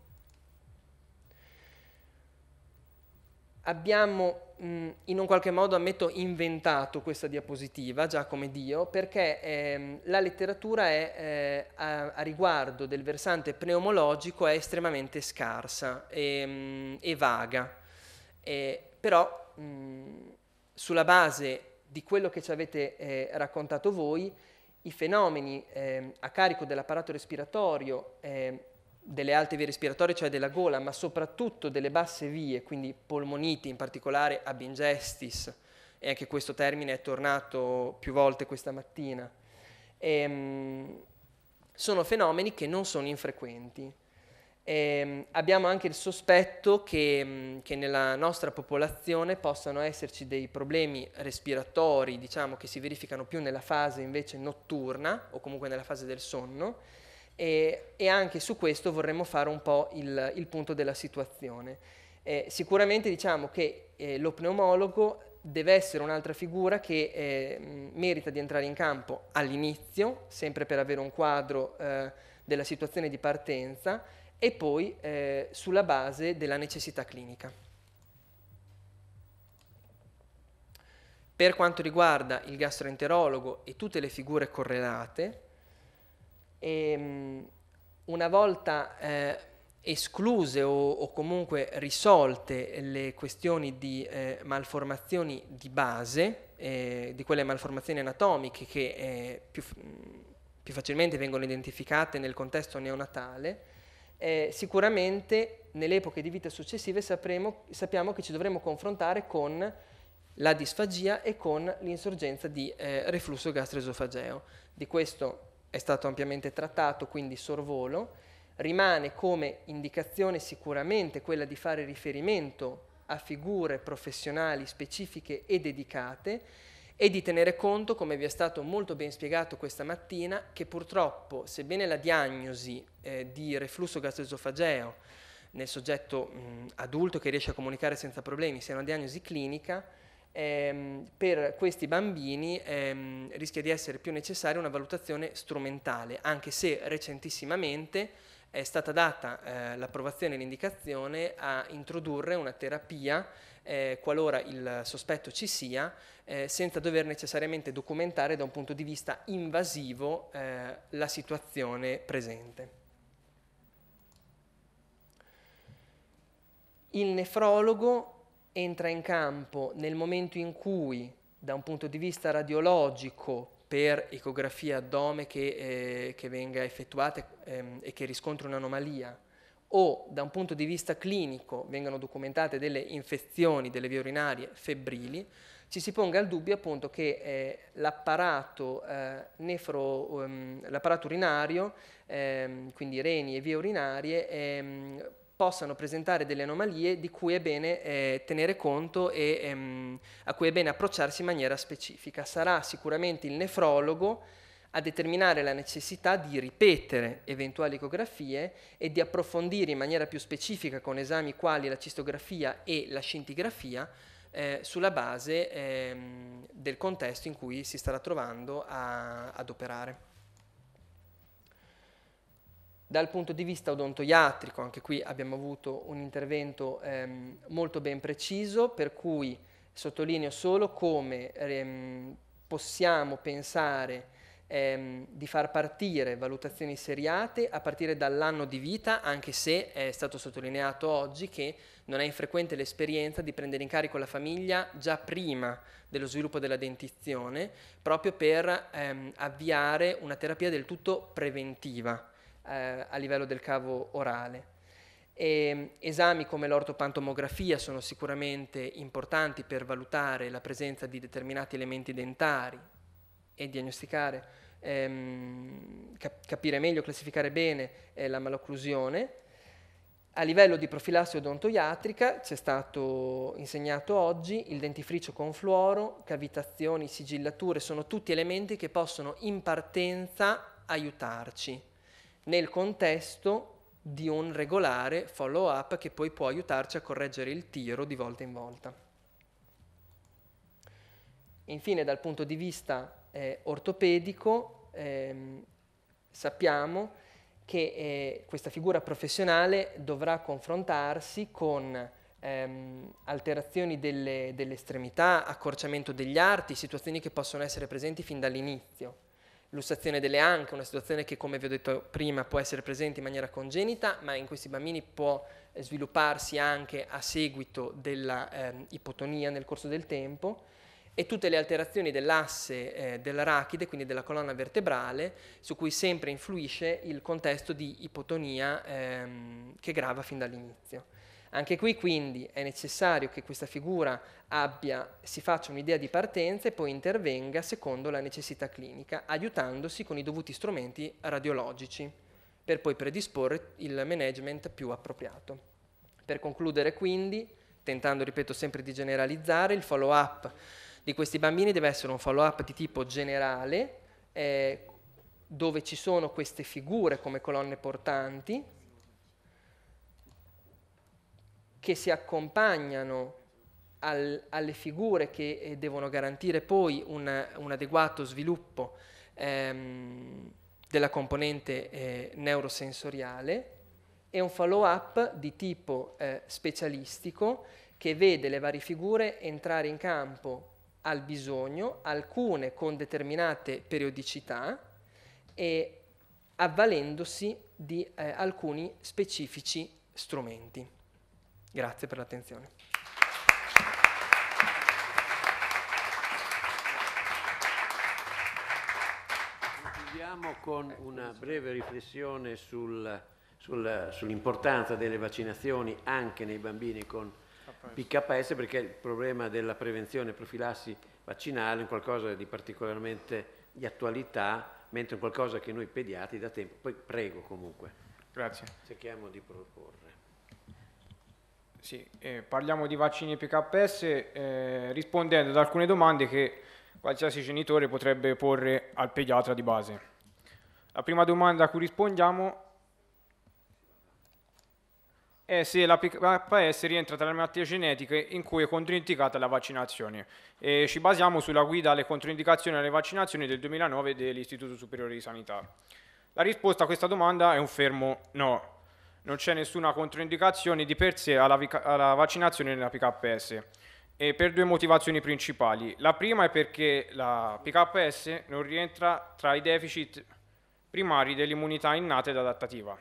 K: abbiamo mh, mm, in un qualche modo, ammetto, inventato questa diapositiva, già come Dio, perché ehm, la letteratura è, eh, a, a, riguardo del versante pneumologico è estremamente scarsa e, ehm, mh, e vaga. E, però mh, mm, sulla base di quello che ci avete eh, raccontato voi, i fenomeni eh, a carico dell'apparato respiratorio eh, delle alte vie respiratorie, cioè della gola, ma soprattutto delle basse vie, quindi polmoniti, in particolare abingestis, e anche questo termine è tornato più volte questa mattina. E, ehm, sono fenomeni che non sono infrequenti. E, ehm, abbiamo anche il sospetto che, mm, che, nella nostra popolazione possano esserci dei problemi respiratori, diciamo, che si verificano più nella fase invece notturna o comunque nella fase del sonno, e, e, anche su questo vorremmo fare un po' il, il punto della situazione. Eh, sicuramente diciamo che eh, lo pneumologo deve essere un'altra figura che eh, merita di entrare in campo all'inizio, sempre per avere un quadro eh, della situazione di partenza e poi eh, sulla base della necessità clinica. Per quanto riguarda il gastroenterologo e tutte le figure correlate, e, ehm, una volta eh, escluse o, o, comunque risolte le questioni di eh, malformazioni di base, eh, di quelle malformazioni anatomiche che eh, più, più, facilmente vengono identificate nel contesto neonatale, eh, sicuramente nelle epoche di vita successive sapremo, sappiamo che ci dovremo confrontare con la disfagia e con l'insorgenza di eh, reflusso gastroesofageo. Di questo è stato ampiamente trattato, quindi sorvolo, rimane come indicazione sicuramente quella di fare riferimento a figure professionali specifiche e dedicate e di tenere conto, come vi è stato molto ben spiegato questa mattina, che purtroppo, sebbene la diagnosi eh, di reflusso gastroesofageo nel soggetto mh, adulto che riesce a comunicare senza problemi sia una diagnosi clinica, ehm, per questi bambini ehm, rischia di essere più necessaria una valutazione strumentale, anche se recentissimamente è stata data eh, l'approvazione e l'indicazione a introdurre una terapia eh, qualora il sospetto ci sia, eh, senza dover necessariamente documentare da un punto di vista invasivo eh, la situazione presente. Il nefrologo entra in campo nel momento in cui, da un punto di vista radiologico, per ecografia addome che, eh, che venga effettuata ehm, e che riscontri un'anomalia, o da un punto di vista clinico vengano documentate delle infezioni delle vie urinarie febbrili, ci si ponga il dubbio appunto che eh, l'apparato, eh, nefro, um, l'apparato urinario, ehm, quindi reni e vie urinarie, ehm, possano presentare delle anomalie di cui è bene eh, tenere conto e ehm, a cui è bene approcciarsi in maniera specifica. Sarà sicuramente il nefrologo a determinare la necessità di ripetere eventuali ecografie e di approfondire in maniera più specifica con esami quali la cistografia e la scintigrafia eh, sulla base ehm, del contesto in cui si starà trovando a, ad operare. Dal punto di vista odontoiatrico, anche qui abbiamo avuto un intervento ehm, molto ben preciso, per cui sottolineo solo come ehm, possiamo pensare ehm, di far partire valutazioni seriate a partire dall'anno di vita, anche se è stato sottolineato oggi che non è infrequente l'esperienza di prendere in carico la famiglia già prima dello sviluppo della dentizione, proprio per ehm, avviare una terapia del tutto preventiva eh, a livello del cavo orale. E mm, esami come l'ortopantomografia sono sicuramente importanti per valutare la presenza di determinati elementi dentari e diagnosticare, ehm, cap- capire meglio, classificare bene eh, la malocclusione. A livello di profilassi odontoiatrica c'è stato insegnato oggi il dentifricio con fluoro, cavitazioni, sigillature, sono tutti elementi che possono in partenza aiutarci nel contesto di un regolare follow-up che poi può aiutarci a correggere il tiro di volta in volta. Infine, dal punto di vista eh, ortopedico, ehm, sappiamo che eh, questa figura professionale dovrà confrontarsi con ehm, alterazioni delle, estremità, accorciamento degli arti, situazioni che possono essere presenti fin dall'inizio lussazione delle anche, una situazione che come vi ho detto prima può essere presente in maniera congenita, ma in questi bambini può eh, svilupparsi anche a seguito della eh, ipotonia nel corso del tempo e tutte le alterazioni dell'asse eh, dell'arachide, quindi della colonna vertebrale, su cui sempre influisce il contesto di ipotonia ehm, che grava fin dall'inizio. Anche qui quindi è necessario che questa figura abbia, si faccia un'idea di partenza e poi intervenga secondo la necessità clinica, aiutandosi con i dovuti strumenti radiologici, per poi predisporre il management più appropriato. Per concludere quindi, tentando, ripeto, sempre di generalizzare, il follow-up di questi bambini deve essere un follow-up di tipo generale, eh, dove ci sono queste figure come colonne portanti, che si accompagnano al, alle figure che eh, devono garantire poi un, un adeguato sviluppo ehm, della componente eh, neurosensoriale e un follow-up di tipo eh, specialistico che vede le varie figure entrare in campo al bisogno, alcune con determinate periodicità e avvalendosi di eh, alcuni specifici strumenti. Grazie per l'attenzione.
B: Concludiamo con una breve riflessione sul, sul, sull'importanza delle vaccinazioni anche nei bambini con PKS perché il problema della prevenzione e profilassi vaccinale è qualcosa di particolarmente di attualità, mentre è qualcosa
L: che noi pediatri da tempo, poi prego comunque,
B: Grazie. cerchiamo di proporre.
L: Sì, eh, parliamo di vaccini PKS eh, rispondendo ad alcune domande che qualsiasi genitore potrebbe porre al pediatra di base. La prima domanda a cui rispondiamo è se la PKS rientra tra le malattie genetiche in cui è controindicata la vaccinazione e ci basiamo sulla guida alle controindicazioni alle vaccinazioni del 2009 dell'Istituto Superiore di Sanità. La risposta a questa domanda è un fermo no, non c'è nessuna controindicazione di per sé alla, alla vaccinazione nella PKS e per due motivazioni principali. La prima è perché la PKS non rientra tra i deficit primari dell'immunità innata ed adattativa.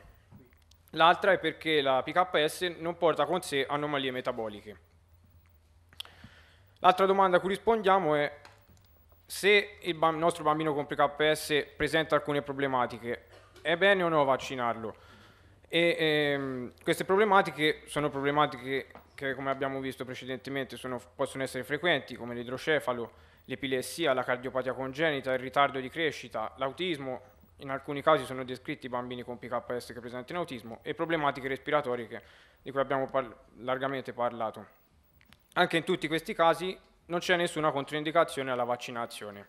L: L'altra è perché la PKS non porta con sé anomalie metaboliche. L'altra domanda a cui rispondiamo è se il nostro bambino con PKS presenta alcune problematiche, è bene o no vaccinarlo? E ehm, queste problematiche sono problematiche che, come abbiamo visto precedentemente, sono, possono essere frequenti, come l'idrocefalo, l'epilessia, la cardiopatia congenita, il ritardo di crescita, l'autismo, in alcuni casi sono descritti i bambini con PKS che presentano autismo e problematiche respiratorie che, di cui abbiamo par- largamente parlato. Anche in tutti questi casi non c'è nessuna controindicazione alla vaccinazione.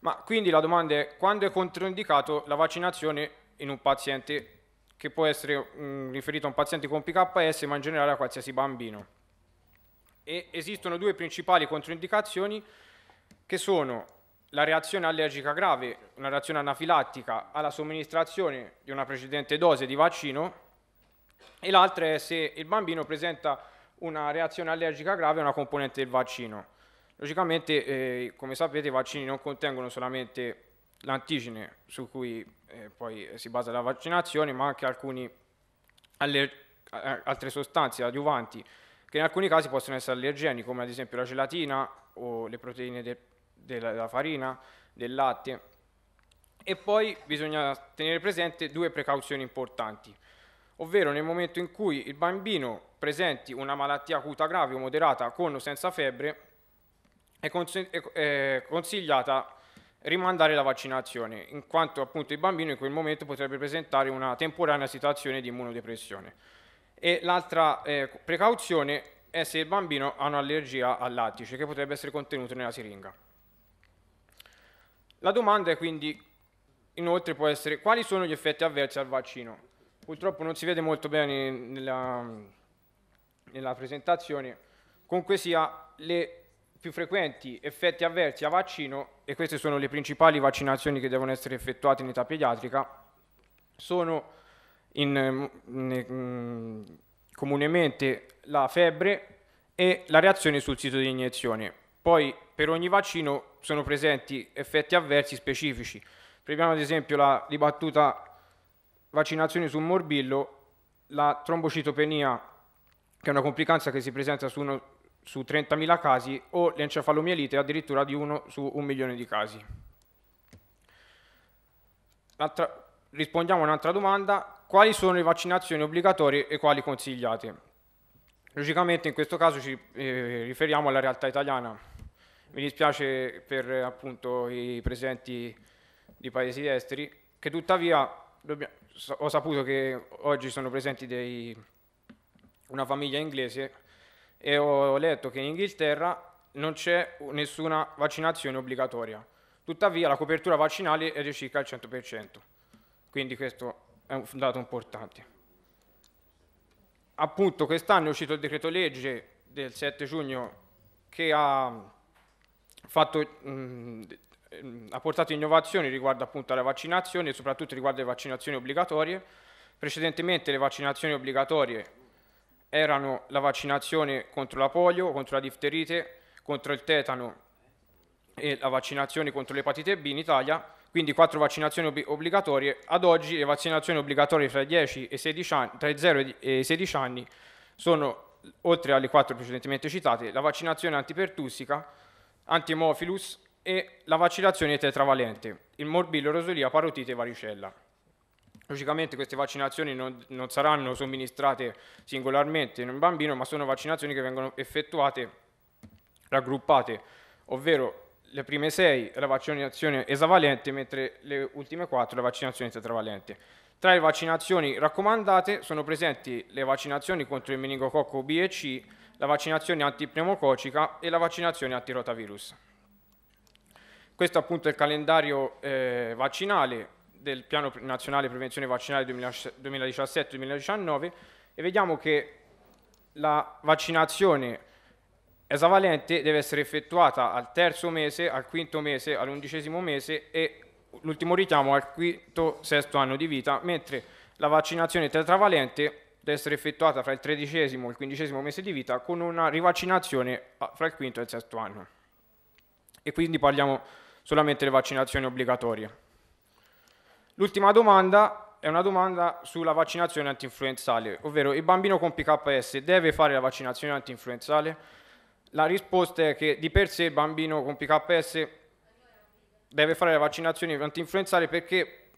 L: Ma quindi la domanda è quando è controindicato la vaccinazione in un paziente che può essere mh, mm, riferito a un paziente con PKS ma in generale a qualsiasi bambino. E esistono due principali controindicazioni che sono la reazione allergica grave, una reazione anafilattica alla somministrazione di una precedente dose di vaccino e l'altra è se il bambino presenta una reazione allergica grave a una componente del vaccino. Logicamente, eh, come sapete, i vaccini non contengono solamente l'antigene su cui eh, poi eh, si basa la vaccinazione, ma anche alcuni aller- altre sostanze adiuvanti che in alcuni casi possono essere allergeni, come ad esempio la gelatina o le proteine de- della farina, del latte. E poi bisogna tenere presente due precauzioni importanti, ovvero nel momento in cui il bambino presenti una malattia acuta grave o moderata con o senza febbre, è, cons- è consigliata rimandare la vaccinazione, in quanto appunto il bambino in quel momento potrebbe presentare una temporanea situazione di immunodepressione. E l'altra eh, precauzione è se il bambino ha un'allergia al lattice che potrebbe essere contenuto nella siringa. La domanda è quindi inoltre può essere quali sono gli effetti avversi al vaccino? Purtroppo non si vede molto bene nella, nella presentazione, comunque sia le più frequenti effetti avversi a vaccino, e queste sono le principali vaccinazioni che devono essere effettuate in età pediatrica, sono in, in, mm, mm, comunemente la febbre e la reazione sul sito di iniezione. Poi per ogni vaccino sono presenti effetti avversi specifici. Prendiamo ad esempio la ribattuta vaccinazione sul morbillo, la trombocitopenia, che è una complicanza che si presenta su uno su 30.000 casi o l'encefalomielite addirittura di 1 su 1 milione di casi. rispondiamo a un'altra domanda, quali sono le vaccinazioni obbligatorie e quali consigliate? Logicamente in questo caso ci eh, riferiamo alla realtà italiana. Mi dispiace per appunto, i presenti di paesi esteri, che tuttavia dobbiamo, ho saputo che oggi sono presenti dei, una famiglia inglese e ho letto che in Inghilterra non c'è nessuna vaccinazione obbligatoria. Tuttavia la copertura vaccinale è di circa il 100%, quindi questo è un dato importante. Appunto quest'anno è uscito il decreto legge del 7 giugno che ha, mm, fatto, mh, mm, mm, ha portato innovazioni riguardo appunto alla vaccinazione e soprattutto riguardo alle vaccinazioni obbligatorie. Precedentemente le vaccinazioni obbligatorie erano la vaccinazione contro la polio, contro la difterite, contro il tetano e la vaccinazione contro l'epatite B in Italia, quindi quattro vaccinazioni ob- obbligatorie. Ad oggi le vaccinazioni obbligatorie tra, 10 e 16 anni, tra 0 e i 16 anni sono, oltre alle quattro precedentemente citate, la vaccinazione antipertussica, antimofilus e la vaccinazione tetravalente, il morbillo, rosolia, parotite e varicella. Logicamente queste vaccinazioni non, non saranno somministrate singolarmente in un bambino, ma sono vaccinazioni che vengono effettuate raggruppate, ovvero le prime sei la vaccinazione esavalente, mentre le ultime quattro la vaccinazione tetravalente. Tra le vaccinazioni raccomandate sono presenti le vaccinazioni contro il meningococco B e C, la vaccinazione antipneumococica e la vaccinazione antirotavirus. Questo appunto è il calendario eh, vaccinale del Piano Nazionale Prevenzione Vaccinale 2017-2019 e vediamo che la vaccinazione esavalente deve essere effettuata al terzo mese, al quinto mese, all'undicesimo mese e l'ultimo richiamo al quinto, sesto anno di vita, mentre la vaccinazione tetravalente deve essere effettuata fra il tredicesimo e il quindicesimo mese di vita con una rivaccinazione ah, fra il quinto e il sesto anno. E quindi parliamo solamente delle vaccinazioni obbligatorie. L'ultima domanda è una domanda sulla vaccinazione antinfluenzale, ovvero il bambino con PKS deve fare la vaccinazione antinfluenzale? La risposta è che di per sé il bambino con PKS deve fare la vaccinazione antinfluenzale perché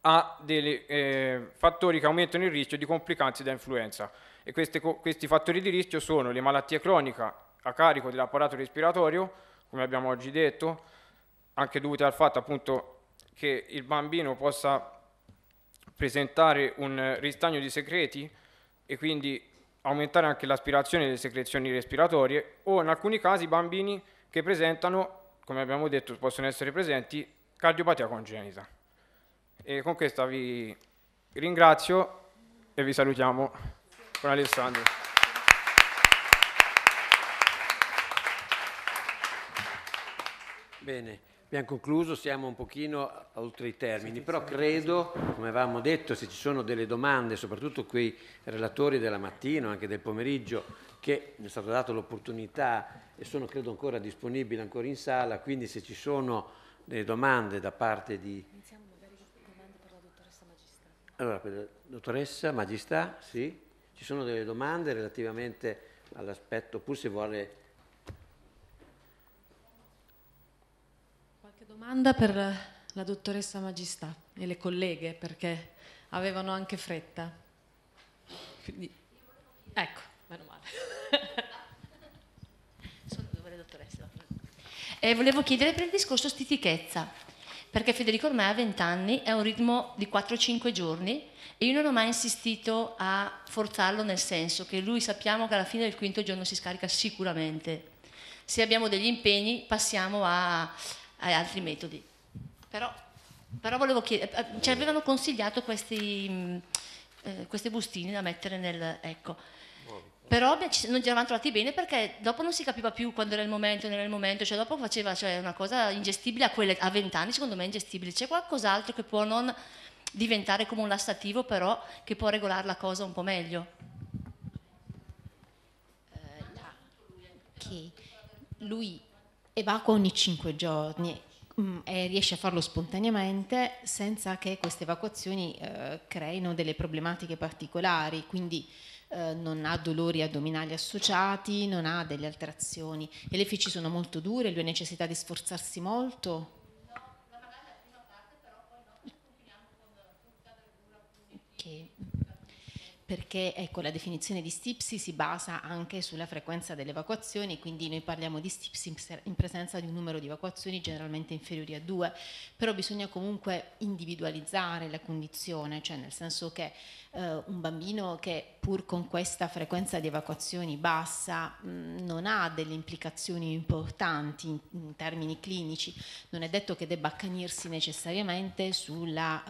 L: ha dei eh, fattori che aumentano il rischio di complicanze da influenza e queste, questi fattori di rischio sono le malattie croniche a carico dell'apparato respiratorio, come abbiamo oggi detto, anche dovute al fatto appunto che il bambino possa presentare un eh, ristagno di secreti e quindi aumentare anche l'aspirazione delle secrezioni respiratorie o in alcuni casi bambini che presentano, come abbiamo detto, possono essere presenti cardiopatia congenita. E con questa vi ringrazio e vi salutiamo con Alessandro.
B: Bene. Abbiamo concluso, siamo un pochino oltre i termini, però credo, come avevamo detto, se ci sono delle domande, soprattutto quei relatori della mattina, anche del pomeriggio, che mi è stata data l'opportunità e sono credo ancora disponibili ancora in sala, quindi se ci sono delle domande da parte di...
I: Iniziamo magari con domande per la dottoressa Magistà.
B: Allora, per la dottoressa Magistà, sì, ci sono delle domande relativamente all'aspetto, pur se vuole
E: domanda per la dottoressa Magistà e le colleghe perché avevano anche fretta.
M: Quindi, ecco, meno male.
J: Sono due le dottoresse.
M: Eh, volevo chiedere per il discorso stitichezza, perché Federico ormai ha 20 anni, è un ritmo di 4-5 giorni e io non ho mai insistito a forzarlo nel senso che lui sappiamo che alla fine del quinto giorno si scarica sicuramente. Se abbiamo degli impegni passiamo a eh, altri metodi. Però, però volevo chiedere, eh, eh, ci avevano consigliato questi, mm, eh, queste bustine da mettere nel... Ecco. Però non ci eravamo trovati bene perché dopo non si capiva più quando era il momento, non era il momento, cioè dopo faceva cioè, una cosa ingestibile a, quelle, a 20 anni, secondo me è ingestibile. C'è qualcos'altro che può non diventare come un lassativo, però che può regolare la cosa un po' meglio?
E: Eh,
F: okay. Lui evacua ogni cinque giorni mm, e riesce a farlo spontaneamente senza che queste evacuazioni eh, creino delle problematiche particolari, quindi eh, non ha dolori addominali associati, non ha delle alterazioni. E le feci sono molto dure, lui ha necessità di sforzarsi molto? No, magari la prima parte però poi no, Ok perché ecco, la definizione di stipsi si basa anche sulla frequenza delle evacuazioni, quindi noi parliamo di stipsi in presenza di un numero di evacuazioni generalmente inferiori a due, però bisogna comunque individualizzare la condizione, cioè nel senso che eh, un bambino che pur con questa frequenza di evacuazioni bassa mh, mm, non ha delle implicazioni importanti in, in, termini clinici, non è detto che debba accanirsi necessariamente sulla,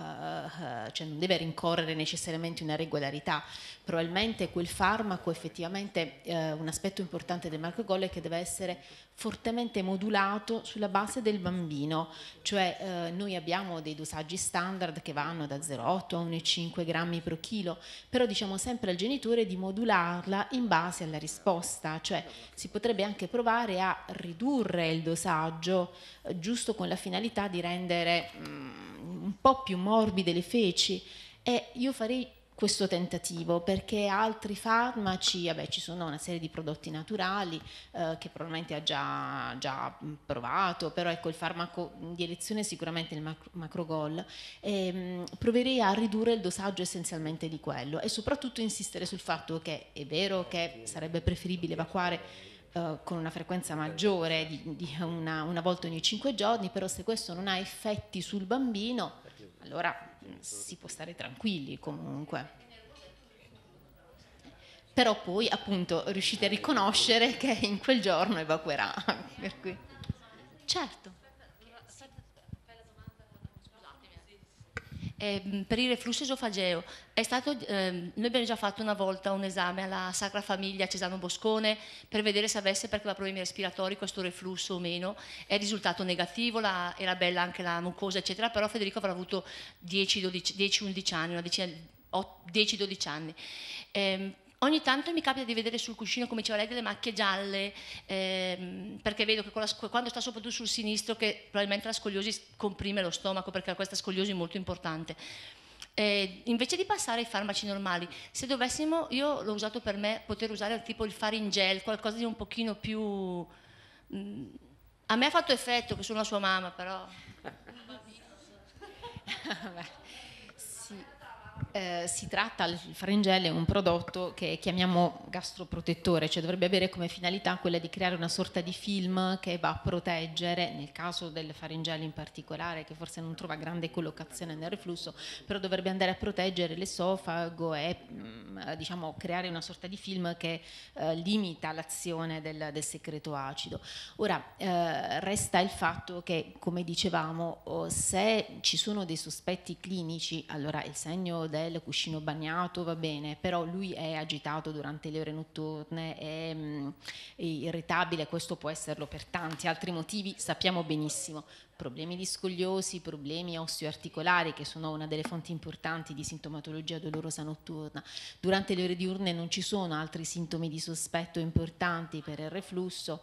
F: uh, uh, cioè non deve rincorrere necessariamente una regolarità, probabilmente quel farmaco effettivamente uh, un aspetto importante del marco gol è che deve essere fortemente modulato sulla base del bambino, cioè eh, noi abbiamo dei dosaggi standard che vanno da 0,8 a 1,5 grammi per chilo, però diciamo sempre al genitore di modularla in base alla risposta, cioè si potrebbe anche provare a ridurre il dosaggio eh, giusto con la finalità di rendere mh, mm, un po' più morbide le feci e io farei questo tentativo perché altri farmaci, vabbè, ci sono una serie di prodotti naturali eh, che probabilmente ha già, già, provato, però ecco il farmaco di elezione è sicuramente il macro, macrogol. E, ehm, proverei a ridurre il dosaggio essenzialmente di quello e soprattutto insistere sul fatto che è vero che sarebbe preferibile evacuare eh, con una frequenza maggiore di, di una, una, volta ogni 5 giorni, però se questo non ha effetti sul bambino, allora si può stare tranquilli comunque. Però poi appunto riuscite a riconoscere che in quel giorno
M: evacuerà. Certo. Eh, per il reflusso esofageo, stato, eh, noi abbiamo già fatto una volta un esame alla Sacra Famiglia Cesano Boscone per vedere se avesse perché aveva problemi respiratori questo reflusso o meno, è risultato negativo, la, era bella anche la mucosa eccetera, però Federico avrà avuto 10-11 anni, 10-12 anni. Eh, Ogni tanto mi capita di vedere sul cuscino, come diceva lei, delle macchie gialle, ehm, perché vedo che la, quando sta soprattutto sul sinistro, che probabilmente la scoliosi comprime lo stomaco, perché questa scoliosi è molto importante. Eh, invece di passare ai farmaci normali, se dovessimo, io l'ho usato per me, poter usare tipo il faringel, qualcosa di un pochino più... Mh, mm, a me ha fatto effetto che sono la sua mamma, però... Eh, si tratta, il faringelle
F: è un prodotto che chiamiamo gastroprotettore, cioè dovrebbe avere come finalità quella di creare una sorta di film che va a proteggere, nel caso del faringelle in particolare, che forse non trova grande collocazione nel reflusso, però dovrebbe andare a proteggere l'esofago e mm, diciamo, creare una sorta di film che eh, limita l'azione del, del, secreto acido. Ora, eh, resta il fatto che, come dicevamo, oh, se ci sono dei sospetti clinici, allora il segno del hotel, cuscino bagnato, va bene, però lui è agitato durante le ore notturne, è, mm, è irritabile, questo può esserlo per tanti altri motivi, sappiamo benissimo problemi di scogliosi, problemi osteoarticolari che sono una delle fonti importanti di sintomatologia dolorosa notturna. Durante le ore diurne non ci sono altri sintomi di sospetto importanti per il reflusso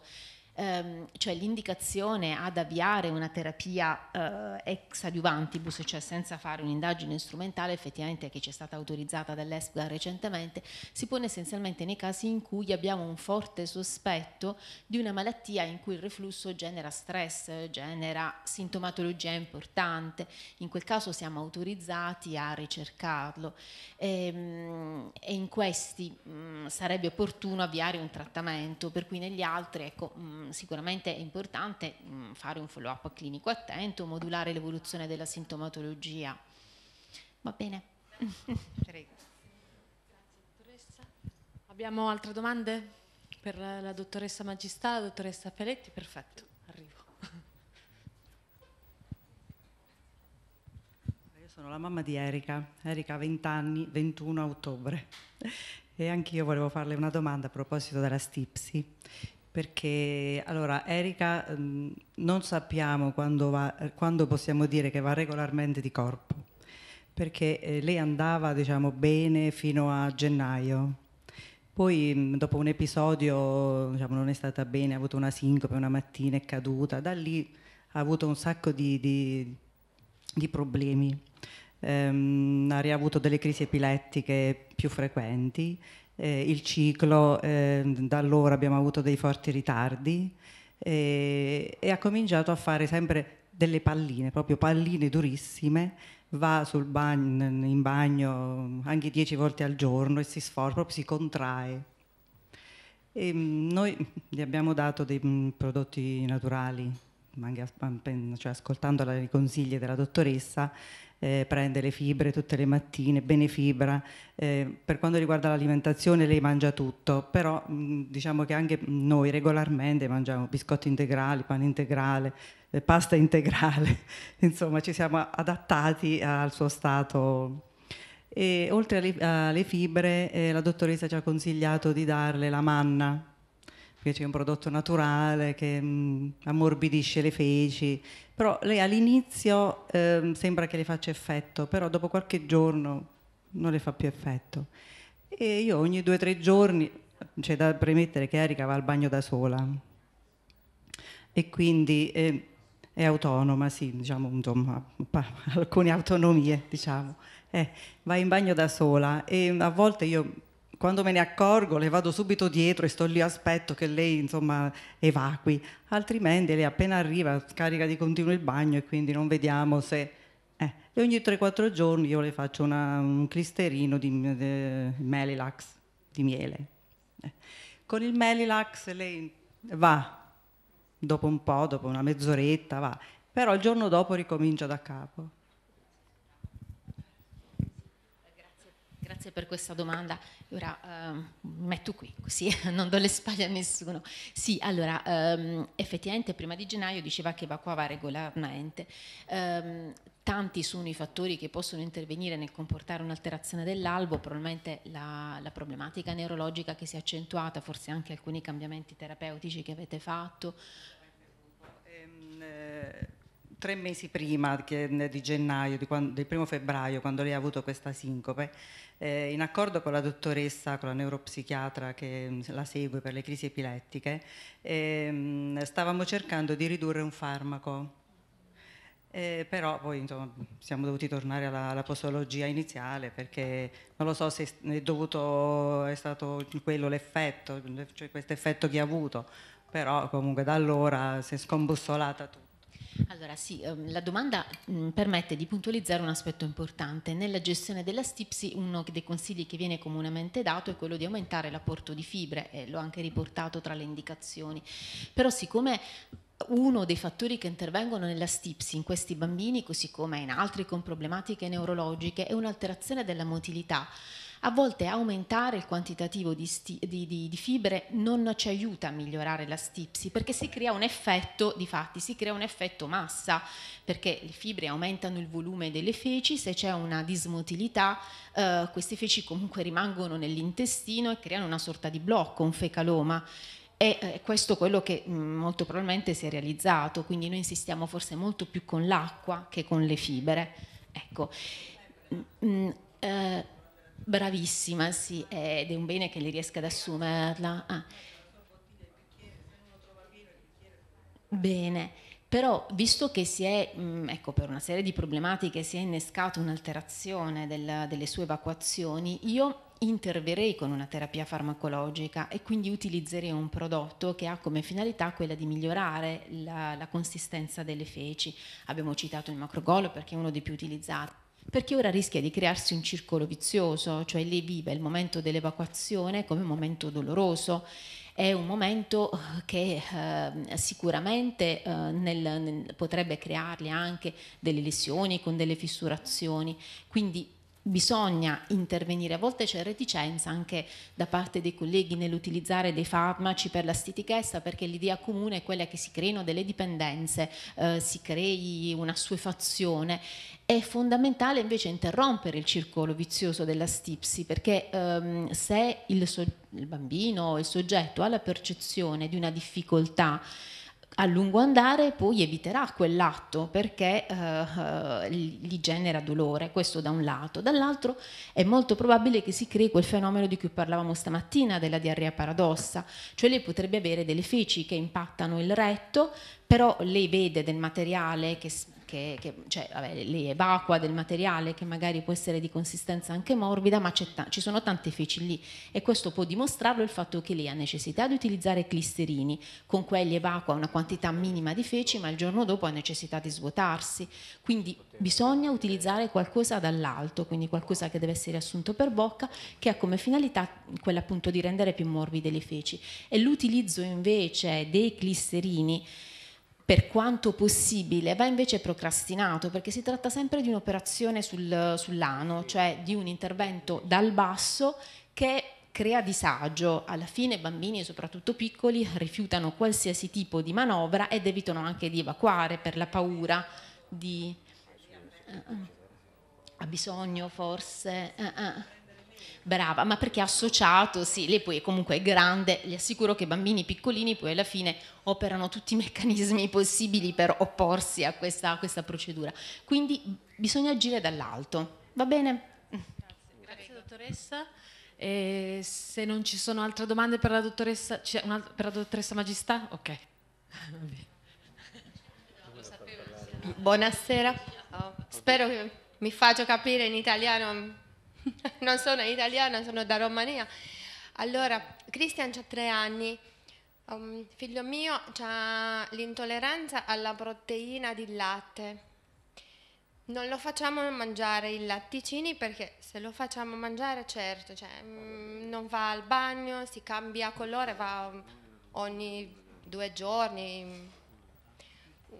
F: ehm, cioè l'indicazione ad avviare una terapia eh, ex adiuvantibus, cioè senza fare un'indagine strumentale effettivamente che ci è stata autorizzata dall'ESPGA recentemente, si pone essenzialmente nei casi in cui abbiamo un forte sospetto di una malattia in cui il reflusso genera stress, genera sintomatologia importante, in quel caso siamo autorizzati a ricercarlo e, ehm, e in questi mh, mm, sarebbe opportuno avviare un trattamento, per cui negli altri ecco, mh, mm, Mm, sicuramente è importante mh, mm, fare un follow up clinico attento, modulare l'evoluzione
E: della sintomatologia.
H: Va bene. Prego.
E: Abbiamo altre domande per la dottoressa Magistrale, dottoressa Peletti? Perfetto, arrivo.
N: Io sono la mamma di Erika, Erika 20 anni, 21 ottobre e anch'io volevo farle una domanda a proposito della stipsi perché allora Erika mh, mm, non sappiamo quando, va, quando, possiamo dire che va regolarmente di corpo, perché eh, lei andava diciamo, bene fino a gennaio, poi mh, mm, dopo un episodio diciamo, non è stata bene, ha avuto una sincope una mattina, è caduta, da lì ha avuto un sacco di, di, di problemi. Um, ha riavuto delle crisi epilettiche più frequenti eh, il ciclo, eh, da allora abbiamo avuto dei forti ritardi eh, e ha cominciato a fare sempre delle palline, proprio palline durissime, va bagno, in bagno anche dieci volte al giorno e si sforza, proprio si contrae. E ehm, noi gli abbiamo dato dei mm, prodotti naturali, anche cioè, ascoltando i consigli della dottoressa, eh, prende le fibre tutte le mattine, bene fibra. Eh, per quanto riguarda l'alimentazione lei mangia tutto, però mh, mm, diciamo che anche noi regolarmente mangiamo biscotti integrali, pane integrale, eh, pasta integrale, insomma ci siamo adattati al suo stato. E oltre alle, alle fibre eh, la dottoressa ci ha consigliato di darle la manna invece è un prodotto naturale che mh, mm, ammorbidisce le feci, però lei all'inizio eh, sembra che le faccia effetto, però dopo qualche giorno non le fa più effetto. E io ogni due o tre giorni, c'è da premettere che Erika va al bagno da sola e quindi eh, è autonoma, sì, diciamo, insomma, alcune autonomie, diciamo. Eh, va in bagno da sola e a volte io quando me ne accorgo le vado subito dietro e sto lì aspetto che lei insomma evacui, altrimenti lei appena arriva scarica di continuo il bagno e quindi non vediamo se... Eh. E ogni 3-4 giorni io le faccio una, un clisterino di, di, eh, Melilax, di miele. Eh. Con il Melilax lei va, dopo un po', dopo una mezz'oretta va, però il giorno dopo ricomincia da capo.
F: Grazie per questa domanda. Allora, ehm, metto qui, così non do le spalle a nessuno. Sì, allora, ehm, effettivamente prima di gennaio diceva che evacuava regolarmente. Ehm, tanti sono i fattori che possono intervenire nel comportare un'alterazione dell'albo, probabilmente la, la, problematica neurologica che si è accentuata, forse anche alcuni cambiamenti terapeutici che avete fatto.
N: Eh, tre mesi prima di gennaio, di quando, del primo febbraio, quando lei ha avuto questa sincope, eh, in accordo con la dottoressa, con la neuropsichiatra che mm, la segue per le crisi epilettiche, ehm, stavamo cercando di ridurre un farmaco. Eh, però poi insomma, siamo dovuti tornare alla, alla, posologia iniziale perché non lo so se è, dovuto, è stato quello l'effetto, cioè questo effetto che ha avuto, però comunque da allora si è scombussolata tutto.
F: Allora sì, ehm, la domanda permette di puntualizzare un aspetto importante. Nella gestione della stipsi uno dei consigli che viene comunemente dato è quello di aumentare l'apporto di fibre e l'ho anche riportato tra le indicazioni. Però siccome uno dei fattori che intervengono nella stipsi in questi bambini, così come in altri con problematiche neurologiche, è un'alterazione della motilità. A volte aumentare il quantitativo di, di, di, di, fibre non ci aiuta a migliorare la stipsi perché si crea un effetto, di fatti, si crea un effetto massa perché le fibre aumentano il volume delle feci, se c'è una dismotilità eh, queste feci comunque rimangono nell'intestino e creano una sorta di blocco, un fecaloma. E eh, questo è quello che mh, mm, molto probabilmente si è realizzato, quindi noi insistiamo forse molto più con l'acqua che con le fibre. Ecco. Mh, mm, mh, mm, eh, Bravissima, sì, eh, ed è un bene che le riesca ad assumerla. Ah. Bene, però visto che si è, mh, mm, ecco, per una serie di problematiche si è innescata un'alterazione della, delle sue evacuazioni, io interverrei con una terapia farmacologica e quindi utilizzerei un prodotto che ha come finalità quella di migliorare la, la consistenza delle feci. Abbiamo citato il macrogolo perché è uno dei più utilizzati perché ora rischia di crearsi un circolo vizioso, cioè lei vive il momento dell'evacuazione come un momento doloroso è un momento eh, che eh, sicuramente eh, nel, nel, potrebbe crearle anche delle lesioni con delle fissurazioni, quindi bisogna intervenire. A volte c'è reticenza anche da parte dei colleghi nell'utilizzare dei farmaci per la stitichessa perché l'idea comune è quella che si creino delle dipendenze, eh, si crei una suefazione. È fondamentale invece interrompere il circolo vizioso della stipsi perché ehm, se il, so il bambino o il soggetto ha la percezione di una difficoltà a lungo andare poi eviterà quell'atto perché eh, eh gli genera dolore, questo da un lato. Dall'altro è molto probabile che si crei quel fenomeno di cui parlavamo stamattina della diarrea paradossa, cioè lei potrebbe avere delle feci che impattano il retto, però lei vede del materiale che che, che cioè, vabbè, lei evacua del materiale che magari può essere di consistenza anche morbida, ma ci sono tante feci lì e questo può dimostrarlo il fatto che lei ha necessità di utilizzare clisterini, con quelli evacua una quantità minima di feci, ma il giorno dopo ha necessità di svuotarsi. Quindi bisogna utilizzare qualcosa dall'alto, quindi qualcosa che deve essere assunto per bocca, che ha come finalità quella appunto di rendere più morbide le feci. E l'utilizzo invece dei clisterini per quanto possibile, va invece procrastinato perché si tratta sempre di un'operazione sul, sull'ano, cioè di un intervento dal basso che crea disagio. Alla fine i bambini, soprattutto piccoli, rifiutano qualsiasi tipo di manovra ed evitano anche di evacuare per la paura di... Eh, eh, ha bisogno forse... Eh, eh brava, ma perché associato, sì, lei poi comunque è grande, gli assicuro che i bambini piccolini poi alla fine operano tutti i meccanismi possibili per opporsi a questa, a questa procedura. Quindi bisogna agire dall'alto, va bene? Grazie,
E: Grazie dottoressa. E se non ci sono altre domande per la dottoressa, per la dottoressa Magistà? Ok. Buonasera,
O: spero che mi faccio capire in italiano non sono italiana, sono da Romania. Allora, Christian ha tre anni, um, figlio mio ha l'intolleranza alla proteina di latte. Non lo facciamo mangiare i latticini perché se lo facciamo mangiare, certo, cioè, mh, mm, non va al bagno, si cambia colore, va mm, ogni due giorni, mm,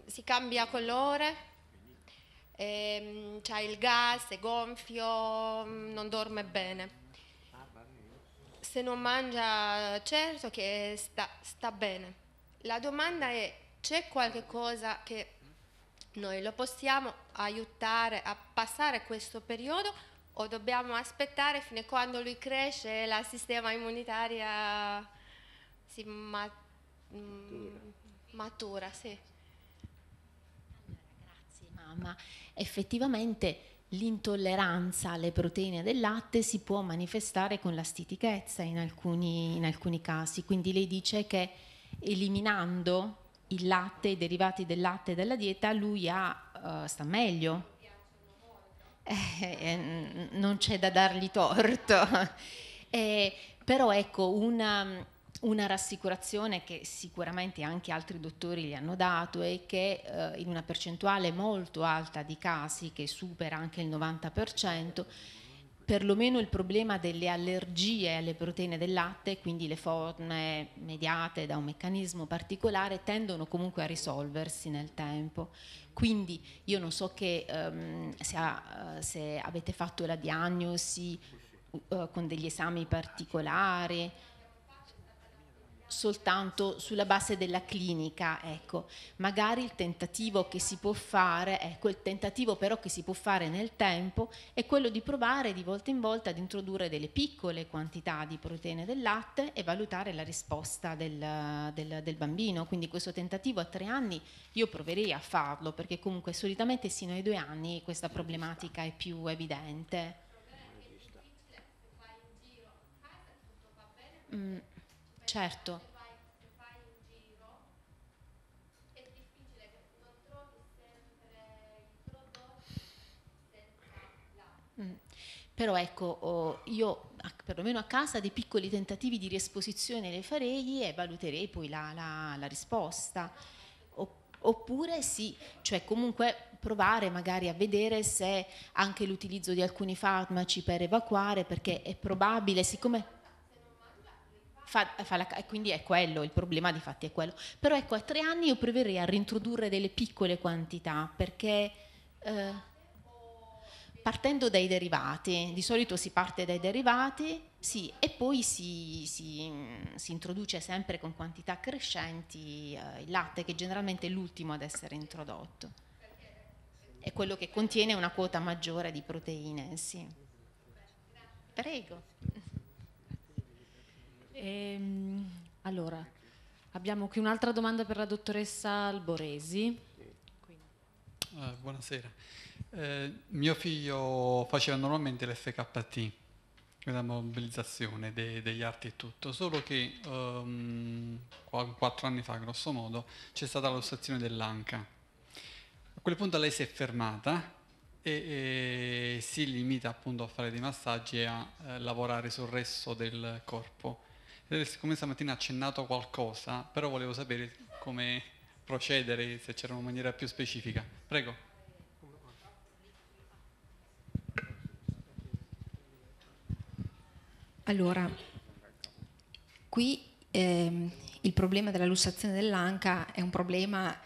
O: si cambia colore ehm, ha il gas, è gonfio, mm, non dorme bene. Se non mangia, certo che sta, sta bene. La domanda è, c'è qualche cosa che noi lo possiamo aiutare a passare questo periodo o dobbiamo aspettare fino a quando lui cresce e la sistema immunitaria si mm, matura? matura sì
F: ma effettivamente l'intolleranza alle proteine del latte si può manifestare con la stitichezza in alcuni, in alcuni casi. Quindi lei dice che eliminando il latte, i derivati del latte dalla dieta, lui ha, uh, sta meglio. Eh, eh, non c'è da dargli torto. eh, però ecco, una, una rassicurazione che sicuramente anche altri dottori gli hanno dato è che eh, in una percentuale molto alta di casi, che supera anche il 90%, perlomeno il problema delle allergie alle proteine del latte, quindi le forme mediate da un meccanismo particolare, tendono comunque a risolversi nel tempo. Quindi io non so che, um, se, ha, eh, se, avete fatto la diagnosi uh, con degli esami particolari soltanto sulla base della clinica, ecco. magari il tentativo che si può fare, ecco, il tentativo però che si può fare nel tempo è quello di provare di volta in volta ad introdurre delle piccole quantità di proteine del latte e valutare la risposta del, del, del bambino, quindi questo tentativo a tre anni io proverei a farlo perché comunque solitamente sino ai due anni questa problematica è più evidente. Mm. Certo. Mm. Però ecco, oh, io perlomeno a casa dei piccoli tentativi di riesposizione le farei e valuterei poi la, la, la risposta. Oppure sì, cioè comunque provare magari a vedere se anche l'utilizzo di alcuni farmaci per evacuare, perché è probabile, siccome Fa, fa la, quindi è quello, il problema di fatti è quello. Però ecco, a tre anni io proverei a reintrodurre delle piccole quantità perché... Eh, partendo dai derivati, di solito si parte dai derivati, sì, e poi si, si, si introduce sempre con quantità crescenti eh, il latte, che generalmente è l'ultimo ad essere introdotto. È quello che contiene una quota maggiore di proteine, sì.
E: Prego. Ehm, allora, abbiamo qui un'altra domanda per la dottoressa Alboresi.
K: Uh, buonasera. Eh, mio figlio faceva normalmente l'FKT, la mobilizzazione de degli arti e tutto, solo che um, quattro anni fa, grosso modo, c'è stata la dell'anca. A quel punto lei si è fermata e, e si limita appunto a fare dei massaggi e a eh, lavorare sul resto del corpo. Eh, siccome stamattina ha accennato qualcosa, però volevo sapere
D: come procedere, se c'era una maniera più specifica. Prego.
P: Allora, qui eh, il problema della lussazione dell'anca è un problema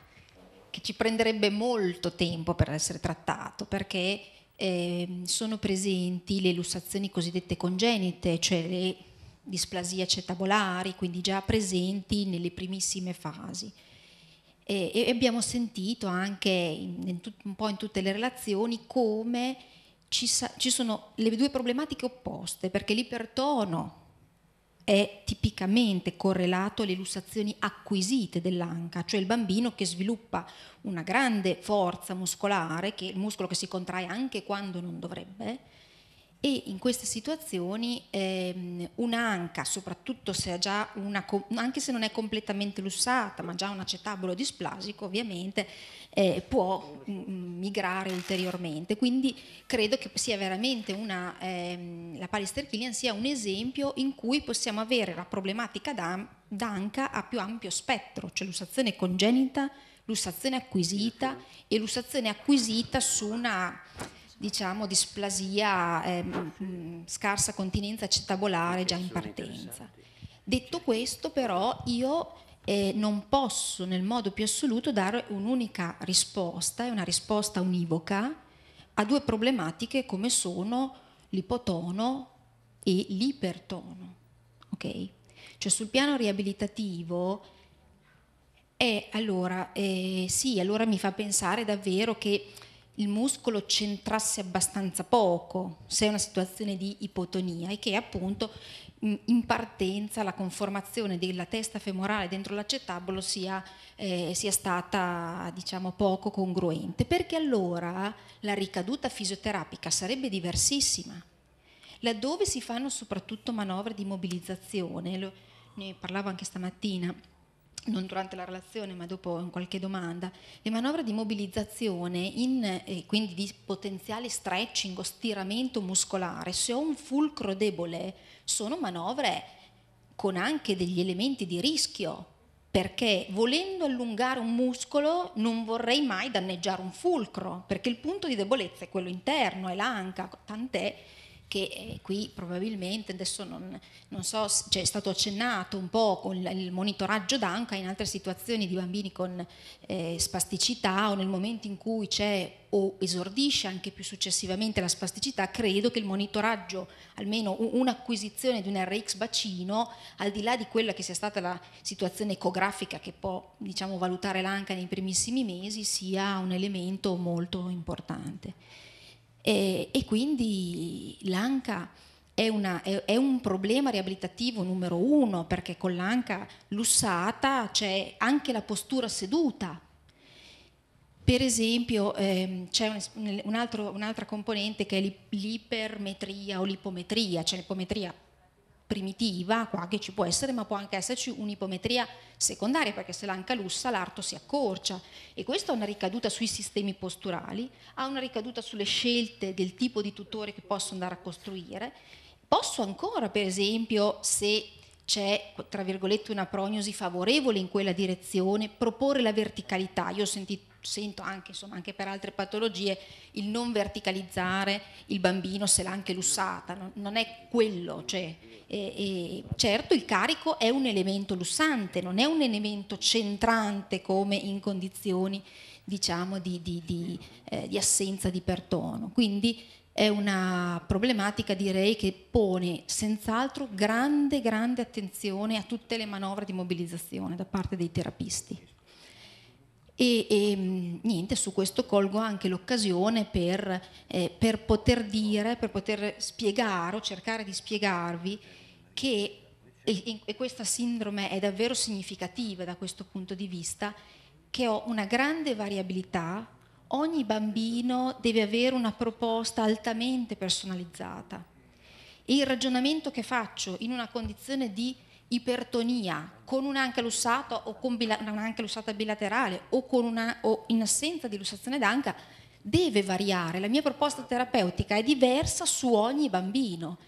P: che ci prenderebbe molto tempo per essere trattato, perché eh, sono presenti le lussazioni cosiddette congenite, cioè le displasie acetabolari, quindi già presenti nelle primissime fasi. E, e abbiamo sentito anche in, in tut, un po' in tutte le relazioni come ci, sa, ci sono le due problematiche opposte, perché l'ipertono è tipicamente correlato alle lussazioni acquisite dell'anca, cioè il bambino che sviluppa una grande forza muscolare, che è il muscolo che si contrae anche quando non dovrebbe, e in queste situazioni ehm, un'anca, soprattutto se ha già una, anche se non è completamente lussata, ma già un acetabolo displasico, ovviamente eh, può migrare ulteriormente. Quindi credo che sia veramente una, ehm, la palisterchilian sia un esempio in cui possiamo avere la problematica d'anca a più ampio spettro, cioè lussazione congenita, lussazione acquisita e lussazione acquisita su una diciamo, displasia, eh, scarsa continenza cettabolare già in partenza. Detto questo però io eh, non posso nel modo più assoluto dare un'unica risposta, è una risposta univoca a due problematiche come sono l'ipotono e l'ipertono. Okay? Cioè sul piano riabilitativo è eh, allora, eh, sì, allora mi fa pensare davvero che il muscolo centrasse abbastanza poco, se è una situazione di ipotonia, e che appunto in partenza la conformazione della testa femorale dentro l'accetabolo sia, eh, sia stata diciamo, poco congruente, perché allora la ricaduta fisioterapica sarebbe diversissima. Laddove si fanno soprattutto manovre di mobilizzazione, ne parlavo anche stamattina, non durante la relazione ma dopo qualche domanda, le manovre di mobilizzazione in, eh, quindi di potenziale stretching o stiramento muscolare, se ho un fulcro debole, sono manovre con anche degli elementi di rischio, perché volendo allungare un muscolo non vorrei mai danneggiare un fulcro, perché il punto di debolezza è quello interno, è l'anca, tant'è che eh, qui probabilmente, adesso non, non so, cioè è stato accennato un po' con il monitoraggio d'anca in altre situazioni di bambini con eh, spasticità o nel momento in cui c'è o esordisce anche più successivamente la spasticità, credo che il monitoraggio, almeno un'acquisizione di un RX bacino, al di là di quella che sia stata la situazione ecografica che può diciamo, valutare l'anca nei primissimi mesi, sia un elemento molto importante. E, e quindi l'ANCA è, una, è, è, un problema riabilitativo numero uno, perché con l'ANCA lussata c'è anche la postura seduta. Per esempio ehm, c'è un, un altro, un'altra componente che è l'ipermetria o l'ipometria, cioè l'ipometria primitiva qua che ci può essere, ma può anche esserci un'ipometria secondaria, perché se l'anca lussa l'arto si accorcia e questo ha una ricaduta sui sistemi posturali, ha una ricaduta sulle scelte del tipo di tutore che posso andare a costruire. Posso ancora, per esempio, se c'è, tra virgolette, una prognosi favorevole in quella direzione, proporre la verticalità. Io ho sentito sento anche, insomma, anche per altre patologie il non verticalizzare il bambino se l'ha anche lussata, non, non è quello. Cioè, e, e, certo il carico è un elemento lussante, non è un elemento centrante come in condizioni diciamo, di, di, di, eh, di assenza di pertono. Quindi è una problematica direi che pone senz'altro grande, grande attenzione a tutte le manovre di mobilizzazione da parte dei terapisti. E, e mm, niente, su questo colgo anche l'occasione per, eh, per poter dire, per poter spiegare o cercare di spiegarvi che, e, e questa sindrome è davvero significativa da questo punto di vista, che ho una grande variabilità ogni bambino deve avere una proposta altamente personalizzata. E il ragionamento che faccio in una condizione di ipertonia con un'anca lussata o con un'anca lussata bilaterale o, una, o in assenza di lussazione d'anca deve variare. La mia proposta terapeutica è diversa su ogni bambino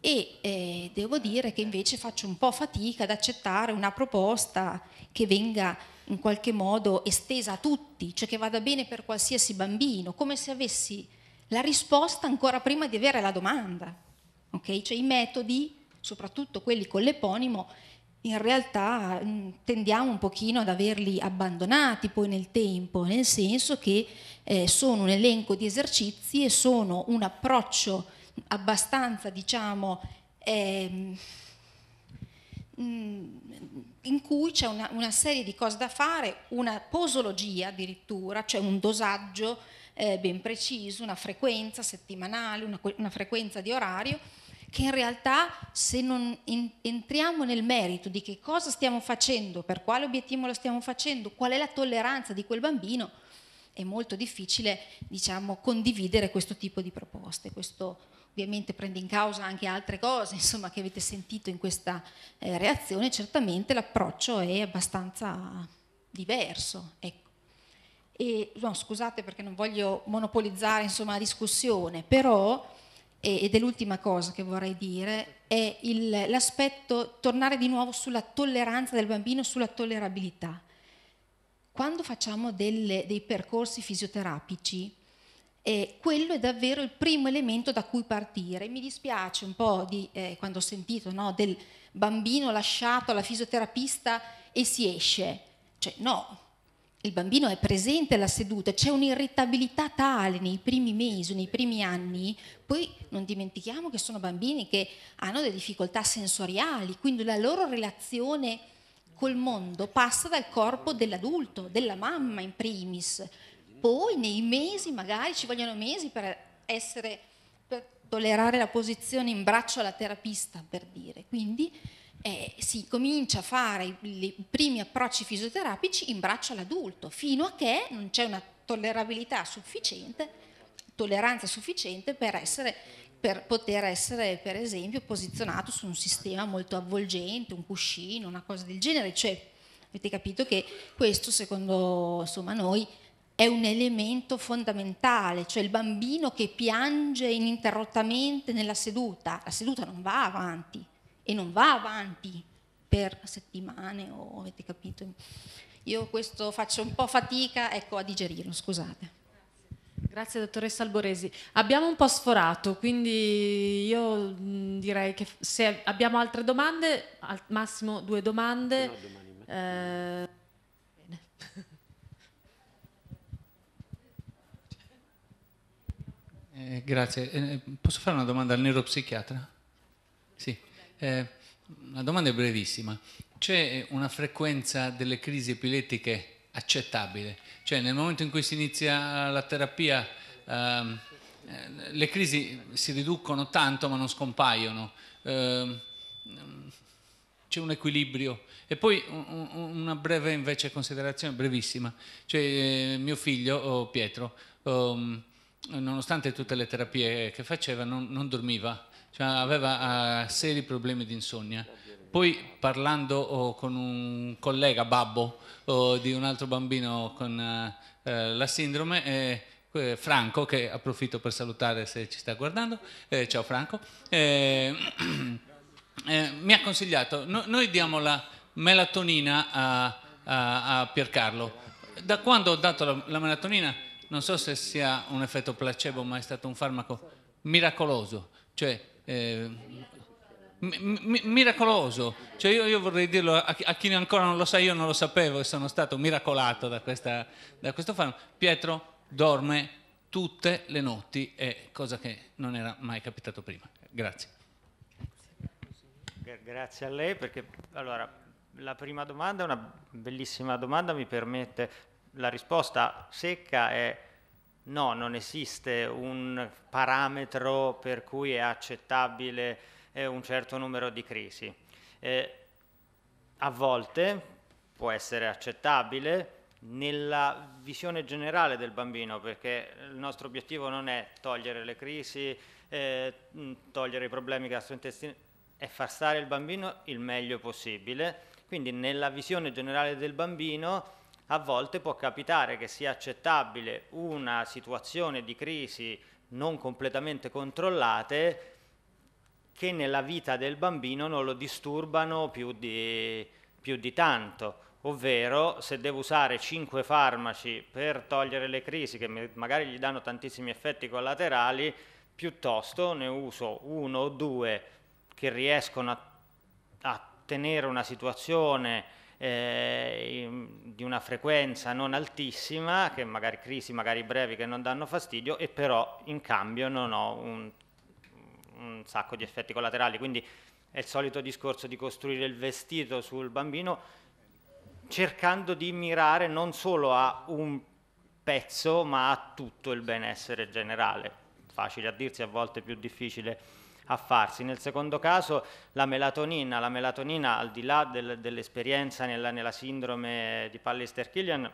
P: e eh, devo dire che invece faccio un po' fatica ad accettare una proposta che venga in qualche modo estesa a tutti, cioè che vada bene per qualsiasi bambino, come se avessi la risposta ancora prima di avere la domanda. Okay? Cioè i metodi soprattutto quelli con l'eponimo, in realtà mm, tendiamo un pochino ad averli abbandonati poi nel tempo, nel senso che eh, sono un elenco di esercizi e sono un approccio abbastanza, diciamo, eh, in cui c'è una, una, serie di cose da fare, una posologia addirittura, cioè un dosaggio eh, ben preciso, una frequenza settimanale, una, una frequenza di orario che in realtà se non entriamo nel merito di che cosa stiamo facendo, per quale obiettivo lo stiamo facendo, qual è la tolleranza di quel bambino, è molto difficile diciamo, condividere questo tipo di proposte. Questo ovviamente prende in causa anche altre cose insomma, che avete sentito in questa eh, reazione, certamente l'approccio è abbastanza diverso. Ecco. E, no, scusate perché non voglio monopolizzare insomma, la discussione, però ed è l'ultima cosa che vorrei dire, è il, l'aspetto, tornare di nuovo sulla tolleranza del bambino, sulla tollerabilità. Quando facciamo delle, dei percorsi fisioterapici, eh, quello è davvero il primo elemento da cui partire. Mi dispiace un po' di, eh, quando ho sentito no, del bambino lasciato alla fisioterapista e si esce. Cioè, no, il bambino è presente alla seduta, c'è un'irritabilità tale nei primi mesi, nei primi anni, poi non dimentichiamo che sono bambini che hanno delle difficoltà sensoriali, quindi la loro relazione col mondo passa dal corpo dell'adulto, della mamma in primis, poi nei mesi, magari ci vogliono mesi per, essere, per tollerare la posizione in braccio alla terapista, per dire. Quindi eh, si comincia a fare i, i primi approcci fisioterapici in braccio all'adulto, fino a che non c'è una tollerabilità sufficiente, tolleranza sufficiente per, essere, per poter essere, per esempio, posizionato su un sistema molto avvolgente, un cuscino, una cosa del genere. Cioè, avete capito che questo, secondo insomma, noi, è un elemento fondamentale, cioè il bambino che piange ininterrottamente nella seduta, la seduta non va avanti, e non va avanti per settimane o avete capito? Io questo faccio un po' fatica ecco, a digerirlo, scusate. Grazie dottoressa Alboresi.
E: Abbiamo un po' sforato, quindi io mm, direi che se abbiamo altre domande, al massimo due domande. No, eh,
D: eh, grazie. Eh, posso fare una domanda al neuropsichiatra? la eh, domanda è brevissima. C'è una frequenza delle crisi epilettiche accettabile? Cioè nel momento in cui si inizia la terapia ehm, eh, le crisi si riducono tanto ma non scompaiono. Eh, c'è un equilibrio. E poi una breve invece considerazione, brevissima. Cioè, eh, mio figlio oh, Pietro, ehm, nonostante tutte le terapie che faceva, non, non dormiva cioè, aveva uh, seri problemi di insonnia. Poi parlando oh, con un collega, babbo, oh, di un altro bambino con uh, la sindrome, eh, Franco, che approfitto per salutare se ci sta guardando, eh, ciao Franco, eh, eh, mi ha consigliato, no, noi diamo la melatonina a, a, a, Piercarlo. Da quando ho dato la, la melatonina, non so se sia un effetto placebo, ma è stato un farmaco miracoloso, cioè eh, miracoloso. Cioè io, io, vorrei dirlo a chi, a chi, ancora non lo sa, io non lo sapevo e sono stato miracolato da, questa, da questo fan. Pietro dorme tutte le notti, è cosa che non era mai capitato prima. Grazie.
Q: Grazie a lei perché allora, la prima domanda è una bellissima domanda, mi permette la risposta secca è No, non esiste un parametro per cui è accettabile eh, un certo numero di crisi. Eh, a volte può essere accettabile nella visione generale del bambino, perché il nostro obiettivo non è togliere le crisi, eh, mm, togliere i problemi gastrointestinali, è far stare il bambino il meglio possibile. Quindi nella visione generale del bambino a volte può capitare che sia accettabile una situazione di crisi non completamente controllate che nella vita del bambino non lo disturbano più di, più di tanto ovvero se devo usare cinque farmaci per togliere le crisi che magari gli danno tantissimi effetti collaterali, piuttosto ne uso uno o due che riescono a, a tenere una situazione eh, di una frequenza non altissima, che magari crisi magari brevi che non danno fastidio, e però in cambio non ho un, un sacco di effetti collaterali. Quindi è il solito discorso di costruire il vestito sul bambino cercando di mirare non solo a un pezzo ma a tutto il benessere generale. Facile a dirsi, a volte più difficile a farsi. Nel secondo caso la melatonina, la melatonina al di là del, dell'esperienza nella, nella, sindrome di Pallister-Killian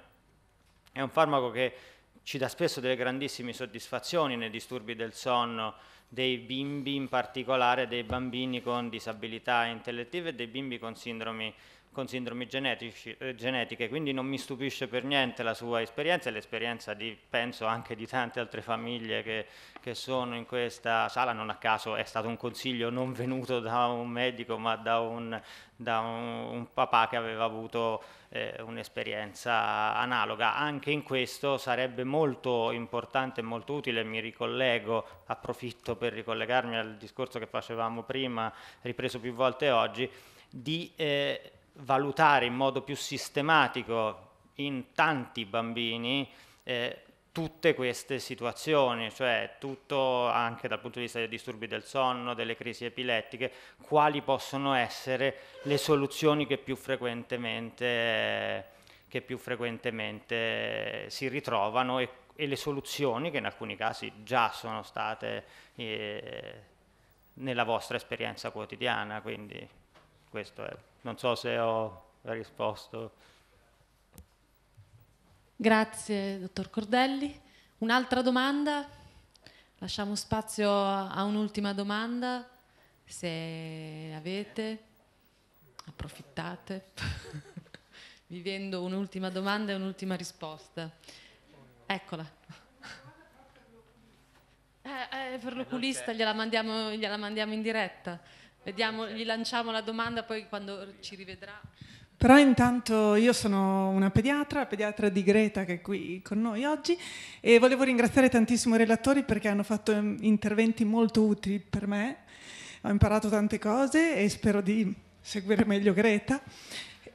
Q: è un farmaco che ci dà spesso delle grandissime soddisfazioni nei disturbi del sonno dei bimbi, in particolare dei bambini con disabilità intellettive e dei bimbi con sindromi con sindromi genetici, eh, genetiche, quindi non mi stupisce per niente la sua esperienza e l'esperienza di, penso, anche di tante altre famiglie che, che, sono in questa sala, non a caso è stato un consiglio non venuto da un medico ma da un, da un, un papà che aveva avuto eh, un'esperienza analoga. Anche in questo sarebbe molto importante e molto utile, mi ricollego, approfitto per ricollegarmi al discorso che facevamo prima, ripreso più volte oggi, di... Eh, valutare in modo più sistematico in tanti bambini eh, tutte queste situazioni, cioè tutto anche dal punto di vista dei disturbi del sonno, delle crisi epilettiche, quali possono essere le soluzioni che più frequentemente, che più frequentemente si ritrovano e, e, le soluzioni che in alcuni casi già sono state eh, nella vostra esperienza quotidiana. Quindi questo è. Non so se ho risposto.
E: Grazie, dottor Cordelli. Un'altra domanda? Lasciamo spazio a un'ultima domanda, se avete. Approfittate. Vivendo un'ultima domanda e un'ultima risposta. Eccola. Eh, eh, per eh, l'oculista gliela mandiamo, gliela mandiamo in diretta. Vediamo, gli lanciamo la domanda poi quando ci rivedrà.
N: Però intanto io sono una pediatra, pediatra di Greta che è qui con noi oggi e volevo ringraziare tantissimo i relatori perché hanno fatto ehm, interventi molto utili per me, ho imparato tante cose e spero di seguire meglio Greta.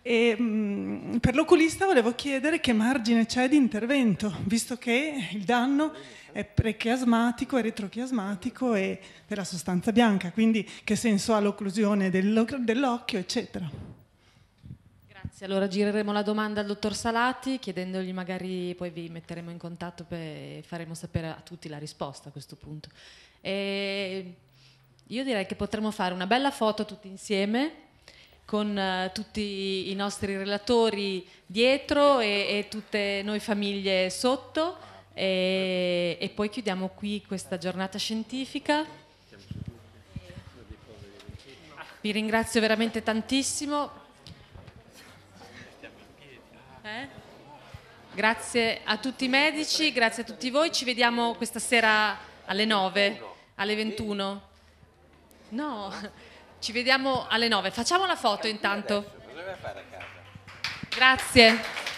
N: E, mm, per l'oculista volevo chiedere che margine c'è di intervento, visto che il danno è prechiasmatico e retrochiasmatico e della sostanza bianca, quindi che senso ha l'occlusione dell'occhio, eccetera.
E: Grazie, allora gireremo la domanda al dottor Salati chiedendogli magari poi vi metteremo in contatto e faremo sapere a tutti la risposta a questo punto. E io direi che potremmo fare una bella foto tutti insieme con eh, tutti i nostri relatori dietro e, e tutte noi famiglie sotto e, e poi chiudiamo qui questa giornata scientifica. Vi ringrazio veramente tantissimo. Eh? Grazie a tutti i medici, grazie a tutti voi. Ci vediamo questa sera alle 9, alle 21. No. Ci vediamo alle 9. Facciamo la foto intanto. Grazie.